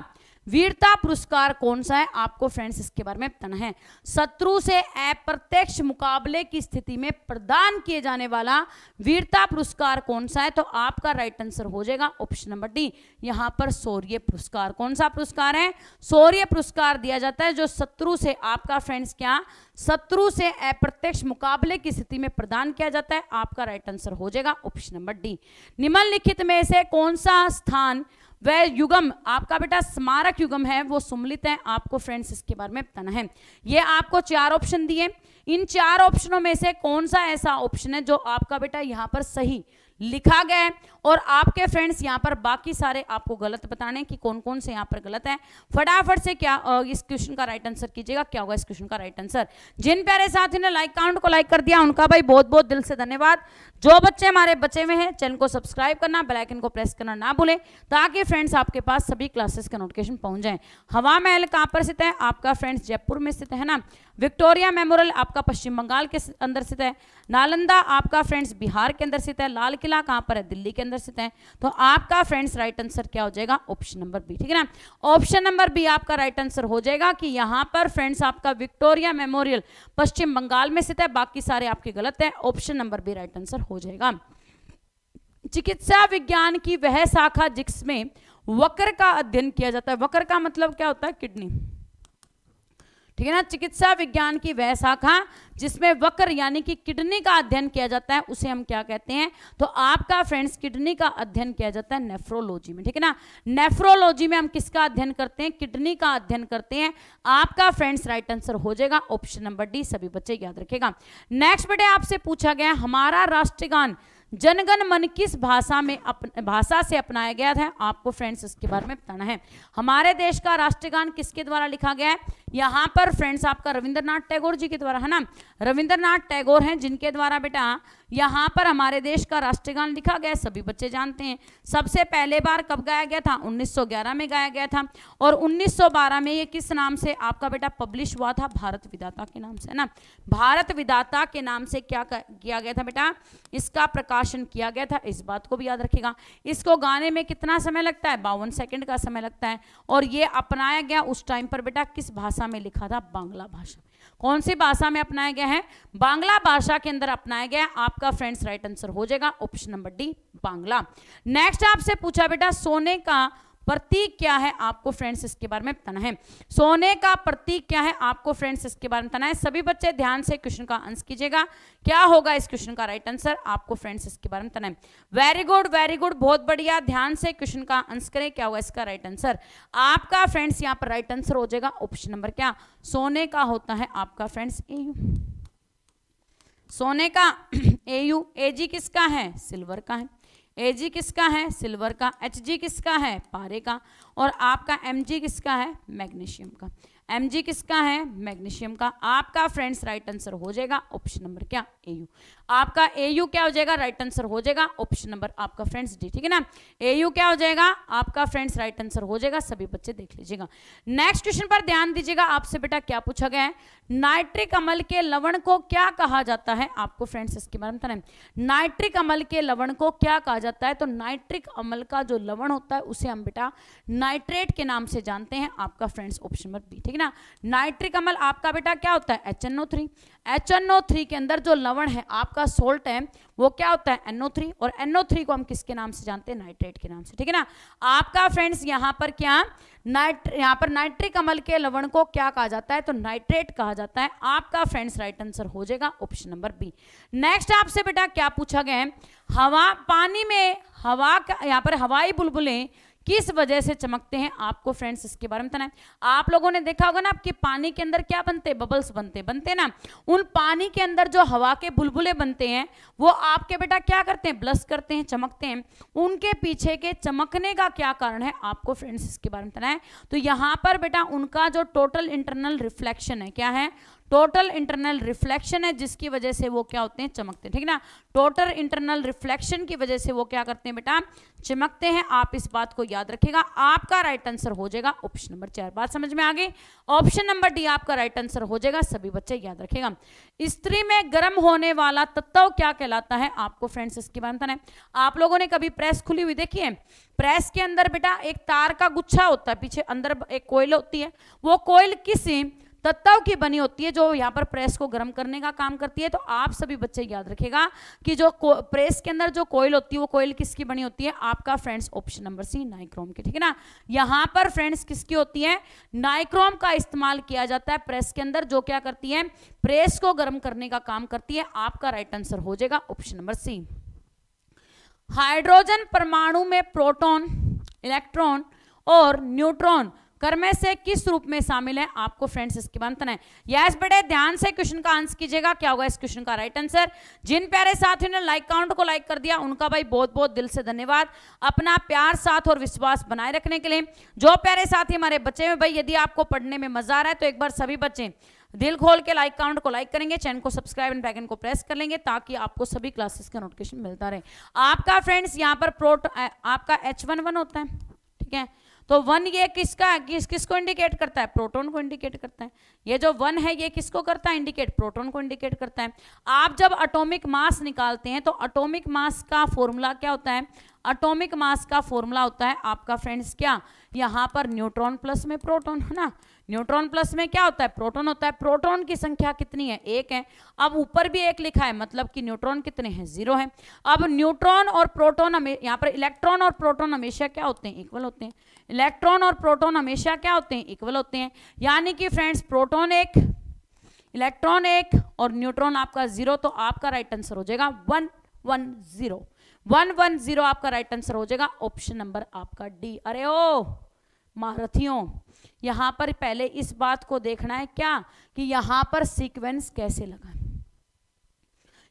वीरता पुरस्कार कौन सा है आपको फ्रेंड्स इसके बारे में बताना है शत्रु से अप्रत्यक्ष मुकाबले की स्थिति में प्रदान किए जाने वाला वीरता पुरस्कार कौन सा है तो आपका राइट आंसर हो जाएगा ऑप्शन नंबर डी यहां पर शौर्य पुरस्कार कौन सा पुरस्कार है शौर्य पुरस्कार दिया जाता है जो शत्रु से आपका फ्रेंड्स क्या शत्रु से अप्रत्यक्ष मुकाबले की स्थिति में प्रदान किया जाता है आपका राइट आंसर हो जाएगा ऑप्शन नंबर डी निम्नलिखित में से कौन सा स्थान वह युगम आपका बेटा स्मारक युगम है वो सुमलित है आपको फ्रेंड्स इसके बारे में बताना है ये आपको चार ऑप्शन दिए इन चार ऑप्शनों में से कौन सा ऐसा ऑप्शन है जो आपका बेटा यहाँ पर सही लिखा गया है और आपके फ्रेंड्स यहाँ पर बाकी सारे आपको गलत बताने कि कौन कौन से यहाँ पर गलत है फटाफट से क्या इस क्वेश्चन का राइट आंसर कीजिएगा क्या होगा इस क्वेश्चन का राइट आंसर जिन प्यारे साथियों ने लाइक काउंट को लाइक कर दिया उनका भाई बहुत बहुत दिल से धन्यवाद जो बच्चे हमारे बचे हुए हैं चैनल को सब्सक्राइब करना बेलाइकन को प्रेस करना ना भूलें ताकि फ्रेंड्स आपके पास सभी क्लासेस का नोटिफिकेशन पहुंच जाए हवा महल कहाँ पर स्थित है आपका फ्रेंड्स जयपुर में स्थित है ना विक्टोरिया मेमोरियल आपका पश्चिम बंगाल के अंदर स्थित है नालंदा आपका फ्रेंड्स बिहार के अंदर स्थित है लाल किला जिला कहां पर है दिल्ली के अंदर स्थित है तो आपका फ्रेंड्स राइट आंसर क्या हो जाएगा ऑप्शन नंबर बी ठीक है ना ऑप्शन नंबर बी आपका राइट आंसर हो जाएगा कि यहां पर फ्रेंड्स आपका विक्टोरिया मेमोरियल पश्चिम बंगाल में स्थित है बाकी सारे आपके गलत है option number B right answer हो जाएगा चिकित्सा विज्ञान की वह शाखा जिसमें वक्र का अध्ययन किया जाता है वक्र का मतलब क्या होता है किडनी ठीक है ना चिकित्सा विज्ञान की वह शाखा जिसमें वक्र यानी कि किडनी का अध्ययन किया जाता है उसे हम क्या कहते हैं तो आपका फ्रेंड्स किडनी का अध्ययन किया जाता है नेफ्रोलॉजी में ठीक है ना नेफ्रोलॉजी में हम किसका अध्ययन करते हैं किडनी का अध्ययन करते हैं आपका फ्रेंड्स राइट आंसर हो जाएगा ऑप्शन नंबर डी सभी बच्चे याद रखेगा नेक्स्ट बेटे आपसे पूछा गया हमारा राष्ट्रगान जनगण मन किस भाषा में अपन, भाषा से अपनाया गया था आपको फ्रेंड्स इसके बारे में बताना है हमारे देश का राष्ट्रगान किसके द्वारा लिखा गया है यहाँ पर फ्रेंड्स आपका रविंद्रनाथ टैगोर जी के द्वारा है ना रविंद्रनाथ टैगोर हैं जिनके द्वारा बेटा यहाँ पर हमारे देश का राष्ट्रगान लिखा गया सभी बच्चे जानते हैं सबसे पहले बार कब गाया गया था 1911 में गाया गया था और 1912 में ये किस नाम से आपका बेटा पब्लिश हुआ था भारत विदाता के नाम से ना भारत विदाता के नाम से क्या किया गया था बेटा इसका प्रकाशन किया गया था इस बात को भी याद रखेगा इसको गाने में कितना समय लगता है बावन सेकेंड का समय लगता है और ये अपनाया गया उस टाइम पर बेटा किस भाषा में लिखा था बांग्ला भाषा में कौन सी भाषा में अपनाया गया है बांग्ला भाषा के अंदर अपनाया गया आपका फ्रेंड्स राइट आंसर हो जाएगा option number D Bangla next आपसे पूछा बेटा सोने का प्रतीक क्या है आपको फ्रेंड्स इसके बारे में बताना है सोने का प्रतीक क्या है आपको फ्रेंड्स इसके बारे में बताना है सभी बच्चे ध्यान से क्वेश्चन का आंसर कीजिएगा क्या होगा इस क्वेश्चन का राइट आंसर आपको फ्रेंड्स इसके बारे में बताना है वेरी गुड वेरी गुड बहुत बढ़िया ध्यान से क्वेश्चन का आंसर करें क्या होगा इसका राइट आंसर आपका फ्रेंड्स यहाँ पर राइट आंसर हो जाएगा ऑप्शन नंबर क्या सोने का होता है आपका फ्रेंड्स ए सोने का ए (clears throat) यू किसका है सिल्वर का है ए जी किसका है सिल्वर का एच जी किसका है पारे का और आपका एम जी किसका है मैग्नीशियम का एम जी किसका है मैग्नीशियम का आपका फ्रेंड्स राइट आंसर हो जाएगा ऑप्शन नंबर क्या एयू आपका एयू क्या हो जाएगा राइट आंसर हो जाएगा ऑप्शन नंबर आपका फ्रेंड्स डी ठीक है ना एयू क्या हो जाएगा आपका फ्रेंड्स राइट आंसर हो जाएगा सभी बच्चे देख लीजिएगा नेक्स्ट क्वेश्चन पर ध्यान दीजिएगा आपसे बेटा क्या पूछा गया है नाइट्रिक अमल के लवण को क्या कहा जाता है आपको फ्रेंड्स इसके बारे में नाइट्रिक अमल के लवण को क्या कहा जाता है तो नाइट्रिक अमल का जो लवण होता है उसे हम बेटा नाइट्रेट के नाम से जानते हैं आपका फ्रेंड्स ऑप्शन नंबर बी ठीक है ना नाइट्रिक अमल आपका बेटा क्या होता है एच एच थ्री के अंदर जो लवण है आपका सोल्ट है वो क्या होता है एनओ थ्री और एनओ थ्री को हम किसके नाम से जानते हैं नाइट्रेट के नाम से ठीक है ना आपका फ्रेंड्स यहाँ पर क्या नाइट यहाँ पर नाइट्रिक अमल के लवण को क्या कहा जाता है तो नाइट्रेट कहा जाता है आपका फ्रेंड्स राइट आंसर हो जाएगा ऑप्शन नंबर बी नेक्स्ट आपसे बेटा क्या पूछा गया है हवा पानी में हवा का यहाँ पर हवाई बुलबुलें किस वजह से चमकते हैं आपको फ्रेंड्स इसके बारे में बताना है आप लोगों ने देखा होगा ना आपके पानी के अंदर क्या बनते बबल्स बनते बनते ना उन पानी के अंदर जो हवा के बुलबुले बनते हैं वो आपके बेटा क्या करते हैं ब्लस करते हैं चमकते हैं उनके पीछे के चमकने का क्या कारण है आपको फ्रेंड्स इसके बारे में बताना है तो यहाँ पर बेटा उनका जो टोटल इंटरनल रिफ्लेक्शन है क्या है टोटल इंटरनल रिफ्लेक्शन है जिसकी वजह से वो क्या होते हैं चमकते हैं ठीक ना टोटल इंटरनल रिफ्लेक्शन की वजह से वो क्या करते हैं बेटा चमकते हैं आप इस बात को याद रखेगा आपका राइट आंसर हो जाएगा ऑप्शन नंबर चार बात समझ में आ गई ऑप्शन नंबर डी आपका राइट आंसर हो जाएगा सभी बच्चे याद रखेगा स्त्री में गर्म होने वाला तत्व क्या कहलाता है आपको फ्रेंड्स इसके बारे में आप लोगों ने कभी प्रेस खुली हुई देखी है प्रेस के अंदर बेटा एक तार का गुच्छा होता है पीछे अंदर एक कोयल होती है वो कोयल किसी तत्व की बनी होती है जो यहाँ पर प्रेस को गर्म करने का काम करती है तो आप सभी बच्चे याद रखेगा कि जो प्रेस के अंदर जो कोयल होती है वो कोयल किसकी बनी होती है आपका friends option number C nichrome की ठीक है ना यहाँ पर फ्रेंड्स किसकी होती है नाइक्रोम का इस्तेमाल किया जाता है प्रेस के अंदर जो क्या करती है प्रेस को गर्म करने का काम करती है आपका राइट आंसर हो जाएगा ऑप्शन नंबर सी हाइड्रोजन परमाणु में प्रोटॉन इलेक्ट्रॉन और न्यूट्रॉन कर से किस रूप में शामिल है आपको फ्रेंड्स इसके बनतना है यस बेटे ध्यान से क्वेश्चन का आंसर कीजिएगा क्या होगा इस क्वेश्चन का राइट आंसर जिन प्यारे साथियों ने लाइक काउंट को लाइक कर दिया उनका भाई बहुत बहुत दिल से धन्यवाद अपना प्यार साथ और विश्वास बनाए रखने के लिए जो प्यारे साथी हमारे बच्चे में भाई यदि आपको पढ़ने में मजा आ रहा है तो एक बार सभी बच्चे दिल खोल के लाइक काउंट को लाइक करेंगे चैनल को सब्सक्राइब एंड बैकन को प्रेस कर लेंगे ताकि आपको सभी क्लासेस का नोटिफिकेशन मिलता रहे आपका फ्रेंड्स यहाँ पर प्रोट आपका एच वन वन होता है ठीक है तो वन ये किसका किस किसको इंडिकेट करता है प्रोटॉन को इंडिकेट करता है ये जो वन है ये किसको करता है इंडिकेट प्रोटॉन को इंडिकेट करता है आप जब अटोमिक मास निकालते हैं तो अटोमिक मास का फॉर्मूला क्या होता है अटोमिक मास का फॉर्मूला होता है आपका फ्रेंड्स क्या यहाँ पर न्यूट्रॉन प्लस में प्रोटोन है ना न्यूट्रॉन प्लस में क्या होता है प्रोटोन होता है प्रोटोन की संख्या कितनी है एक है अब ऊपर भी एक लिखा है मतलब कि न्यूट्रॉन कितने हैं जीरो है अब न्यूट्रॉन और प्रोटोन यहाँ पर इलेक्ट्रॉन और प्रोटोन हमेशा क्या होते हैं इक्वल होते हैं इलेक्ट्रॉन और प्रोटॉन हमेशा क्या होते हैं इक्वल होते हैं यानी कि फ्रेंड्स प्रोटॉन एक इलेक्ट्रॉन एक और न्यूट्रॉन आपका जीरो तो आपका राइट आंसर हो जाएगा one one zero one one zero आपका राइट आंसर हो जाएगा ऑप्शन नंबर आपका डी अरे ओ महारथियों यहां पर पहले इस बात को देखना है क्या कि यहां पर सीक्वेंस कैसे लगाना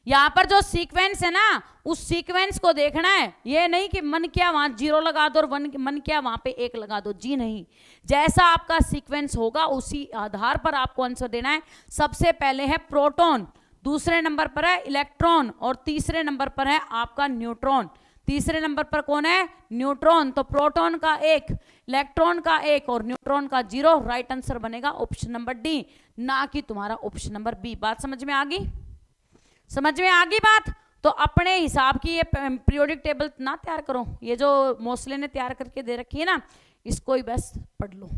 यहाँ पर जो सीक्वेंस है ना उस सीक्वेंस को देखना है ये नहीं कि मन क्या वहां जीरो लगा दो और वन मन क्या वहां पे एक लगा दो जी नहीं जैसा आपका सीक्वेंस होगा उसी आधार पर आपको आंसर देना है सबसे पहले है प्रोटॉन दूसरे नंबर पर है इलेक्ट्रॉन और तीसरे नंबर पर है आपका न्यूट्रॉन तीसरे नंबर पर कौन है न्यूट्रॉन तो प्रोटोन का एक इलेक्ट्रॉन का एक और न्यूट्रॉन का जीरो राइट आंसर बनेगा ऑप्शन नंबर डी ना कि तुम्हारा ऑप्शन नंबर बी बात समझ में आ गई समझ में आ गई बात तो अपने हिसाब की ये पीरियोडिक टेबल ना तैयार करो ये जो मोसले ने तैयार करके दे रखी है ना इसको ही बस पढ़ लो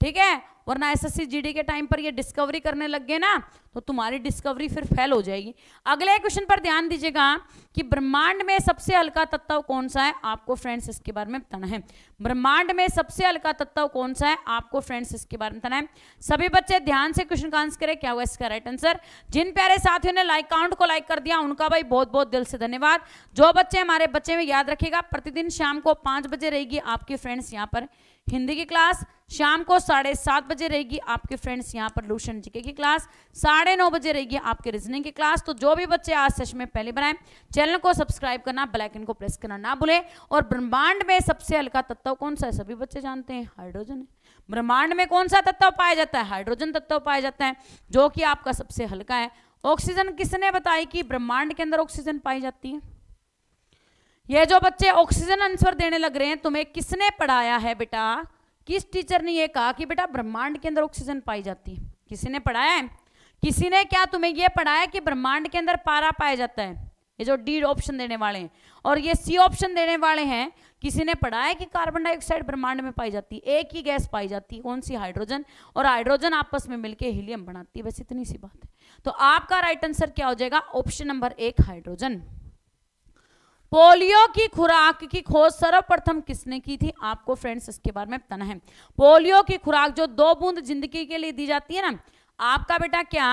ठीक है वरना जी डी के टाइम पर ये डिस्कवरी करने लग गए ना तो तुम्हारी डिस्कवरी फिर फेल हो जाएगी अगले क्वेश्चन पर ध्यान दीजिएगा कि ब्रह्मांड में सबसे हल्का तत्व कौन सा है आपको फ्रेंड्स इसके बारे में बताना है ब्रह्मांड में सबसे हल्का तत्व कौन सा है आपको फ्रेंड्स इसके बारे में बताना है सभी बच्चे ध्यान से क्वेश्चन का आंसर करें क्या हुआ इसका राइट आंसर जिन प्यारे साथियों ने लाइक काउंट को लाइक कर दिया उनका भाई बहुत बहुत दिल से धन्यवाद जो बच्चे हमारे बच्चे में याद रखेगा प्रतिदिन शाम को पांच बजे रहेगी आपके फ्रेंड्स यहाँ पर हिंदी की क्लास शाम को साढ़े सात बजे रहेगी आपके फ्रेंड्स यहाँ पर लूशन जीके की क्लास साढ़े नौ बजे रहेगी आपके रीजनिंग की क्लास तो जो भी बच्चे आज सेशन में पहले बनाए चैनल को सब्सक्राइब करना बेल आइकन को प्रेस करना ना भूले और ब्रह्मांड में सबसे हल्का तत्व कौन सा है सभी बच्चे जानते हैं हाइड्रोजन है ब्रह्मांड में कौन सा तत्व पाया जाता है हाइड्रोजन तत्व पाया जाता है जो कि आपका सबसे हल्का है ऑक्सीजन किसने बताई कि ब्रह्मांड के अंदर ऑक्सीजन पाई जाती है ये जो बच्चे ऑक्सीजन आंसर देने लग रहे हैं तुम्हें किसने पढ़ाया है बेटा किस टीचर ने ये कहा कि बेटा ब्रह्मांड के अंदर ऑक्सीजन पाई जाती है किसी ने पढ़ाया है किसी ने क्या तुम्हें ये पढ़ाया कि ब्रह्मांड के अंदर पारा पाया जाता है ये जो डी ऑप्शन देने वाले हैं और ये सी ऑप्शन देने वाले हैं किसी ने पढ़ाया कि कार्बन डाइऑक्साइड ब्रह्मांड में पाई जाती है एक ही गैस पाई जाती है कौन सी हाइड्रोजन और हाइड्रोजन आपस में मिलकर हीलियम बनाती है बस इतनी सी बात है तो आपका राइट आंसर क्या हो जाएगा ऑप्शन नंबर एक हाइड्रोजन पोलियो की खुराक की खोज सर्वप्रथम किसने की थी आपको फ्रेंड्स इसके बारे में बताना है पोलियो की खुराक जो दो बूंद जिंदगी के लिए दी जाती है ना आपका बेटा क्या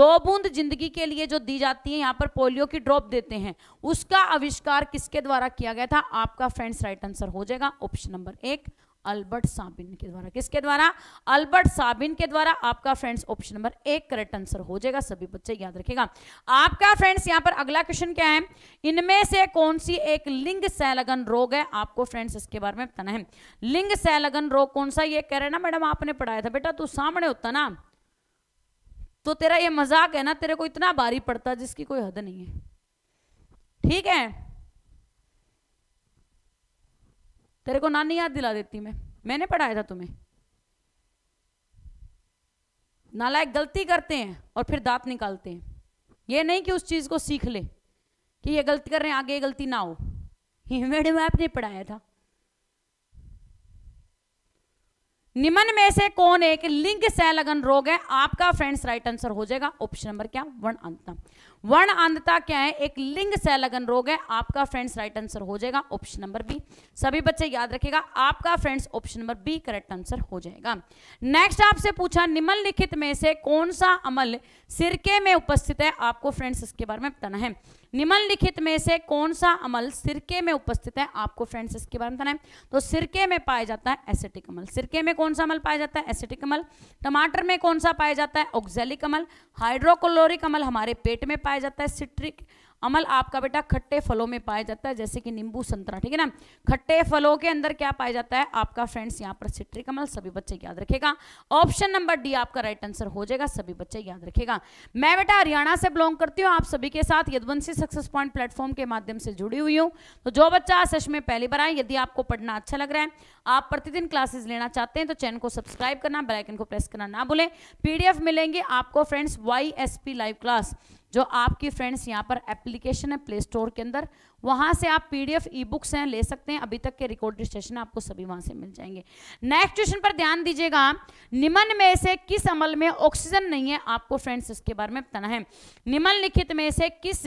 दो बूंद जिंदगी के लिए जो दी जाती है यहाँ पर पोलियो की ड्रॉप देते हैं उसका आविष्कार किसके द्वारा किया गया था आपका फ्रेंड्स राइट आंसर हो जाएगा ऑप्शन नंबर एक अल्बर्ट साबिन के द्वारा किसके द्वारा अल्बर्ट साबिन के द्वारा आपका फ्रेंड्स ऑप्शन नंबर एक करेक्ट आंसर हो जाएगा सभी बच्चे याद रखेगा आपका फ्रेंड्स यहाँ पर अगला क्वेश्चन क्या है इनमें से कौन सी एक लिंग सैलगन रोग है आपको फ्रेंड्स इसके बारे में बताना है लिंग सैलगन रोग कौन सा ये कह रहे ना मैडम आपने पढ़ाया था बेटा तू सामने होता ना तो तेरा ये मजाक है ना तेरे को इतना भारी पड़ता जिसकी कोई हद नहीं है ठीक है तेरे को नानी याद दिला देती मैं मैंने पढ़ाया था तुम्हें नालायक गलती करते हैं और फिर दांत निकालते हैं ये नहीं कि उस चीज़ को सीख ले कि ये गलती कर रहे हैं आगे ये गलती ना हो ये मैडम आपने पढ़ाया था निमन में से कौन एक लिंग लगन रोग है आपका फ्रेंड्स राइट आंसर हो जाएगा ऑप्शन नंबर क्या वन अंतम वर्ण अंधता क्या है एक लिंग संलग्न रोग है आपका फ्रेंड्स राइट आंसर हो जाएगा ऑप्शन नंबर बी सभी बच्चे याद रखेगा आपका friends option number B correct answer हो जाएगा नेक्स्ट आपसे पूछा निम्नलिखित में से कौन सा अमल सिरके में उपस्थित है आपको फ्रेंड्स इसके बारे में बताना है निम्नलिखित में से कौन सा अमल सिरके में उपस्थित है आपको फ्रेंड्स इसके बारे में बताना है तो सिरके में पाया जाता है एसिटिक अमल सिरके में कौन सा अमल पाया जाता है एसिटिक अमल टमाटर में कौन सा पाया जाता है ऑक्जेलिक अमल हाइड्रोक्लोरिक अमल हमारे पेट में पाया जाता है सिट्रिक अमल आपका बेटा खट्टे फलों में पाया जाता है जैसे कि नींबू संतरा ठीक है ना खट्टे फलों के अंदर क्या पाया जाता है आपका फ्रेंड्स यहाँ पर सिट्रिक अमल सभी बच्चे याद रखेगा ऑप्शन नंबर डी आपका राइट आंसर हो जाएगा सभी बच्चे याद रखेगा मैं बेटा हरियाणा से बिलोंग करती हूँ आप सभी के साथ यदवंशी सक्सेस पॉइंट प्लेटफॉर्म के माध्यम से जुड़ी हुई हूँ तो जो बच्चा सच में पहली बार आए यदि आपको पढ़ना अच्छा लग रहा है आप प्रतिदिन क्लासेस लेना चाहते हैं तो चैनल को सब्सक्राइब करना बेलाइकन को प्रेस करना ना भूलें पीडीएफ मिलेंगे आपको फ्रेंड्स वाई लाइव क्लास जो आपकी फ्रेंड्स यहाँ पर एप्लीकेशन है प्ले स्टोर के अंदर वहाँ से आप पीडीएफ ईबुक्स हैं ले सकते हैं अभी तक के रिकॉर्डेड सेशन आपको सभी वहाँ से मिल जाएंगे नेक्स्ट क्वेश्चन पर ध्यान दीजिएगा निम्न में से किस अमल में ऑक्सीजन नहीं है आपको फ्रेंड्स इसके बारे में बताना है निम्नलिखित में से किस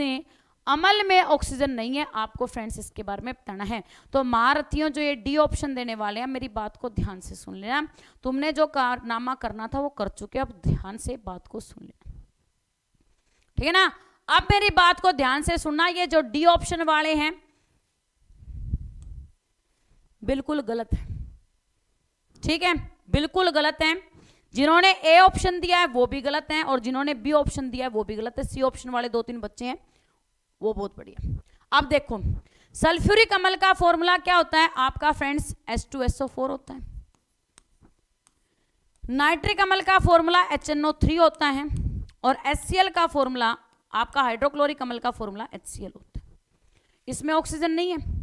अमल में ऑक्सीजन नहीं है आपको फ्रेंड्स इसके बारे में बताना है तो महारथियों जो ये डी ऑप्शन देने वाले हैं मेरी बात को ध्यान से सुन लेना तुमने जो कारनामा करना था वो कर चुके अब ध्यान से बात को सुन लेना ठीक है ना अब मेरी बात को ध्यान से सुनना ये जो डी ऑप्शन वाले हैं बिल्कुल गलत है ठीक है बिल्कुल गलत है जिन्होंने ए ऑप्शन दिया है वो भी गलत है और जिन्होंने बी ऑप्शन दिया है वो भी गलत है सी ऑप्शन वाले दो तीन बच्चे हैं वो बहुत बढ़िया अब देखो सल्फ्यूरिक अमल का फॉर्मूला क्या होता है आपका friends S two S O four होता है नाइट्रिक अमल का formula H N O three होता है और एस का फॉर्मूला आपका हाइड्रोक्लोरिक अमल का फॉर्मूला एच होता है इसमें ऑक्सीजन नहीं है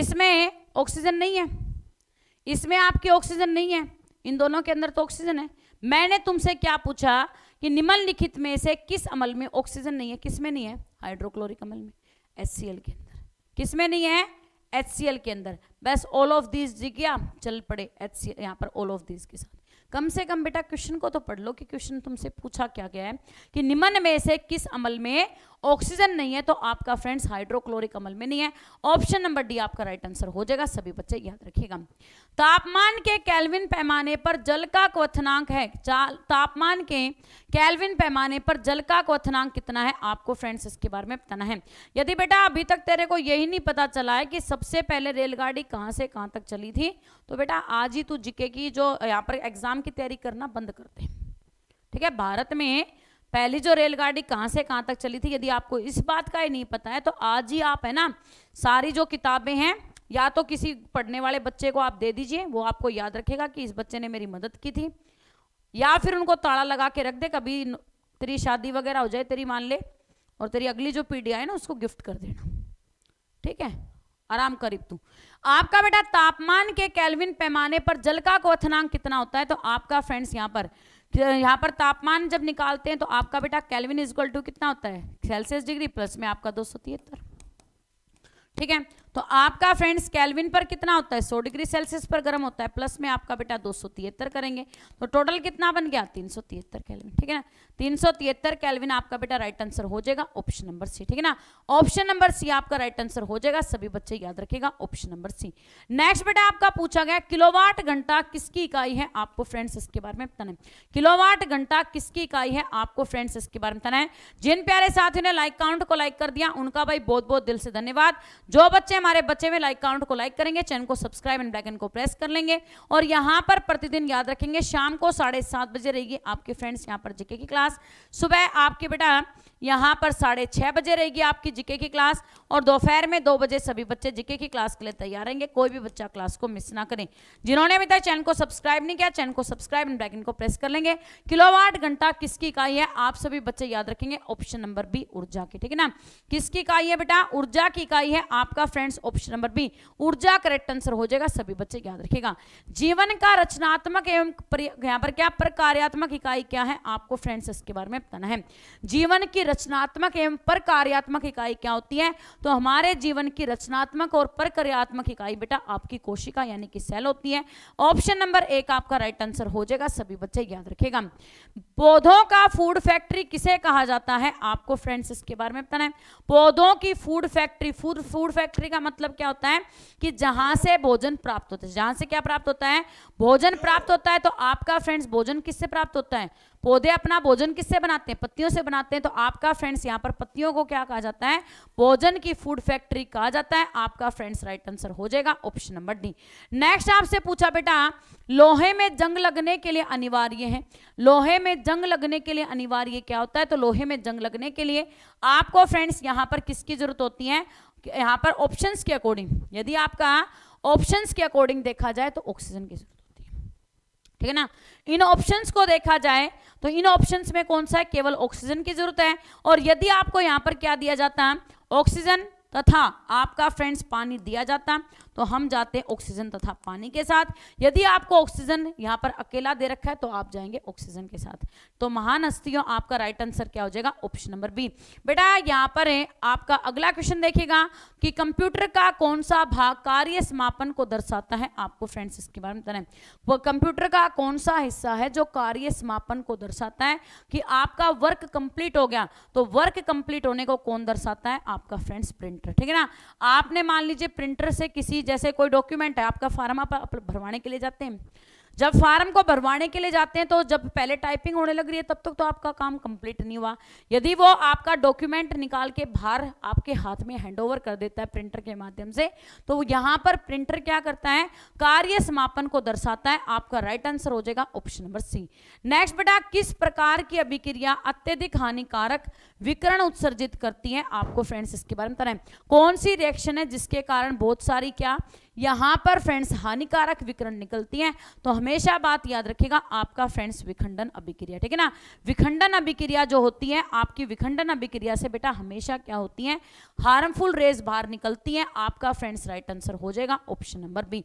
इसमें ऑक्सीजन नहीं है इसमें आपकी ऑक्सीजन नहीं है इन दोनों के अंदर तो ऑक्सीजन है मैंने तुमसे क्या पूछा कि निम्नलिखित में से किस अमल में ऑक्सीजन नहीं है किस में नहीं है हाइड्रोक्लोरिक अमल में एच के अंदर किस में नहीं है एच के अंदर बस ऑल ऑफ दीज जी चल पड़े एच सी यहाँ पर ऑल ऑफ दीज के साथ कम से कम बेटा क्वेश्चन को तो पढ़ लो कि क्वेश्चन तुमसे पूछा क्या गया है कि निम्न में से किस अमल में ऑक्सीजन नहीं है तो आपका फ्रेंड्स हाइड्रोक्लोरिक अमल में नहीं है ऑप्शन नंबर डी आपका राइट आंसर हो जाएगा सभी बच्चे याद रखिएगा तापमान के कैलविन पैमाने पर जल का क्वथनांक है तापमान के कैलविन पैमाने पर जल का क्वथनांक कितना है आपको फ्रेंड्स इसके बारे में बताना है यदि बेटा अभी तक तेरे को यही नहीं पता चला है कि सबसे पहले रेलगाड़ी कहाँ से कहाँ तक चली थी तो बेटा आज ही तू जीके की जो यहाँ पर एग्जाम की तैयारी करना बंद कर दे ठीक है भारत में पहली जो रेलगाड़ी कहाँ से कहाँ तक चली थी यदि आपको इस बात का ही नहीं पता है तो आज ही आप है ना सारी जो किताबें हैं या तो किसी पढ़ने वाले बच्चे को आप दे दीजिए वो आपको याद रखेगा कि इस बच्चे ने मेरी मदद की थी या फिर उनको ताला लगा के रख दे कभी तेरी शादी वगैरह हो जाए तेरी मान ले और तेरी अगली जो पीढ़ी आए ना उसको गिफ्ट कर देना ठीक है आराम करीब तू आपका बेटा तापमान के कैलविन पैमाने पर जल का क्वथनांक कितना होता है तो आपका फ्रेंड्स यहाँ पर यहाँ पर तापमान जब निकालते हैं तो आपका बेटा कैलविन इज टू कितना होता है सेल्सियस डिग्री प्लस में आपका दो ठीक है तो आपका फ्रेंड्स कैलविन पर कितना होता है 100 डिग्री सेल्सियस पर गर्म होता है प्लस में आपका बेटा दो करेंगे तो टोटल कितना बन गया तीन कैलविन ठीक है ना तीन सौ तिहत्तर कैलविन आपका बेटा राइट आंसर हो जाएगा ऑप्शन नंबर सी ठीक है ना ऑप्शन नंबर सी आपका राइट आंसर हो जाएगा सभी बच्चे याद रखेगा ऑप्शन नंबर सी नेक्स्ट बेटा आपका पूछा गया किलोवाट घंटा किसकी इकाई है आपको फ्रेंड्स इसके बारे में बताना है किलोवाट घंटा किसकी इकाई है आपको फ्रेंड्स इसके बारे में बताना है जिन प्यारे साथियों ने लाइक काउंट को लाइक कर दिया उनका भाई बहुत बहुत दिल से धन्यवाद जो बच्चे हमारे बच्चे हुए लाइक काउंट को लाइक करेंगे चैनल को सब्सक्राइब एंड बैकन को प्रेस कर लेंगे और यहाँ पर प्रतिदिन याद रखेंगे शाम को साढ़े बजे रहेगी आपके फ्रेंड्स यहाँ पर जीके की क्लास क्लास सुबह आपके बेटा यहाँ पर साढ़े छः बजे रहेगी आपकी जीके की क्लास और दोपहर में दो बजे सभी बच्चे जीके की क्लास के लिए तैयार रहेंगे कोई भी बच्चा क्लास को मिस ना करें जिन्होंने अभी तक चैनल को सब्सक्राइब नहीं किया चैनल को सब्सक्राइब एंड बैकन को प्रेस कर लेंगे किलोवाट घंटा किसकी इकाई है आप सभी बच्चे याद रखेंगे ऑप्शन नंबर बी ऊर्जा की ठीक है ना किसकी इकाई है बेटा ऊर्जा की इकाई है आपका फ्रेंड्स ऑप्शन नंबर बी ऊर्जा करेक्ट आंसर हो जाएगा सभी बच्चे याद रखेगा जीवन का रचनात्मक एवं यहाँ पर क्या प्रकार्यात्मक इकाई क्या है आपको फ्रेंड्स इसके बारे में बताना है जीवन की रचनात्मक एवं पर कार्यात्मक इकाई क्या होती है तो हमारे जीवन की रचनात्मक और पर कार्यात्मक इकाई बेटा आपकी कोशिका यानी कि सेल होती है ऑप्शन नंबर एक आपका राइट आंसर हो जाएगा सभी बच्चे याद रखेगा पौधों का फूड फैक्ट्री किसे कहा जाता है आपको फ्रेंड्स इसके बारे में बताना है पौधों की food factory food food factory का मतलब क्या होता है कि जहां से भोजन प्राप्त होता है जहां से क्या प्राप्त होता है भोजन प्राप्त होता है तो आपका फ्रेंड्स भोजन किससे प्राप्त होता है पौधे अपना भोजन किससे बनाते हैं पत्तियों से बनाते हैं तो आपका फ्रेंड्स यहाँ पर पत्तियों को क्या कहा जाता है भोजन की फूड फैक्ट्री कहा जाता है आपका फ्रेंड्स राइट आंसर हो जाएगा ऑप्शन नंबर डी नेक्स्ट आपसे पूछा बेटा लोहे में जंग लगने के लिए अनिवार्य है लोहे में जंग लगने के लिए अनिवार्य क्या होता है तो लोहे में जंग लगने के लिए आपको फ्रेंड्स यहाँ पर किसकी जरूरत होती है यहाँ पर ऑप्शन के अकॉर्डिंग यदि आपका ऑप्शन के अकॉर्डिंग देखा जाए तो ऑक्सीजन की जरूरत ठीक है ना इन ऑप्शंस को देखा जाए तो इन ऑप्शंस में कौन सा है केवल ऑक्सीजन की जरूरत है और यदि आपको यहाँ पर क्या दिया जाता है ऑक्सीजन तथा आपका फ्रेंड्स पानी दिया जाता है तो हम जाते हैं ऑक्सीजन तथा पानी के साथ यदि आपको ऑक्सीजन यहाँ पर अकेला दे रखा है तो आप जाएंगे ऑक्सीजन के साथ तो महान अस्थियों आपका राइट आंसर क्या हो जाएगा ऑप्शन नंबर बी बेटा यहाँ पर है आपका अगला क्वेश्चन देखिएगा कि कंप्यूटर का कौन सा भाग कार्य समापन को दर्शाता है आपको फ्रेंड्स इसके बारे में बताए वो कंप्यूटर का कौन सा हिस्सा है जो कार्य समापन को दर्शाता है कि आपका वर्क कंप्लीट हो गया तो वर्क कंप्लीट होने को कौन दर्शाता है आपका फ्रेंड्स प्रिंटर ठीक है ना आपने मान लीजिए प्रिंटर से किसी जैसे कोई डॉक्यूमेंट है आपका फार्म आप भरवाने के लिए जाते हैं जब फार्म को भरवाने के लिए जाते हैं तो जब पहले टाइपिंग होने लग रही है तब तक तो आपका काम कंप्लीट नहीं हुआ यदि वो आपका डॉक्यूमेंट निकाल के बाहर आपके हाथ में हैंडओवर कर देता है प्रिंटर के माध्यम से तो यहाँ पर प्रिंटर क्या करता है कार्य समापन को दर्शाता है आपका राइट आंसर हो जाएगा ऑप्शन नंबर सी नेक्स्ट बेटा किस प्रकार की अभिक्रिया अत्यधिक हानिकारक विकरण उत्सर्जित करती है आपको फ्रेंड्स इसके बारे में बता कौन सी रिएक्शन है जिसके कारण बहुत सारी क्या यहां पर फ्रेंड्स हानिकारक विकरण निकलती हैं तो हमेशा बात याद रखिएगा आपका फ्रेंड्स विखंडन अभिक्रिया ठीक है ना विखंडन अभिक्रिया जो होती है आपकी विखंडन अभिक्रिया से बेटा हमेशा क्या होती है हार्मफुल रेस बाहर निकलती है आपका फ्रेंड्स राइट आंसर हो जाएगा ऑप्शन नंबर बी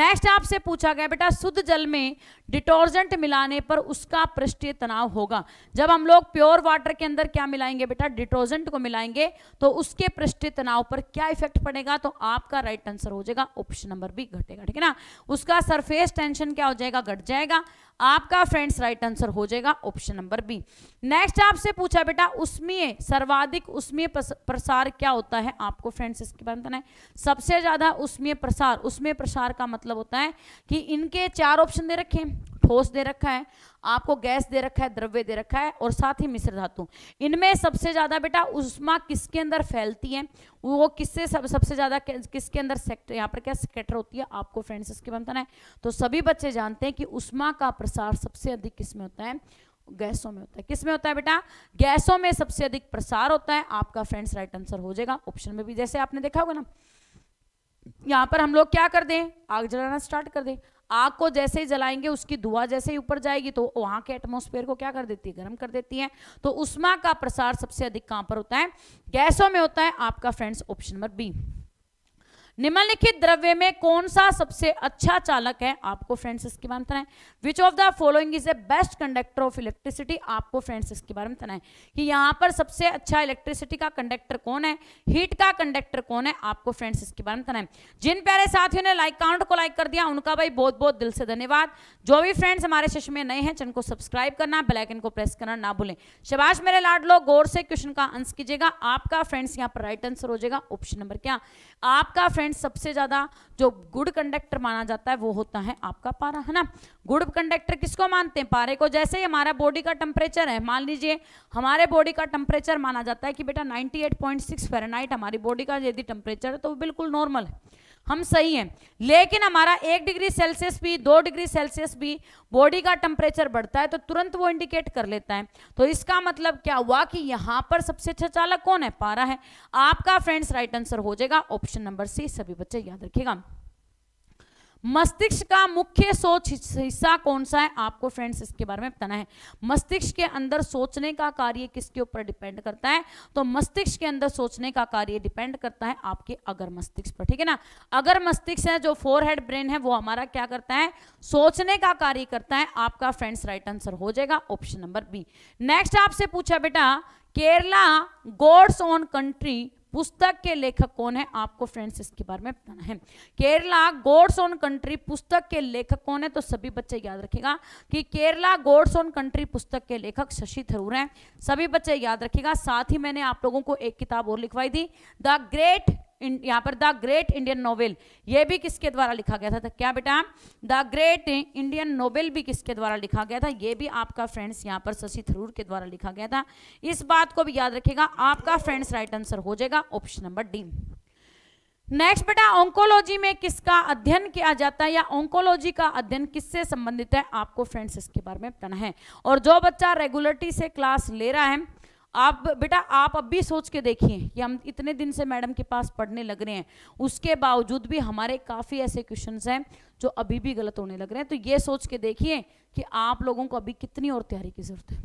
नेक्स्ट आपसे पूछा गया बेटा शुद्ध जल में डिटोर्जेंट मिलाने पर उसका पृष्ठीय तनाव होगा जब हम लोग प्योर वाटर के अंदर क्या मिलाएंगे बेटा डिटोर्जेंट को मिलाएंगे तो उसके पृष्ठीय तनाव पर क्या इफेक्ट पड़ेगा तो आपका राइट आंसर हो जाएगा ऑप्शन नंबर बी घटेगा ठीक है ना उसका सरफेस टेंशन क्या हो जाएगा घट जाएगा आपका फ्रेंड्स राइट आंसर हो जाएगा ऑप्शन नंबर बी नेक्स्ट आपसे पूछा बेटा उसमें सर्वाधिक उसमें प्रसार क्या होता है आपको फ्रेंड्स इसके बारे में बताना है सबसे ज्यादा उसमें प्रसार उसमें प्रसार का मतलब होता है कि इनके चार ऑप्शन दे रखे हैं ठोस दे रखा है आपको गैस दे रखा है द्रव्य दे रखा है और साथ ही मिश्र धातु इनमें सबसे ज़्यादा बेटा उष्मा किसके अंदर फैलती है वो किससे सब सबसे ज़्यादा किसके अंदर सेक्टर यहाँ पर क्या सेक्टर होती है आपको फ्रेंड्स इसके बनता है तो सभी बच्चे जानते हैं कि उष्मा का प्रसार सबसे अधिक किसमें होता है गैसों में होता है किसमें होता है बेटा गैसों में सबसे अधिक प्रसार होता है आपका फ्रेंड्स राइट आंसर हो जाएगा ऑप्शन में भी जैसे आपने देखा होगा ना यहाँ पर हम लोग क्या कर दें आग जलाना स्टार्ट कर दें आग को जैसे ही जलाएंगे उसकी धुआं जैसे ही ऊपर जाएगी तो वहां के एटमोस्फेयर को क्या कर देती है गर्म कर देती है तो उष्मा का प्रसार सबसे अधिक कहां पर होता है गैसों में होता है आपका फ्रेंड्स ऑप्शन नंबर बी निम्नलिखित द्रव्य में कौन सा सबसे अच्छा चालक है आपको फ्रेंड्स इसके बारे में बताना है which of the following is a best conductor of electricity आपको फ्रेंड्स इसके बारे में बताना है कि यहाँ पर सबसे अच्छा इलेक्ट्रिसिटी का कंडक्टर कौन है हीट का कंडक्टर कौन है आपको फ्रेंड्स इसके बारे में बताना है जिन प्यारे साथियों ने लाइक काउंट को लाइक कर दिया उनका भाई बहुत बहुत दिल से धन्यवाद जो भी फ्रेंड्स हमारे सेशन में नए हैं चैनल को सब्सक्राइब करना बेलाइकन को प्रेस करना ना भूलें शबाश मेरे लाड लो गौर से क्वेश्चन का आंसर कीजिएगा आपका फ्रेंड्स यहाँ पर राइट आंसर हो जाएगा ऑप्शन नंबर क्या आपका फ्रेंड एंड सबसे ज़्यादा जो गुड कंडक्टर माना जाता है वो होता है आपका पारा है ना गुड कंडक्टर किसको मानते हैं पारे को जैसे ही हमारा बॉडी का टेम्परेचर है मान लीजिए हमारे बॉडी का टेम्परेचर माना जाता है कि बेटा 98.6 एट हमारी बॉडी का यदि टेम्परेचर है तो वो बिल्कुल नॉर्मल है हम सही हैं लेकिन हमारा एक डिग्री सेल्सियस भी दो डिग्री सेल्सियस भी बॉडी का टेम्परेचर बढ़ता है तो तुरंत वो इंडिकेट कर लेता है तो इसका मतलब क्या हुआ कि यहाँ पर सबसे अच्छा चालक कौन है पारा है आपका फ्रेंड्स राइट आंसर हो जाएगा ऑप्शन नंबर सी सभी बच्चे याद रखिएगा मस्तिष्क का मुख्य सोच हिस्सा कौन सा है आपको फ्रेंड्स इसके बारे में बताना है मस्तिष्क के अंदर सोचने का कार्य किसके ऊपर डिपेंड करता है तो मस्तिष्क के अंदर सोचने का कार्य डिपेंड करता है आपके अगर मस्तिष्क पर ठीक है ना अगर मस्तिष्क है जो फोर हेड ब्रेन है वो हमारा क्या करता है सोचने का कार्य करता है आपका फ्रेंड्स राइट आंसर हो जाएगा ऑप्शन नंबर बी नेक्स्ट आपसे पूछा बेटा केरला गोड्स ऑन कंट्री पुस्तक के लेखक कौन है आपको फ्रेंड्स इसके बारे में बताना है केरला गोड्स ऑन कंट्री पुस्तक के लेखक कौन है तो सभी बच्चे याद रखेगा कि केरला गोड्स ऑन कंट्री पुस्तक के लेखक शशि थरूर हैं सभी बच्चे याद रखेगा साथ ही मैंने आप लोगों को एक किताब और लिखवाई दी द ग्रेट यहाँ पर द ग्रेट इंडियन नोवेल ये भी किसके द्वारा लिखा गया था था तो क्या बेटा द ग्रेट इंडियन नोवेल भी किसके द्वारा लिखा गया था ये भी आपका फ्रेंड्स यहाँ पर शशि थरूर के द्वारा लिखा गया था इस बात को भी याद रखेगा आपका फ्रेंड्स राइट आंसर हो जाएगा ऑप्शन नंबर डी नेक्स्ट बेटा ऑंकोलॉजी में किसका अध्ययन किया जाता है या ऑंकोलॉजी का अध्ययन किससे संबंधित है आपको फ्रेंड्स इसके बारे में बताना है और जो बच्चा रेगुलरिटी से क्लास ले रहा है आप बेटा आप अब भी सोच के देखिए कि हम इतने दिन से मैडम के पास पढ़ने लग रहे हैं उसके बावजूद भी हमारे काफ़ी ऐसे क्वेश्चन हैं जो अभी भी गलत होने लग रहे हैं तो ये सोच के देखिए कि आप लोगों को अभी कितनी और तैयारी की ज़रूरत है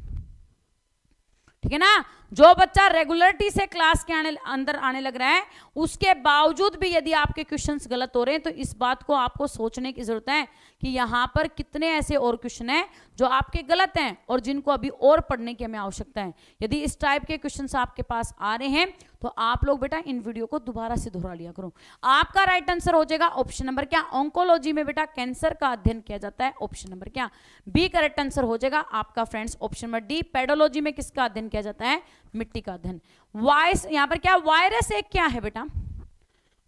ठीक है ना जो बच्चा रेगुलरिटी से क्लास के आने अंदर आने लग रहा है उसके बावजूद भी यदि आपके क्वेश्चंस गलत हो रहे हैं तो इस बात को आपको सोचने की जरूरत है कि यहाँ पर कितने ऐसे और क्वेश्चन हैं जो आपके गलत हैं और जिनको अभी और पढ़ने की हमें आवश्यकता है यदि इस टाइप के क्वेश्चन आपके पास आ रहे हैं तो आप लोग बेटा इन वीडियो को दोबारा से दोहरा लिया करो आपका राइट आंसर हो जाएगा ऑप्शन नंबर क्या ऑंकोलॉजी में बेटा कैंसर का अध्ययन किया जाता है ऑप्शन नंबर क्या बी करेक्ट आंसर हो जाएगा आपका friends option number D pedology में किसका अध्ययन किया जाता है मिट्टी का अध्ययन वायरस यहां पर क्या वायरस एक क्या है बेटा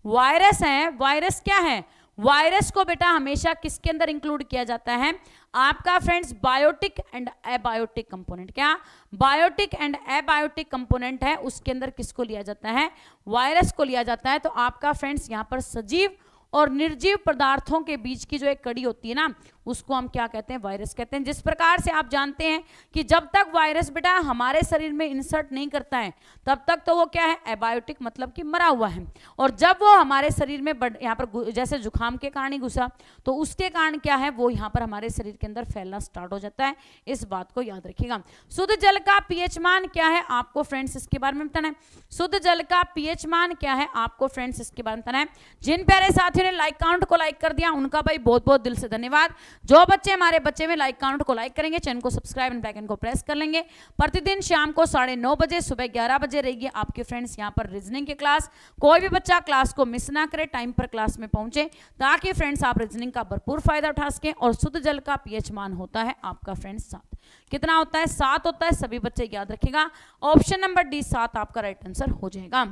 वायरस है वायरस क्या है वायरस को बेटा हमेशा किसके अंदर इंक्लूड किया जाता है आपका friends biotic and abiotic component क्या बायोटिक एंड एबायोटिक कंपोनेंट है उसके अंदर किसको लिया जाता है वायरस को लिया जाता है तो आपका फ्रेंड्स यहाँ पर सजीव और निर्जीव पदार्थों के बीच की जो एक कड़ी होती है ना उसको हम क्या कहते हैं वायरस कहते हैं जिस प्रकार से आप जानते हैं कि जब तक वायरस बेटा हमारे शरीर में इंसर्ट नहीं करता है तब तक तो वो क्या है एबायोटिक मतलब कि मरा हुआ है और जब वो हमारे शरीर में यहाँ पर जैसे जुकाम के कारण ही घुसा तो उसके कारण क्या है वो यहाँ पर हमारे शरीर के अंदर फैलना स्टार्ट हो जाता है इस बात को याद रखिएगा शुद्ध जल का पीएच मान क्या है आपको फ्रेंड्स इसके बारे में बताना है शुद्ध जल का पीएच मान क्या है आपको फ्रेंड्स इसके बारे में बताना है जिन प्यारे साथियों ने लाइक काउंट को लाइक कर दिया उनका भाई बहुत बहुत दिल से धन्यवाद जो बच्चे हमारे बच्चे में लाइक काउंट को लाइक करेंगे चैनल को सब्सक्राइब एंड बैकन को प्रेस कर लेंगे प्रतिदिन शाम को साढ़े नौ बजे सुबह ग्यारह बजे रहेगी आपके फ्रेंड्स यहाँ पर रीजनिंग की क्लास कोई भी बच्चा क्लास को मिस ना करे टाइम पर क्लास में पहुंचे ताकि फ्रेंड्स आप रीजनिंग का भरपूर फायदा उठा सकें और शुद्ध जल का पीएच मान होता है आपका फ्रेंड्स सात कितना होता है सात होता है सभी बच्चे याद रखेगा ऑप्शन नंबर डी सात आपका राइट आंसर हो जाएगा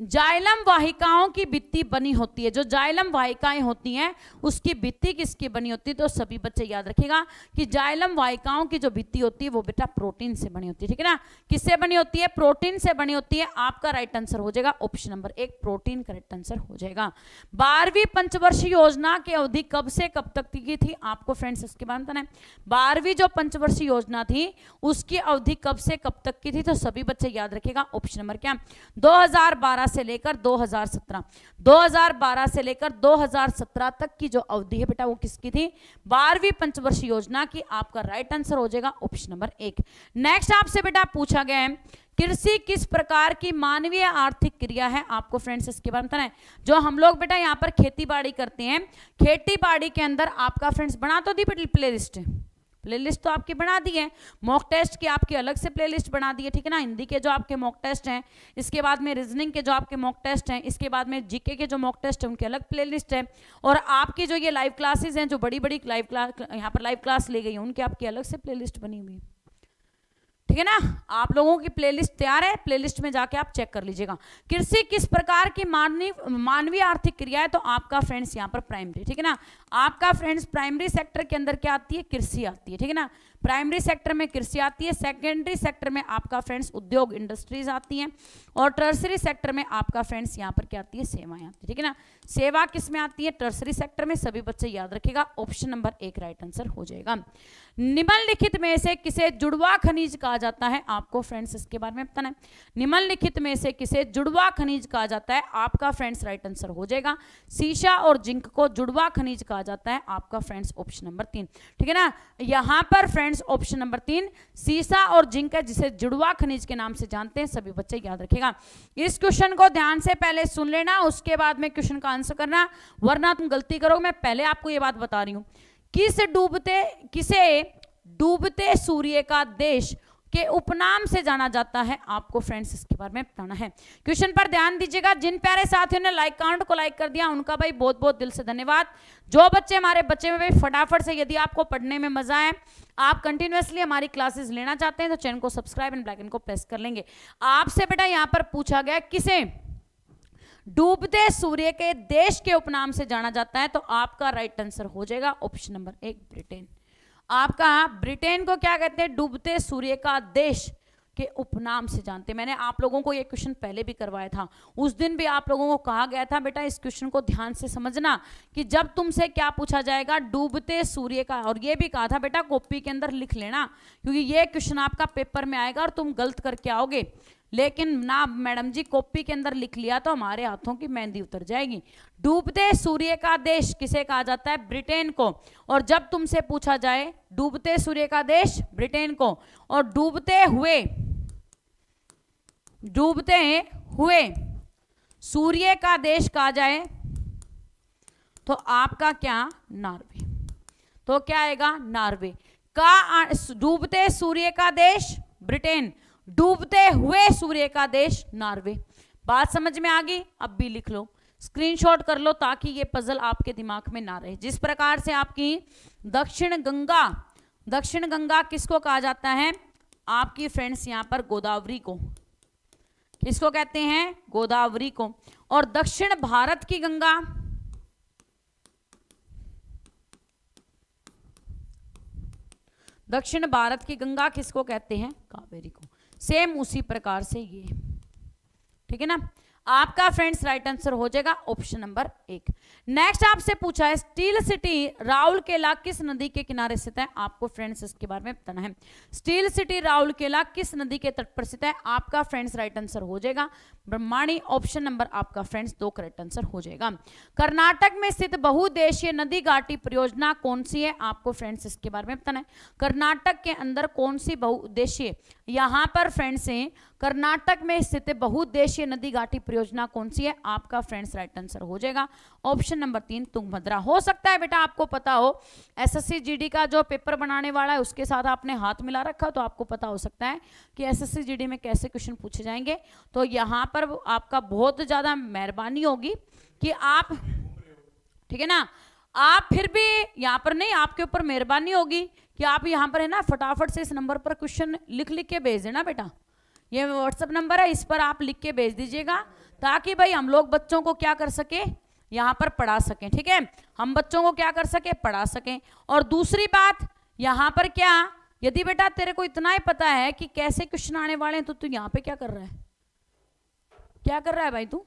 जाइलम वाहिकाओं की भित्ति बनी होती है जो जाइलम वाहिकाएं होती हैं उसकी भित्ति किसकी बनी होती है तो सभी बच्चे याद रखेगा कि जाइलम वाहिकाओं की जो भित्ति होती है वो बेटा प्रोटीन से बनी होती है ठीक है ना किससे बनी होती है प्रोटीन से बनी होती है आपका राइट आंसर हो जाएगा ऑप्शन नंबर एक प्रोटीन करेक्ट आंसर हो जाएगा बारहवीं पंचवर्षीय योजना की अवधि कब से कब तक की थी आपको फ्रेंड्स इसके बारे में बारहवीं जो पंचवर्षीय योजना थी उसकी अवधि कब से कब तक की थी तो सभी बच्चे याद रखेगा ऑप्शन नंबर क्या दो 2012 से लेकर 2017 2012 से लेकर 2017 तक की जो अवधि है बेटा वो किसकी थी बारहवीं पंचवर्षीय योजना की आपका राइट आंसर हो जाएगा ऑप्शन नंबर एक नेक्स्ट आपसे बेटा पूछा गया है कृषि किस प्रकार की मानवीय आर्थिक क्रिया है आपको फ्रेंड्स इसके बारे में बताना है जो हम लोग बेटा यहाँ पर खेती बाड़ी करते हैं खेती बाड़ी के अंदर आपका फ्रेंड्स बना तो दी बेटी प्ले लिस्ट है प्लेलिस्ट तो आपके बना दी है मॉक टेस्ट के आपके अलग से प्लेलिस्ट बना दिए ठीक है ना हिंदी के जो आपके मॉक टेस्ट हैं इसके बाद में रीजनिंग के जो आपके मॉक टेस्ट हैं इसके बाद में जीके के जो मॉक टेस्ट हैं उनके अलग प्लेलिस्ट है और आपकी जो ये लाइव क्लासेज हैं जो बड़ी बड़ी लाइव क्लास यहाँ पर लाइव क्लास ली गई है उनके आपकी अलग से प्ले बनी हुई है ठीक है ना आप लोगों की प्लेलिस्ट तैयार है प्लेलिस्ट में जाके आप चेक कर लीजिएगा कृषि किस प्रकार की मानवीय मानवीय आर्थिक क्रिया है तो आपका फ्रेंड्स यहाँ पर प्राइमरी ठीक है ना आपका फ्रेंड्स प्राइमरी सेक्टर के अंदर क्या आती है कृषि आती है ठीक है ना प्राइमरी सेक्टर में कृषि आती है सेकेंडरी सेक्टर में आपका फ्रेंड्स उद्योग इंडस्ट्रीज आती है और टर्सरी सेक्टर में आपका फ्रेंड्स यहाँ पर क्या आती है सेवाएं आती है ठीक है ना सेवा किस में आती है टर्सरी सेक्टर में सभी बच्चे याद रखेगा ऑप्शन नंबर एक राइट आंसर हो जाएगा निम्नलिखित में से किसे जुड़वा खनिज कहा जाता है आपको फ्रेंड्स इसके बारे में बताना है निम्नलिखित में से किसे जुड़वा खनिज कहा जाता है आपका फ्रेंड्स राइट आंसर हो जाएगा शीशा और जिंक को जुड़वा खनिज कहा जाता है आपका फ्रेंड्स ऑप्शन नंबर तीन ठीक है ना यहाँ पर फ्रेंड्स ऑप्शन नंबर तीन शीशा और जिंक है जिसे जुड़वा खनिज के नाम से जानते हैं सभी बच्चे याद रखेगा इस क्वेश्चन को ध्यान से पहले सुन लेना उसके बाद में क्वेश्चन का आंसर करना वरना तुम गलती करोगे मैं पहले आपको ये बात बता रही हूँ किस डूबते किसे डूबते सूर्य का देश के उपनाम से जाना जाता है आपको फ्रेंड्स इसके बारे में बताना है क्वेश्चन पर ध्यान दीजिएगा जिन प्यारे साथियों ने लाइक काउंट को लाइक कर दिया उनका भाई बहुत बहुत दिल से धन्यवाद जो बच्चे हमारे बच्चे में भाई फटाफट से यदि आपको पढ़ने में मजा आए आप कंटिन्यूसली हमारी क्लासेस लेना चाहते हैं तो चैनल को सब्सक्राइब एंड ब्लैकन को प्रेस कर लेंगे आपसे बेटा यहाँ पर पूछा गया किसे डूबते सूर्य के देश के उपनाम से जाना जाता है तो आपका राइट आंसर हो जाएगा ऑप्शन नंबर एक ब्रिटेन आपका ब्रिटेन को क्या कहते हैं डूबते सूर्य का देश के उपनाम से जानते हैं मैंने आप लोगों को ये क्वेश्चन पहले भी करवाया था उस दिन भी आप लोगों को कहा गया था बेटा इस क्वेश्चन को ध्यान से समझना कि जब तुमसे क्या पूछा जाएगा डूबते सूर्य का और ये भी कहा था बेटा कॉपी के अंदर लिख लेना क्योंकि ये क्वेश्चन आपका पेपर में आएगा और तुम गलत करके आओगे लेकिन ना मैडम जी कॉपी के अंदर लिख लिया तो हमारे हाथों की मेहंदी उतर जाएगी डूबते सूर्य का देश किसे कहा जाता है ब्रिटेन को और जब तुमसे पूछा जाए डूबते सूर्य का देश ब्रिटेन को और डूबते हुए डूबते हुए सूर्य का देश कहा जाए तो आपका क्या नॉर्वे तो क्या आएगा नॉर्वे का डूबते सूर्य का देश ब्रिटेन डूबते हुए सूर्य का देश नॉर्वे बात समझ में आ गई अब भी लिख लो स्क्रीनशॉट कर लो ताकि ये पजल आपके दिमाग में ना रहे जिस प्रकार से आपकी दक्षिण गंगा दक्षिण गंगा किसको कहा जाता है आपकी फ्रेंड्स यहाँ पर गोदावरी को किसको कहते हैं गोदावरी को और दक्षिण भारत की गंगा दक्षिण भारत की गंगा किसको कहते हैं कावेरी को सेम उसी प्रकार से ये ठीक है ना आपका फ्रेंड्स राइट आंसर हो जाएगा ऑप्शन नंबर एक नेक्स्ट आपसे पूछा है स्टील सिटी राहुल केला किस नदी के किनारे स्थित है आपको फ्रेंड्स इसके बारे में बताना है स्टील सिटी राहुल केला किस नदी के तट पर स्थित है आपका फ्रेंड्स राइट आंसर हो जाएगा ब्रह्माणी ऑप्शन नंबर आपका फ्रेंड्स दो करेक्ट आंसर हो जाएगा कर्नाटक में स्थित बहुदेशीय नदी घाटी परियोजना कौन सी है आपको फ्रेंड्स इसके बारे में बताना है कर्नाटक के अंदर कौन सी बहुउद्देशीय यहाँ पर फ्रेंड्स हैं कर्नाटक में स्थित बहुउद्देशीय नदी घाटी परियोजना कौन सी है आपका फ्रेंड्स राइट आंसर हो जाएगा ऑप्शन नंबर तीन तुंगभद्रा हो सकता है बेटा आपको पता हो एसएससी जीडी का जो पेपर बनाने वाला है उसके साथ आपने हाथ मिला रखा तो आपको पता हो सकता है कि एसएससी जीडी में कैसे क्वेश्चन पूछे जाएंगे तो यहाँ पर आपका बहुत ज़्यादा मेहरबानी होगी कि आप ठीक है ना आप फिर भी यहाँ पर नहीं आपके ऊपर मेहरबानी होगी कि आप यहाँ पर है ना फटाफट से इस नंबर पर क्वेश्चन लिख लिख के भेज देना बेटा ये व्हाट्सअप नंबर है इस पर आप लिख के भेज दीजिएगा ताकि भाई हम लोग बच्चों को क्या कर सके यहाँ पर पढ़ा सकें ठीक है हम बच्चों को क्या कर सके पढ़ा सकें और दूसरी बात यहाँ पर क्या यदि बेटा तेरे को इतना ही पता है कि कैसे क्वेश्चन आने वाले हैं तो तू यहाँ पे क्या कर रहा है क्या कर रहा है भाई तू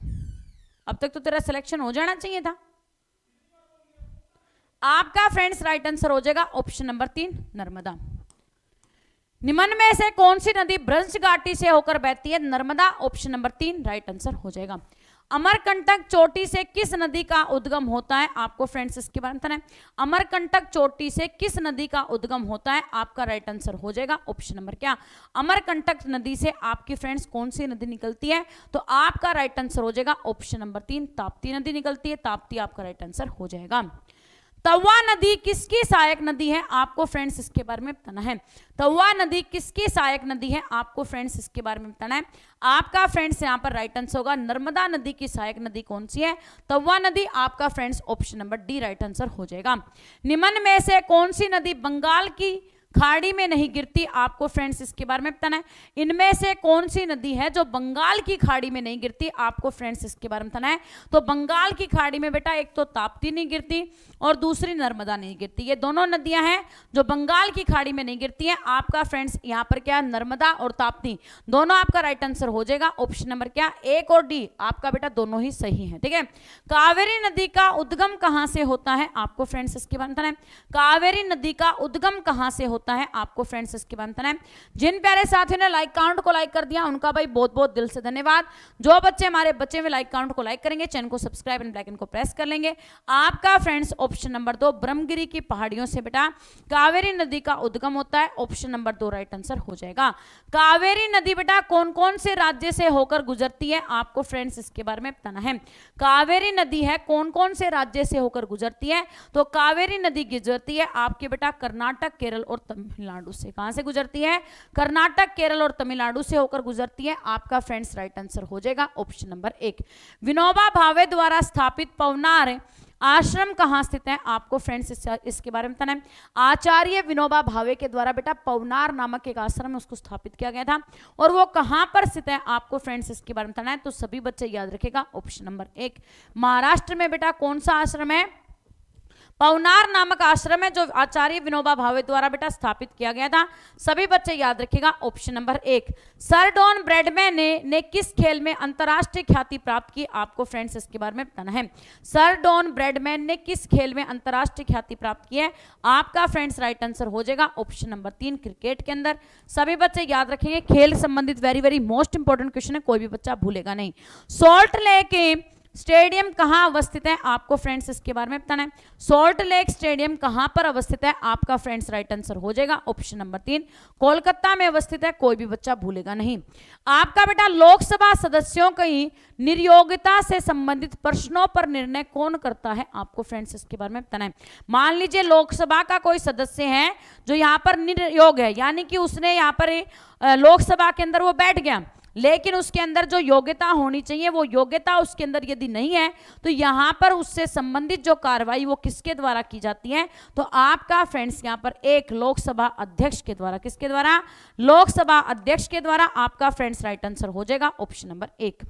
अब तक तो तेरा सिलेक्शन हो जाना चाहिए था आपका फ्रेंड्स राइट आंसर हो जाएगा ऑप्शन नंबर तीन नर्मदा निम्न में से कौन सी नदी ब्रंश घाटी से होकर बहती है नर्मदा ऑप्शन नंबर तीन राइट आंसर हो जाएगा अमरकंटक चोटी से किस नदी का उद्गम होता है आपको फ्रेंड्स इसके बारे में अमरकंटक चोटी से किस नदी का उद्गम होता है आपका राइट आंसर हो जाएगा ऑप्शन नंबर क्या अमरकंटक नदी से आपकी फ्रेंड्स कौन सी नदी निकलती है तो आपका राइट आंसर हो जाएगा ऑप्शन नंबर तीन ताप्ती नदी निकलती है ताप्ती आपका राइट आंसर हो जाएगा तवा नदी किसकी सहायक नदी है आपको फ्रेंड्स इसके बारे में बताना है तवा नदी किसकी सहायक नदी है आपको फ्रेंड्स इसके बारे में बताना है आपका फ्रेंड्स यहाँ पर राइट आंसर होगा नर्मदा नदी की सहायक नदी कौन सी है तवा नदी आपका friends option number D right answer हो जाएगा निम्न में से कौन सी नदी बंगाल की खाड़ी में नहीं गिरती आपको फ्रेंड्स इसके बारे में बताना है इनमें से कौन सी नदी है जो बंगाल की खाड़ी में नहीं गिरती आपको फ्रेंड्स इसके बारे में बताना है तो बंगाल की खाड़ी में बेटा एक तो ताप्ती नहीं गिरती और दूसरी नर्मदा नहीं गिरती ये दोनों नदियां हैं जो बंगाल की खाड़ी में नहीं गिरती हैं आपका फ्रेंड्स यहाँ पर क्या नर्मदा और ताप्ती दोनों आपका राइट आंसर हो जाएगा ऑप्शन नंबर क्या एक और डी आपका बेटा दोनों ही सही है ठीक है कावेरी नदी का उद्गम कहाँ से होता है आपको फ्रेंड्स इसकी बंधन है कावेरी नदी का उद्गम कहाँ से होता है आपको फ्रेंड्स इसकी बंधन है जिन प्यारे साथियों ने लाइक काउंट को लाइक कर दिया उनका भाई बहुत बहुत दिल से धन्यवाद जो बच्चे हमारे बच्चे हुए लाइक काउंट को लाइक करेंगे चैनल को सब्सक्राइब एंड ब्लैकन को प्रेस कर लेंगे आपका फ्रेंड्स ऑप्शन नंबर दो ब्रह्मगिरी की पहाड़ियों से बेटा कावेरी नदी का उद्गम होता है ऑप्शन नंबर दो राइट आंसर हो जाएगा कावेरी नदी बेटा कौन कौन से राज्य से होकर गुजरती है आपको फ्रेंड्स इसके बारे में बताना है कावेरी नदी है कौन कौन से राज्य से होकर गुजरती है तो कावेरी नदी गुजरती है आपके बेटा कर्नाटक केरल और तमिलनाडु से कहां से गुजरती है कर्नाटक केरल और तमिलनाडु से होकर गुजरती है आपका फ्रेंड्स राइट आंसर हो जाएगा ऑप्शन नंबर एक विनोबा भावे द्वारा स्थापित पवनार आश्रम कहाँ स्थित है आपको फ्रेंड्स इस, इसके बारे में बताना है आचार्य विनोबा भावे के द्वारा बेटा पवनार नामक एक आश्रम उसको स्थापित किया गया था और वो कहाँ पर स्थित है आपको फ्रेंड्स इसके बारे में बताना है तो सभी बच्चे याद रखेगा ऑप्शन नंबर एक महाराष्ट्र में बेटा कौन सा आश्रम है पवनार नामक आश्रम है जो आचार्य विनोबा भावे द्वारा बेटा स्थापित किया गया था सभी बच्चे याद रखेगा ऑप्शन नंबर एक सर डॉन ब्रेडमैन ने, ने किस खेल में अंतरराष्ट्रीय ख्याति प्राप्त की आपको फ्रेंड्स इसके बारे में बताना है सर डॉन ब्रेडमैन ने किस खेल में अंतरराष्ट्रीय ख्याति प्राप्त की है आपका फ्रेंड्स राइट आंसर हो जाएगा ऑप्शन नंबर तीन क्रिकेट के अंदर सभी बच्चे याद रखेंगे खेल संबंधित very very most important question है कोई भी बच्चा भूलेगा नहीं सोल्ट लेके स्टेडियम कहाँ अवस्थित है आपको फ्रेंड्स इसके बारे में बताना है सॉल्ट लेक स्टेडियम कहाँ पर अवस्थित है आपका फ्रेंड्स राइट आंसर हो जाएगा ऑप्शन नंबर तीन कोलकाता में अवस्थित है कोई भी बच्चा भूलेगा नहीं आपका बेटा लोकसभा सदस्यों की निर्योगिता से संबंधित प्रश्नों पर निर्णय कौन करता है आपको फ्रेंड्स इसके बारे में बताना है मान लीजिए लोकसभा का कोई सदस्य है जो यहाँ पर निर्योग है यानी कि उसने यहाँ पर लोकसभा के अंदर वो बैठ गया लेकिन उसके अंदर जो योग्यता होनी चाहिए वो योग्यता उसके अंदर यदि नहीं है तो यहाँ पर उससे संबंधित जो कार्रवाई वो किसके द्वारा की जाती है तो आपका फ्रेंड्स यहाँ पर एक लोकसभा अध्यक्ष के द्वारा किसके द्वारा लोकसभा अध्यक्ष के द्वारा आपका फ्रेंड्स राइट आंसर हो जाएगा ऑप्शन नंबर एक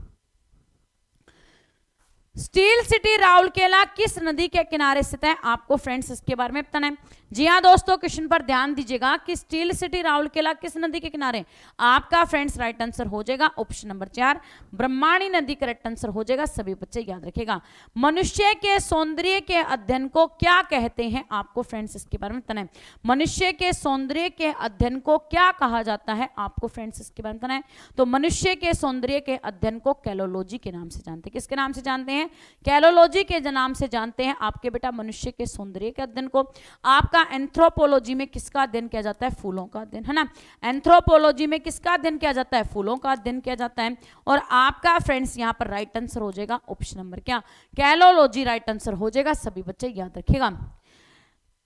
स्टील सिटी राउरकेला किस नदी के किनारे स्थित है आपको फ्रेंड्स इसके बारे में बताना है जी हाँ दोस्तों क्वेश्चन पर ध्यान दीजिएगा कि स्टील सिटी राउरकेला किस नदी के किनारे आपका फ्रेंड्स राइट आंसर हो जाएगा ऑप्शन नंबर चार ब्रह्माणी नदी करेक्ट आंसर हो जाएगा सभी बच्चे याद रखेगा मनुष्य के सौंदर्य के अध्ययन को क्या कहते हैं आपको फ्रेंड्स इसके बारे में बताना है मनुष्य के सौंदर्य के अध्ययन को क्या कहा जाता है आपको फ्रेंड्स इसके बारे में बताना है तो मनुष्य के सौंदर्य के अध्ययन को कैलोलॉजी के नाम से जानते हैं किसके नाम से जानते हैं कैलोलॉजी के नाम से जानते हैं आपके बेटा मनुष्य के सौंदर्य के अध्ययन को आपका आपका एंथ्रोपोलॉजी में किसका अध्ययन किया जाता है फूलों का अध्ययन है ना एंथ्रोपोलॉजी में किसका अध्ययन किया जाता है फूलों का अध्ययन किया जाता है और आपका फ्रेंड्स यहाँ पर राइट आंसर हो जाएगा ऑप्शन नंबर क्या कैलोलॉजी राइट आंसर हो जाएगा सभी बच्चे याद रखेगा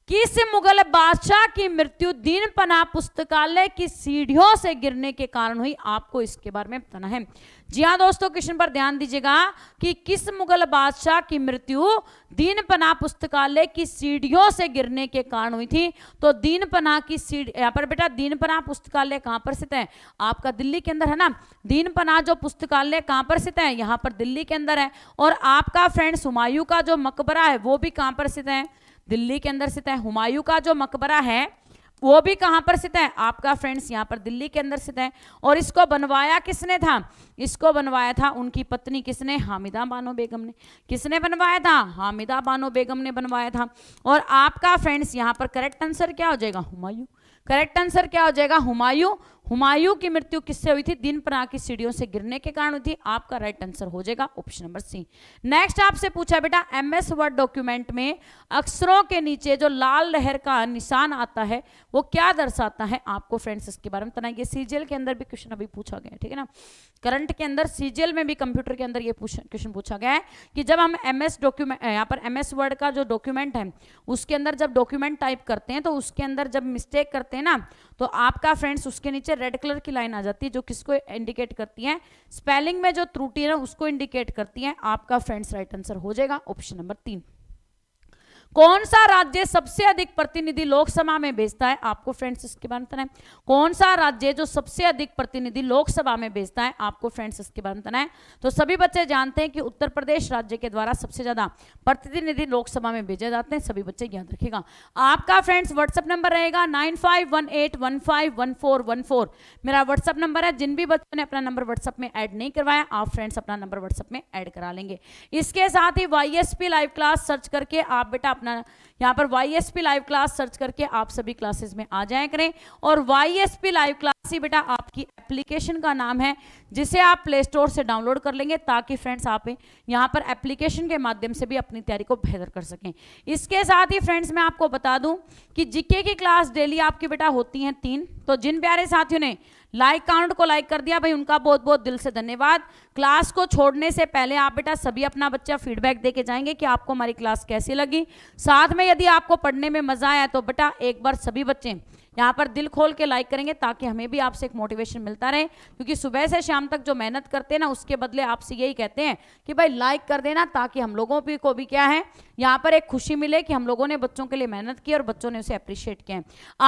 किस मुगल बादशाह की मृत्यु दीन पना पुस्तकालय की सीढ़ियों से गिरने के कारण हुई आपको इसके बारे में बताना है जी हाँ दोस्तों क्वेश्चन पर ध्यान दीजिएगा कि किस मुगल बादशाह की मृत्यु दीन पना पुस्तकालय की सीढ़ियों से गिरने के कारण हुई थी तो दीन पना की सीढ़ी यहाँ पर बेटा दीन पना पुस्तकालय कहाँ पर स्थित है आपका दिल्ली के अंदर है ना दीन पना जो पुस्तकालय कहाँ पर स्थित है यहाँ पर दिल्ली के अंदर है और आपका फ्रेंड हुमायूं का जो मकबरा है वो भी कहाँ पर स्थित है दिल्ली के अंदर स्थित है हुमायूं का जो मकबरा है वो भी कहां पर स्थित है आपका फ्रेंड्स यहां पर दिल्ली के अंदर स्थित है और इसको बनवाया किसने था इसको बनवाया था उनकी पत्नी किसने हामिदा बानो बेगम ने किसने बनवाया था हामिदा बानो बेगम ने बनवाया था और आपका फ्रेंड्स यहाँ पर करेक्ट आंसर क्या हो जाएगा हुमायूं करेक्ट आंसर क्या हो जाएगा हुमायूं हुमायूं की मृत्यु किससे हुई थी दिन पना की सीढ़ियों से गिरने के कारण हुई थी आपका राइट आंसर हो जाएगा ऑप्शन नंबर सी नेक्स्ट आपसे पूछा बेटा एमएस वर्ड डॉक्यूमेंट में अक्षरों के नीचे जो लाल लहर का निशान आता है वो क्या दर्शाता है आपको फ्रेंड्स इसके बारे में बताएंगे सीजीएल के अंदर भी क्वेश्चन अभी पूछा गया ठीक है ना करंट के अंदर सीजीएल में भी कंप्यूटर के अंदर ये क्वेश्चन पूछा गया है कि जब हम एम एस डॉक्यूमेंट यहाँ पर एम एस वर्ड का जो डॉक्यूमेंट है उसके अंदर जब डॉक्यूमेंट टाइप करते हैं तो उसके अंदर जब मिस्टेक करते हैं ना तो आपका फ्रेंड्स उसके नीचे रेड कलर की लाइन आ जाती है जो किसको इंडिकेट करती है स्पेलिंग में जो त्रुटि है ना उसको इंडिकेट करती है आपका फ्रेंड्स राइट आंसर हो जाएगा ऑप्शन नंबर तीन कौन सा राज्य सबसे अधिक प्रतिनिधि लोकसभा में भेजता है आपको फ्रेंड्स इसके बारे में है कौन सा राज्य जो सबसे अधिक प्रतिनिधि लोकसभा में भेजता है आपको फ्रेंड्स इसके बारे में है तो सभी बच्चे जानते हैं कि उत्तर प्रदेश राज्य के द्वारा सबसे ज्यादा प्रतिनिधि लोकसभा में भेजे जाते हैं सभी बच्चे याद रखेगा आपका फ्रेंड्स व्हाट्सअप नंबर रहेगा नाइन मेरा व्हाट्सअप नंबर है जिन भी बच्चों ने अपना नंबर व्हाट्सअप में एड नहीं करवाया आप फ्रेंड्स अपना नंबर व्हाट्सअप में एड करा लेंगे इसके साथ ही वाई लाइव क्लास सर्च करके आप बेटा अपना यहाँ पर Y S P live class search करके आप सभी क्लासेस में आ जाए करें और Y S P live class ही बेटा आपकी एप्लीकेशन का नाम है जिसे आप प्ले स्टोर से डाउनलोड कर लेंगे ताकि फ्रेंड्स आप यहाँ पर एप्लीकेशन के माध्यम से भी अपनी तैयारी को बेहतर कर सकें इसके साथ ही फ्रेंड्स मैं आपको बता दूँ कि जीके की क्लास डेली आपकी बेटा होती हैं तीन तो जिन प्यारे साथियों ने लाइक काउंट को लाइक कर दिया भाई उनका बहुत बहुत दिल से धन्यवाद क्लास को छोड़ने से पहले आप बेटा सभी अपना बच्चा फीडबैक दे के जाएंगे कि आपको हमारी क्लास कैसी लगी साथ में यदि आपको पढ़ने में मज़ा आया तो बेटा एक बार सभी बच्चे यहाँ पर दिल खोल के लाइक करेंगे ताकि हमें भी आपसे एक मोटिवेशन मिलता रहे क्योंकि सुबह से शाम तक जो मेहनत करते हैं ना उसके बदले आपसे यही कहते हैं कि भाई लाइक कर देना ताकि हम लोगों भी को भी क्या है यहाँ पर एक खुशी मिले कि हम लोगों ने बच्चों के लिए मेहनत की और बच्चों ने उसे अप्रिशिएट किया है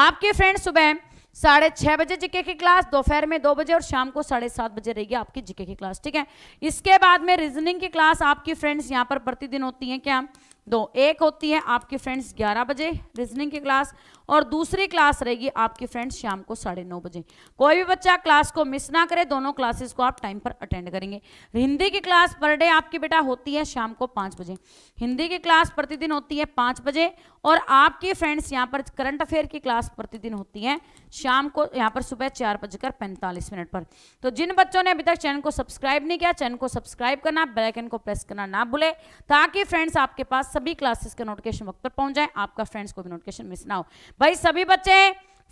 आपके फ्रेंड सुबह साढ़े छह बजे जीके की क्लास दोपहर में दो बजे और शाम को साढ़े सात बजे रहेगी आपकी जीके की क्लास ठीक है इसके बाद में रीजनिंग की क्लास आपकी फ्रेंड्स यहाँ पर प्रतिदिन होती है क्या दो एक होती है आपकी फ्रेंड्स ग्यारह बजे रीजनिंग की क्लास और दूसरी क्लास रहेगी आपकी फ्रेंड्स शाम को साढ़े नौ बजे कोई भी बच्चा क्लास को मिस ना करे दोनों क्लासेस को आप टाइम पर अटेंड करेंगे हिंदी की क्लास पर डे आपकी बेटा होती है शाम को पाँच बजे हिंदी की क्लास प्रतिदिन होती है पाँच बजे और आपकी फ्रेंड्स यहाँ पर करंट अफेयर की क्लास प्रतिदिन होती है शाम को यहाँ पर सुबह चार बजकर पैंतालीस मिनट पर तो जिन बच्चों ने अभी तक चैनल को सब्सक्राइब नहीं किया चैनल को सब्सक्राइब करना बेलाइकन को प्रेस करना ना भूले ताकि फ्रेंड्स आपके पास सभी क्लासेस के नोटिफिकेशन वक्त पर पहुंच जाए आपका फ्रेंड्स को भी नोटिफिकेशन मिस ना हो भाई सभी बच्चे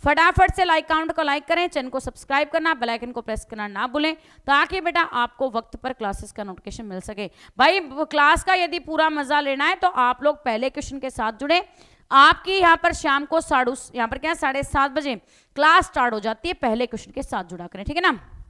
फटाफट से लाइक काउंट को लाइक करें चैनल को सब्सक्राइब करना बेल आइकन को प्रेस करना ना भूलें ताकि बेटा आपको वक्त पर क्लासेस का नोटिफिकेशन मिल सके भाई क्लास का यदि पूरा मजा लेना है तो आप लोग पहले क्वेश्चन के साथ जुड़े आपकी यहाँ पर शाम को साढ़ू यहाँ पर क्या साढ़े सात बजे क्लास स्टार्ट हो जाती है पहले क्वेश्चन के साथ जुड़ा करें ठीक है ना